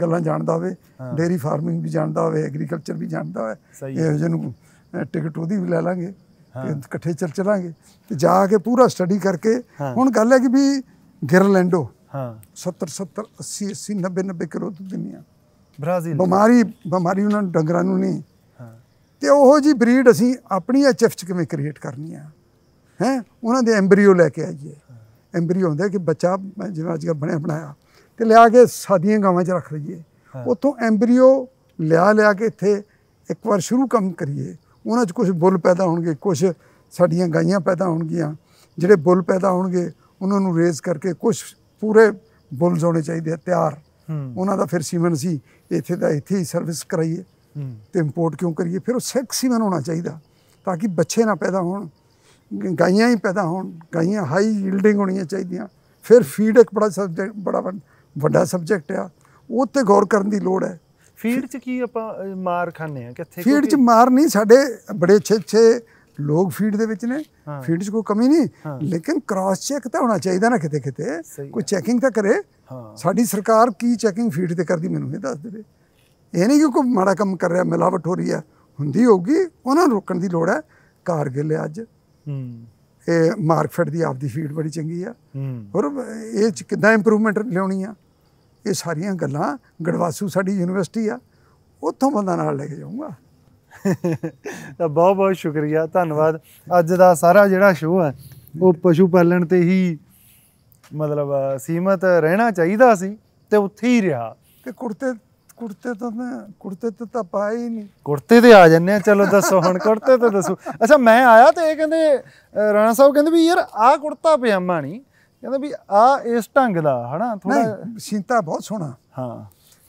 A: ਗੱਲਾਂ ਜਾਣਦਾ ਹੋਵੇ ਡੇਰੀ ਫਾਰਮਿੰਗ ਵੀ ਜਾਣਦਾ ਹੋਵੇ ਐਗਰੀਕਲਚਰ ਵੀ ਜਾਣਦਾ ਹੋਵੇ ਇਹੋ ਜਿਹਨੂੰ ਨੂੰ ਟਿਕਟ ਉਹਦੀ ਵੀ ਲੈ ਲਾਂਗੇ ਤੇ ਇਕੱਠੇ ਚੱਲ ਚਲਾਂਗੇ ਤੇ ਜਾ ਕੇ ਪੂਰਾ ਸਟੱਡੀ ਕਰਕੇ ਹੁਣ ਗੱਲ ਹੈ ਕਿ ਵੀ ਗਿਰਲੈਂਡੋ ਹਾਂ 70 70 80 80 90 90 ਕਰੋੜ ਦੁਨੀਆ ਬ੍ਰਾਜ਼ੀਲ ਬਿਮਾਰੀ ਬਿਮਾਰੀ ਉਹਨਾਂ ਡੰਗਰਾਂ ਨੂੰ ਨਹੀਂ ਤੇ ਉਹੋ ਜੀ ਬਰੀਡ ਅਸੀਂ ਆਪਣੀ ਐਚਐਫ ਚ ਕਿਵੇਂ ਕ੍ਰੀਏਟ ਕਰਨੀ ਆ ਹੈ ਉਹਨਾਂ ਦੇ ਐਂਬਰੀਓ ਲੈ ਕੇ ਆਈਏ ਐਂਬਰੀਓ ਹੁੰਦਾ ਕਿ ਬੱਚਾ ਜਿਵੇਂ ਅੱਜ ਕੱਲ ਬਣਿਆ ਬਣਾਇਆ ਤੇ ਲਿਆ ਕੇ ਸਾਡੀਆਂ ਗਾਵਾਂ 'ਚ ਰੱਖ ਲਈਏ ਉੱਥੋਂ ਐਂਬਰੀਓ ਲਿਆ ਲਿਆ ਕੇ ਇੱਥੇ ਇੱਕ ਵਾਰ ਸ਼ੁਰੂ ਕੰਮ ਕਰੀਏ ਉਹਨਾਂ 'ਚ ਕੁਝ ਬੁੱਲ ਪੈਦਾ ਹੋਣਗੇ ਕੁਝ ਸਾਡੀਆਂ ਗਾਈਆਂ ਪੈਦਾ ਹੋਣਗੀਆਂ ਜਿਹੜੇ ਬੁੱਲ ਪੈਦਾ ਹੋਣਗੇ ਉਹਨਾਂ ਨੂੰ ਰੇਜ਼ ਕਰਕੇ ਕੁਝ ਪੂਰੇ ਬੁੱਲਸ ਹੋਣੇ ਚਾਹੀਦੇ ਆ ਤਿਆਰ ਉਹਨਾਂ ਦਾ ਫਿਰ ਸੀਮਨ ਸੀ ਇੱਥੇ ਦਾ ਇੱਥੇ ਹੀ ਸਰਵਿਸ ਕਰਾਈਏ ਤੇ ਇੰਪੋਰਟ ਕਿਉਂ ਕਰੀਏ ਫਿਰ ਉਹ ਸੈਕਸ ਸੀਮਨ ਹੋਣਾ ਚਾਹੀਦਾ ਤਾਂ ਕਿ ਬੱਚੇ ਨਾ ਪੈਦਾ ਹੋਣ ਗਾਈਆਂ ਹੀ ਪੈਦਾ ਹੋਣ ਗਾਈਆਂ ਹਾਈ ਯੀਲਡਿੰਗ ਹੋਣੀਆਂ ਚਾਹੀਦੀਆਂ ਫਿਰ ਫੀਡ ਇੱਕ ਬੜਾ ਸਬਜੈਕਟ ਬੜਾ ਵੱਡਾ ਸਬਜੈਕਟ ਆ ਉਹ ਤੇ ਗੌਰ ਕਰਨ ਦੀ ਲੋੜ
B: ਹੈ ਫੀਡ ਚ ਕੀ ਆਪਾਂ ਮਾਰ ਖਾਂਦੇ ਆ ਕਿੱਥੇ ਫੀਡ ਚ
A: ਮਾਰ ਨਹੀਂ ਸਾਡੇ ਬੜੇ ਅੱਛੇ ਅੱਛੇ ਲੋਕ ਫੀਡ ਦੇ ਵਿੱਚ ਨੇ ਫੀਡ 'ਚ ਕੋਈ ਕਮੀ ਨਹੀਂ ਲੇਕਿਨ ਕ੍ਰਾਸ ਚੈੱਕ ਤਾਂ ਹੋਣਾ ਚਾਹੀਦਾ ਨਾ ਕਿਤੇ ਕਿਤੇ ਕੋਈ ਚੈਕਿੰਗ ਤਾਂ ਕਰੇ ਸਾਡੀ ਸਰਕਾਰ ਕੀ ਚੈਕਿੰਗ ਫੀਡ ਤੇ ਕਰਦੀ ਮੈਨੂੰ ਇਹ ਦੱਸ ਦੇਵੇ ਇਹ ਨਹੀਂ ਕਿ ਕੋਈ ਮਾੜਾ ਕੰਮ ਕਰ ਰਿਹਾ ਮਿਲਾਵਟ ਹੋ ਰਹੀ ਹੈ ਹੁੰਦੀ ਹੋਊਗੀ ਉਹਨਾਂ ਨੂੰ ਰੋਕਣ ਦੀ ਲੋੜ ਹੈ ਕਾਰਗਿਲ ਅੱਜ
C: ਇਹ
A: ਮਾਰਕਫੈਟ ਦੀ ਆਪਦੀ ਫੀਡ ਬੜੀ ਚੰਗੀ ਆ ਔਰ ਇਹ ਚ ਕਿੰਨਾ ਇੰਪਰੂਵਮੈਂਟ ਲਿਆਉਣੀ ਆ ਇਹ ਸਾਰੀਆਂ ਗੱਲਾਂ ਗੜਵਾਸੂ ਸਾਡੀ ਯੂਨੀਵਰਸਿਟੀ ਆ ਉੱਥੋਂ ਬੰਦਾ ਨਾਲ ਲੈ ਕੇ ਜਾਊਂਗਾ
B: ਤਾਂ ਬਹੁਤ ਬਹੁਤ ਸ਼ੁਕਰੀਆ ਧੰਨਵਾਦ ਅੱਜ ਦਾ ਸਾਰਾ ਜਿਹੜਾ ਸ਼ੋਅ ਹੈ ਉਹ ਪਸ਼ੂ ਪਾਲਣ ਤੇ ਹੀ ਮਤਲਬ ਸੀਮਤ ਰਹਿਣਾ ਚਾਹੀਦਾ ਸੀ ਤੇ ਉੱਥੇ ਹੀ ਰਿਹਾ ਤੇ ਕੁੜਤੇ ਕੁਰਤੇ ਤਾਂ ਮੈਂ ਕੁਰਤੇ ਤੇ ਤਾਂ ਪਾਈ ਨਹੀਂ ਕੁਰਤੇ ਤੇ ਆ ਜੰਨੇ ਆ ਚਲੋ ਦੱਸੋ ਹੁਣ ਕੁਰਤੇ ਤੇ ਦੱਸੋ ਅੱਛਾ ਮੈਂ ਆਇਆ ਤੇ ਇਹ ਕਹਿੰਦੇ ਰਾਣਾ ਸਾਹਿਬ ਕਹਿੰਦੇ ਵੀ ਯਾਰ ਆਹ ਕੁਰਤਾ ਪਜਾਮਾ ਨਹੀਂ ਕਹਿੰਦੇ ਵੀ ਆ ਇਸ ਢੰਗ ਦਾ ਹਨਾ ਥੋੜਾ ਸਿੰਤਾ ਬਹੁਤ ਸੋਹਣਾ ਹਾਂ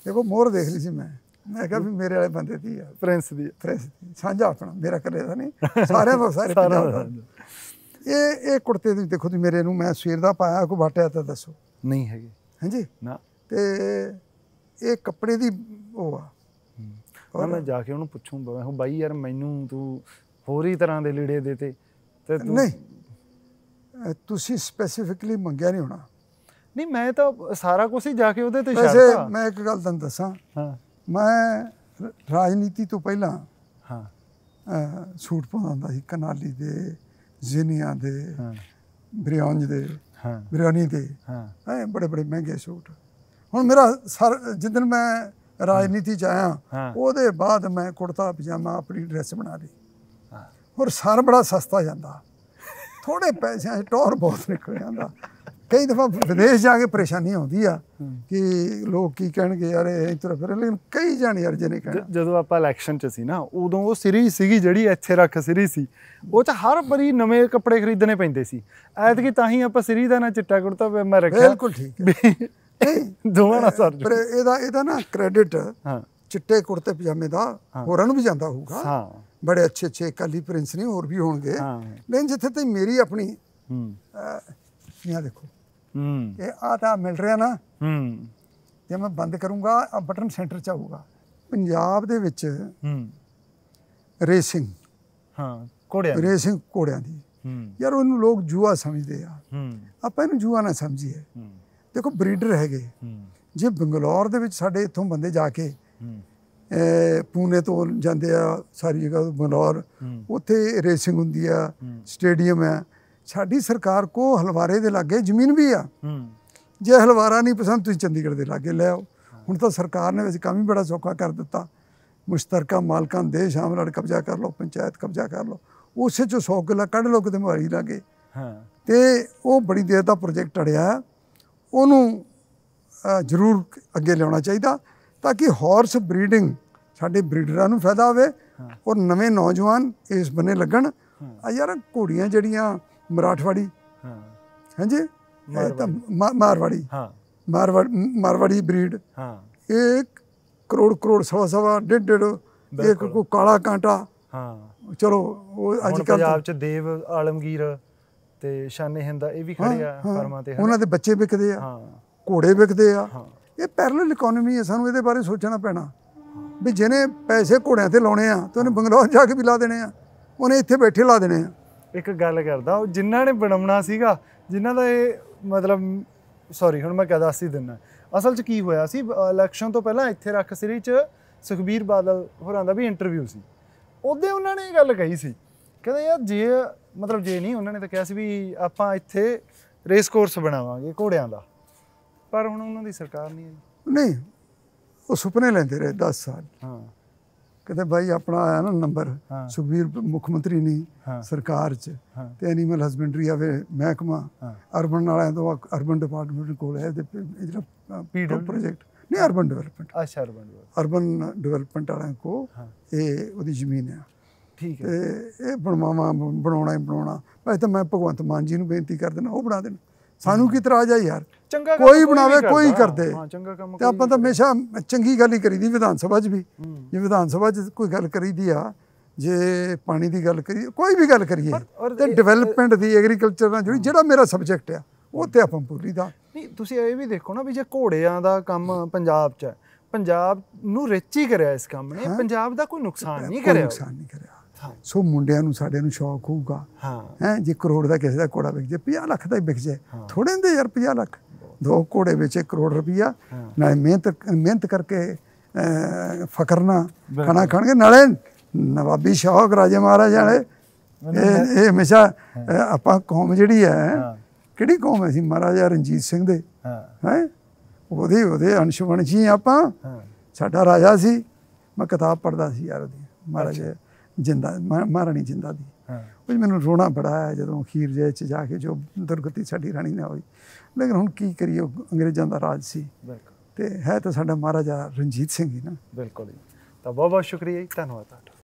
B: ਦੇਖੋ ਮੋਰ ਦੇਖ ਲਈ
A: ਸੀ ਮੈਂ ਮੈਂ ਕਿਹਾ ਵੀ ਮੇਰੇ ਵਾਲੇ ਬੰਦੇ ਦੀ ਆ ਪ੍ਰਿੰਸ ਦੀ ਪ੍ਰਿੰਸ ਸਾਂਝਾ ਆਪਣਾ ਮੇਰਾ ਕਰੇ ਦਾ ਨਹੀਂ ਸਾਰਿਆਂ ਦਾ ਸਾਰੇ ਪੰਜਾਬ ਦਾ ਇਹ ਇਹ ਕੁਰਤੇ ਦੀ ਦੇਖੋ ਤੁਸੀਂ ਮੇਰੇ ਨੂੰ ਮੈਂ ਸਵੇਰ ਦਾ ਪਾਇਆ ਕੋ ਬਾਟਿਆ ਤਾਂ ਦੱਸੋ
B: ਨਹੀਂ ਹੈਗੇ ਹਾਂਜੀ ਨਾ
A: ਤੇ ਇਹ ਕੱਪੜੇ ਦੀ ਉਹ ਆ
B: ਉਹ ਮੈਂ ਜਾ ਕੇ ਉਹਨੂੰ ਪੁੱਛੂੰਗਾ ਮੈਂ ਹੋ ਬਾਈ ਯਾਰ ਮੈਨੂੰ ਤੂੰ ਹੋਰ ਹੀ ਤਰ੍ਹਾਂ ਦੇ ਲੀੜੇ ਦੇ ਤੇ ਤੇ ਤੂੰ
A: ਨਹੀਂ ਤੁਸੀਂ ਸਪੈਸੀਫਿਕਲੀ ਮੰਗਿਆ ਨਹੀਂ ਹੋਣਾ
B: ਨਹੀਂ ਮੈਂ ਤਾਂ ਸਾਰਾ ਕੁਝ ਹੀ ਜਾ ਕੇ ਉਹਦੇ ਤੇ ਸ਼ਰਤ ਵੈਸੇ ਮੈਂ ਇੱਕ ਗੱਲ ਤੁਹਾਨੂੰ ਦੱਸਾਂ
A: ਹਾਂ ਮੈਂ ਰਾਜਨੀਤੀ ਤੋਂ ਪਹਿਲਾਂ ਹਾਂ ਸੂਟ ਪਾਉਂਦਾ ਹੁੰਦਾ ਸੀ ਕਨਾਲੀ ਦੇ ਜ਼ਿਨੀਆਂ ਦੇ ਹਾਂ ਬਰੀਆਂਜ ਦੇ ਹਾਂ ਬਰੀਆਨੀ ਦੇ ਹਾਂ ਬੜੇ ਬੜੇ ਮਹਿੰਗੇ ਸੂਟ ਹੁਣ ਮੇਰਾ ਸਰ ਦਿਨ ਮੈਂ ਰਾਜਨੀਤੀ ਚ ਆਇਆ ਉਹਦੇ ਬਾਅਦ ਮੈਂ ਕੁੜਤਾ ਪਜਾਮਾ ਆਪਣੀ ਡਰੈਸ ਬਣਾ ਲਈ ਹੋਰ ਸਰ ਬੜਾ ਸਸਤਾ ਜਾਂਦਾ ਥੋੜੇ ਪੈਸਿਆਂ 'ਚ ਟੌਰ ਬਹੁਤ ਨਿਕਲ ਜਾਂਦਾ ਕਈ ਦਫਾ ਵਿਦੇਸ਼ ਜਾ ਕੇ ਪਰੇਸ਼ਾਨੀ ਆਉਂਦੀ ਆ ਕਿ ਲੋਕ ਕੀ ਕਹਿਣਗੇ ਯਾਰ ਇਹ ਤਰ੍ਹਾਂ ਫਿਰ ਲੇਕਿਨ
B: ਕਈ ਜਾਣ ਯਾਰ ਜੇ ਕਹਿੰਦੇ ਜਦੋਂ ਆਪਾਂ ਇਲੈਕਸ਼ਨ 'ਚ ਸੀ ਨਾ ਉਦੋਂ ਉਹ ਸਿਰੀ ਸੀਗੀ ਜਿਹੜੀ ਇੱਥੇ ਰੱਖ ਸਿਰੀ ਸੀ ਉਹ 'ਚ ਹਰ ਬਰੀ ਨਵੇਂ ਕੱਪੜੇ ਖਰੀਦਣੇ ਪੈਂਦੇ ਸੀ ਐਤਕੀ ਤਾਂ ਹੀ ਆਪਾਂ ਸਿਰੀ ਦਾ ਨਾ ਚਿੱਟਾ ਕੁੜਤਾ ਮੈਂ ਰੱਖਿਆ ਬਿਲਕੁਲ ਠੀਕ ਹੈ ਦੋਵਾਂ ਨਾਲ ਸਰ ਪਰ ਇਹਦਾ ਇਹਦਾ ਨਾ ਕ੍ਰੈਡਿਟ
A: ਹਾਂ ਚਿੱਟੇ ਕੁੜਤੇ ਪਜਾਮੇ ਦਾ ਹੋਰਾਂ ਨੂੰ ਵੀ ਜਾਂਦਾ ਹੋਊਗਾ ਹਾਂ ਬੜੇ ਅੱਛੇ ਅੱਛੇ ਕਾਲੀ ਪ੍ਰਿੰਸ ਨੇ ਹੋਰ ਵੀ ਹੋਣਗੇ ਨਹੀਂ ਜਿੱਥੇ ਤੇ ਮੇਰੀ ਆਪਣੀ ਹੂੰ ਇਹ ਦੇਖੋ ਹੂੰ ਇਹ ਆ ਤਾਂ ਮਿਲ ਰਿਹਾ ਨਾ ਹੂੰ ਜੇ ਮੈਂ ਬੰਦ ਕਰੂੰਗਾ ਆ ਬਟਨ ਸੈਂਟਰ ਚ ਆਊਗਾ ਪੰਜਾਬ ਦੇ ਵਿੱਚ ਹੂੰ ਰੇਸਿੰਗ ਹਾਂ ਘੋੜਿਆਂ ਰੇਸਿੰਗ ਘੋੜਿਆਂ ਦੀ ਯਾਰ ਉਹਨੂੰ ਲੋਕ ਜੂਆ ਸਮਝਦੇ ਆ ਹੂੰ ਆਪਾਂ ਇਹਨੂੰ ਜੂਆ ਨਾ ਸਮਝੀਏ ਹੂੰ ਦੇਖੋ ਬਰੀਡਰ ਹੈਗੇ ਜੇ ਬੰਗਲੌਰ ਦੇ ਵਿੱਚ ਸਾਡੇ ਇੱਥੋਂ ਬੰਦੇ ਜਾ ਕੇ ਪੂਨੇ ਤੋਂ ਜਾਂਦੇ ਆ ਸਾਰੀ ਜਗ੍ਹਾ ਬੰਗਲੌਰ ਉੱਥੇ ਰੇਸਿੰਗ ਹੁੰਦੀ ਆ ਸਟੇਡੀਅਮ ਹੈ ਸਾਡੀ ਸਰਕਾਰ ਕੋ ਹਲਵਾਰੇ ਦੇ ਲਾਗੇ ਜ਼ਮੀਨ ਵੀ ਆ ਜੇ ਹਲਵਾਰਾ ਨਹੀਂ ਪਸੰਦ ਤੁਸੀਂ ਚੰਡੀਗੜ੍ਹ ਦੇ ਲਾਗੇ ਲੈ ਆਓ ਹੁਣ ਤਾਂ ਸਰਕਾਰ ਨੇ ਵੈਸੇ ਕੰਮ ਹੀ ਬੜਾ ਸੌਖਾ ਕਰ ਦਿੱਤਾ ਮੁਸ਼ਤਰਕਾ ਮਾਲਕਾਂ ਦੇ ਸ਼ਾਮ ਨਾਲ ਕਬਜ਼ਾ ਕਰ ਲਓ ਪੰਚਾਇਤ ਕਬਜ਼ਾ ਕਰ ਲਓ ਉਸੇ ਚ 100 ਕਿੱਲਾ ਕੱਢ ਲਓ ਕਿਤੇ ਮਾਰੀ ਲਾਗੇ ਹਾਂ ਤੇ ਉਹ ਬੜੀ ਦੇਰ ਦਾ ਪ੍ਰੋਜੈਕਟ ਅੜਿਆ ਉਹਨੂੰ ਜ਼ਰੂਰ ਅੱਗੇ ਲਿਆਉਣਾ ਚਾਹੀਦਾ ਤਾਂ ਕਿ ਹਾਰਸ ਬਰੀਡਿੰਗ ਸਾਡੇ ਬਰੀਡਰਾਂ ਨੂੰ ਫਾਇਦਾ ਹੋਵੇ ਔਰ ਨਵੇਂ ਨੌਜਵਾਨ ਇਸ ਬੰਨੇ ਲੱਗਣ ਆ ਯਾਰ ਘੋੜੀਆਂ ਜਿਹੜੀਆਂ ਮਰਾਠਵਾੜੀ ਹਾਂ ਹਾਂਜੀ ਮਾਰਵਾੜੀ ਹਾਂ ਮਾਰਵਾੜੀ ਬਰੀਡ ਹਾਂ 1 ਕਰੋੜ ਕਰੋੜ ਸਵਾ ਸਵਾ ਡੇਢ ਡੇਢ ਇੱਕ ਕੋ ਕਾਲਾ ਕਾਂਟਾ ਹਾਂ ਚਲੋ ਉਹ ਅੱਜ ਕੱਲ ਪੰਜਾਬ
B: ਚ ਦੇਵ ਆਲਮਗੀਰ ਤੇ ਸ਼ਾਨੇ ਹਿੰਦਾ ਇਹ ਵੀ ਖੜੇ ਆ ਫਾਰਮਾਂ ਤੇ ਉਹਨਾਂ ਦੇ
A: ਬੱਚੇ ਵਿਕਦੇ ਆ ਹਾਂ ਘੋੜੇ ਵਿਕਦੇ ਆ ਇਹ ਪੈਰਲਲ ਇਕਨੋਮੀ ਹੈ ਸਾਨੂੰ ਇਹਦੇ ਬਾਰੇ ਸੋਚਣਾ ਪੈਣਾ ਵੀ ਜਿਹਨੇ ਪੈਸੇ ਘੋੜਿਆਂ ਤੇ ਲਾਉਣੇ ਆ ਤੇ ਉਹਨੇ ਬੰਗਲੌਰ ਜਾ ਕੇ ਵੀ ਲਾ ਦੇਣੇ ਆ ਉਹਨੇ ਇੱਥੇ ਬੈਠੇ ਲਾ ਦੇਣੇ ਆ
B: ਇੱਕ ਗੱਲ ਕਰਦਾ ਉਹ ਜਿਨ੍ਹਾਂ ਨੇ ਬਣਾਉਣਾ ਸੀਗਾ ਜਿਨ੍ਹਾਂ ਦਾ ਇਹ ਮਤਲਬ ਸੌਰੀ ਹੁਣ ਮੈਂ ਕਹਦਾ ਸੀ ਹੀ ਅਸਲ 'ਚ ਕੀ ਹੋਇਆ ਸੀ ਇਲੈਕਸ਼ਨ ਤੋਂ ਪਹਿਲਾਂ ਇੱਥੇ ਰੱਖ ਸਿਰੀ 'ਚ ਸੁਖਬੀਰ ਬਾਦਲ ਹੋਰਾਂ ਦਾ ਵੀ ਇੰਟਰਵਿਊ ਸੀ ਉਹਦੇ ਉਹਨਾਂ ਨੇ ਇਹ ਗੱਲ ਕਹੀ ਸੀ ਕਹਿੰਦੇ ਯਾਰ ਜੇ ਮਤਲਬ ਜੇ ਨਹੀਂ ਉਹਨਾਂ ਨੇ ਤਾਂ ਕਿਹਾ ਸੀ ਵੀ ਆਪਾਂ ਇੱਥੇ ਰੇਸ ਕੋਰਸ ਬਣਾਵਾਂਗੇ ਘੋੜਿਆਂ ਦਾ ਪਰ ਹੁਣ ਉਹਨਾਂ ਦੀ ਸਰਕਾਰ ਨਹੀਂ ਆਈ ਨਹੀਂ ਉਹ ਸੁਪਨੇ ਲੈਂਦੇ
A: ਰਹੇ 10 ਸਾਲ ਹਾਂ ਕਹਿੰਦੇ ਭਾਈ ਆਪਣਾ ਆਇਆ ਨਾ ਨੰਬਰ ਸੁਖਵੀਰ ਮੁੱਖ ਮੰਤਰੀ ਨਹੀਂ ਸਰਕਾਰ ਚ ਤੇ ਐਨੀਮਲ ਹਸਬੰਡਰੀ ਆਵੇ ਮਹਿਕਮਾ ਅਰਬਨ ਵਾਲਿਆਂ ਤੋਂ ਅਰਬਨ ਡਿਪਾਰਟਮੈਂਟ ਕੋਲ ਹੈ ਤੇ ਇਹਦਾ
B: ਪੀਡਬਲ ਪ੍ਰੋਜੈਕਟ
A: ਨਹੀਂ ਅਰਬਨ ਡਿਵੈਲਪਮੈਂਟ ਅੱਛਾ ਅਰਬਨ ਡਿਵੈਲਪਮੈਂਟ ਅਰਬਨ ਡਿਵੈਲਪਮੈਂਟ ਵਾਲਿਆਂ ਕੋ ਇਹ ਉਹਦੀ ਜ਼ਮੀਨ ਹੈ ਠੀਕ ਹੈ ਇਹ ਬਣਵਾਵਾ ਬਣਾਉਣਾ ਹੀ ਬਣਾਉਣਾ ਬਸ ਤਾਂ ਮੈਂ ਭਗਵੰਤ ਮਾਨ ਜੀ ਨੂੰ ਬੇਨਤੀ ਕਰ ਦੇਣਾ ਉਹ ਬਣਾ ਦੇਣ ਸਾਨੂੰ ਕੀ ਤਰਾਜ ਆ ਯਾਰ ਕੋਈ ਬਣਾਵੇ ਕੋਈ ਕਰਦੇ ਹਾਂ ਚੰਗਾ ਕੰਮ ਤੇ ਆਪਾਂ ਤਾਂ ਹਮੇਸ਼ਾ ਚੰਗੀ ਗੱਲ ਹੀ ਕਰੀਦੀ ਵਿਧਾਨ ਸਭਾ 'ਚ ਵੀ ਜੇ ਵਿਧਾਨ ਸਭਾ 'ਚ ਕੋਈ ਗੱਲ ਕਰੀਦੀ ਆ ਜੇ ਪਾਣੀ ਦੀ ਗੱਲ ਕਰੀਏ ਕੋਈ ਵੀ ਗੱਲ ਕਰੀਏ ਤੇ ਡਿਵੈਲਪਮੈਂਟ ਦੀ ਐਗਰੀਕਲਚਰ ਨਾਲ ਜੁੜੀ ਜਿਹੜਾ ਮੇਰਾ ਸਬਜੈਕਟ ਆ ਉਹ ਤੇ ਆਪਾਂ ਪੂਰੀ
B: ਦਾ ਨਹੀਂ ਤੁਸੀਂ ਇਹ ਵੀ ਦੇਖੋ ਨਾ ਵੀ ਜੇ ਘੋੜਿਆਂ ਦਾ ਕੰਮ ਪੰਜਾਬ 'ਚ ਹੈ ਪੰਜਾਬ ਨੂੰ ਰਿਚ ਹੀ ਕਰਿਆ ਇਸ ਕੰਮ ਨੇ ਪੰਜਾਬ ਦਾ ਕੋਈ ਨੁਕਸਾਨ ਨਹੀਂ ਕਰਿਆ ਨੁਕਸਾਨ ਨਹੀਂ ਕਰਿਆ
A: ਸੋ ਮੁੰਡਿਆਂ ਨੂੰ ਸਾਡੇ ਨੂੰ ਸ਼ੌਕ ਹੋਊਗਾ ਹੈ ਜੇ ਕਰੋੜ ਦਾ ਕਿਸੇ ਦਾ ਕੋੜਾ ਵਿਕ ਜੇ 50 ਲੱਖ ਦਾ ਹੀ ਵਿਕ ਜੇ ਥੋੜੇ ਹੁੰਦੇ ਯਾਰ 50 ਲੱਖ ਦੋ ਕੋੜੇ ਵਿੱਚ 1 ਕਰੋੜ ਰੁਪਇਆ ਨਾ ਮਿਹਨਤ ਮਿਹਨਤ ਕਰਕੇ ਫਕਰ ਨਾ ਖਾਣਾ ਖਾਣਗੇ ਨਾਲੇ ਨਵਾਬੀ ਸ਼ੌਕ ਰਾਜੇ ਮਹਾਰਾਜ ਵਾਲੇ ਇਹ ਇਹ ਹਮੇਸ਼ਾ ਆਪਾਂ ਕੌਮ ਜਿਹੜੀ ਹੈ ਕਿਹੜੀ ਕੌਮ ਹੈ ਸੀ ਮਹਾਰਾਜਾ ਰਣਜੀਤ ਸਿੰਘ ਦੇ ਹੈ ਉਹਦੇ ਉਹਦੇ ਅੰਸ਼ਵਣ ਜੀ ਆਪਾਂ ਸਾਡਾ ਰਾਜਾ ਸੀ ਮੈਂ ਕਿਤਾਬ ਪੜਦਾ ਸੀ ਯਾਰ ਉਹਦੀ ਮਹਾਰਾਜ ਜਿੰਦਾ ਮਹਾਰਾਣੀ ਜਿੰਦਾ ਦੀ ਉਹ ਮੈਨੂੰ ਰੋਣਾ ਬੜਾ ਆਇਆ ਜਦੋਂ ਅਖੀਰ ਜੇ ਚ ਜਾ ਕੇ ਜੋ ਦੁਰਗਤੀ ਸਾਡੀ ਰਾਣੀ ਨਾਲ ਹੋਈ ਲੇਕਿਨ ਹੁਣ ਕੀ ਕਰੀਏ ਅੰਗਰੇਜ਼ਾਂ ਦਾ ਰਾਜ ਸੀ ਬਿਲਕੁਲ ਤੇ ਹੈ ਤਾਂ ਸਾਡਾ ਮਹਾਰਾਜਾ ਰਣਜੀਤ ਸਿੰਘ ਹੀ ਨਾ
B: ਬਿਲਕੁਲ ਤਾਂ ਬਹੁਤ ਬਹੁਤ ਸ਼ੁਕਰੀਆ ਜੀ ਧੰਨਵਾਦ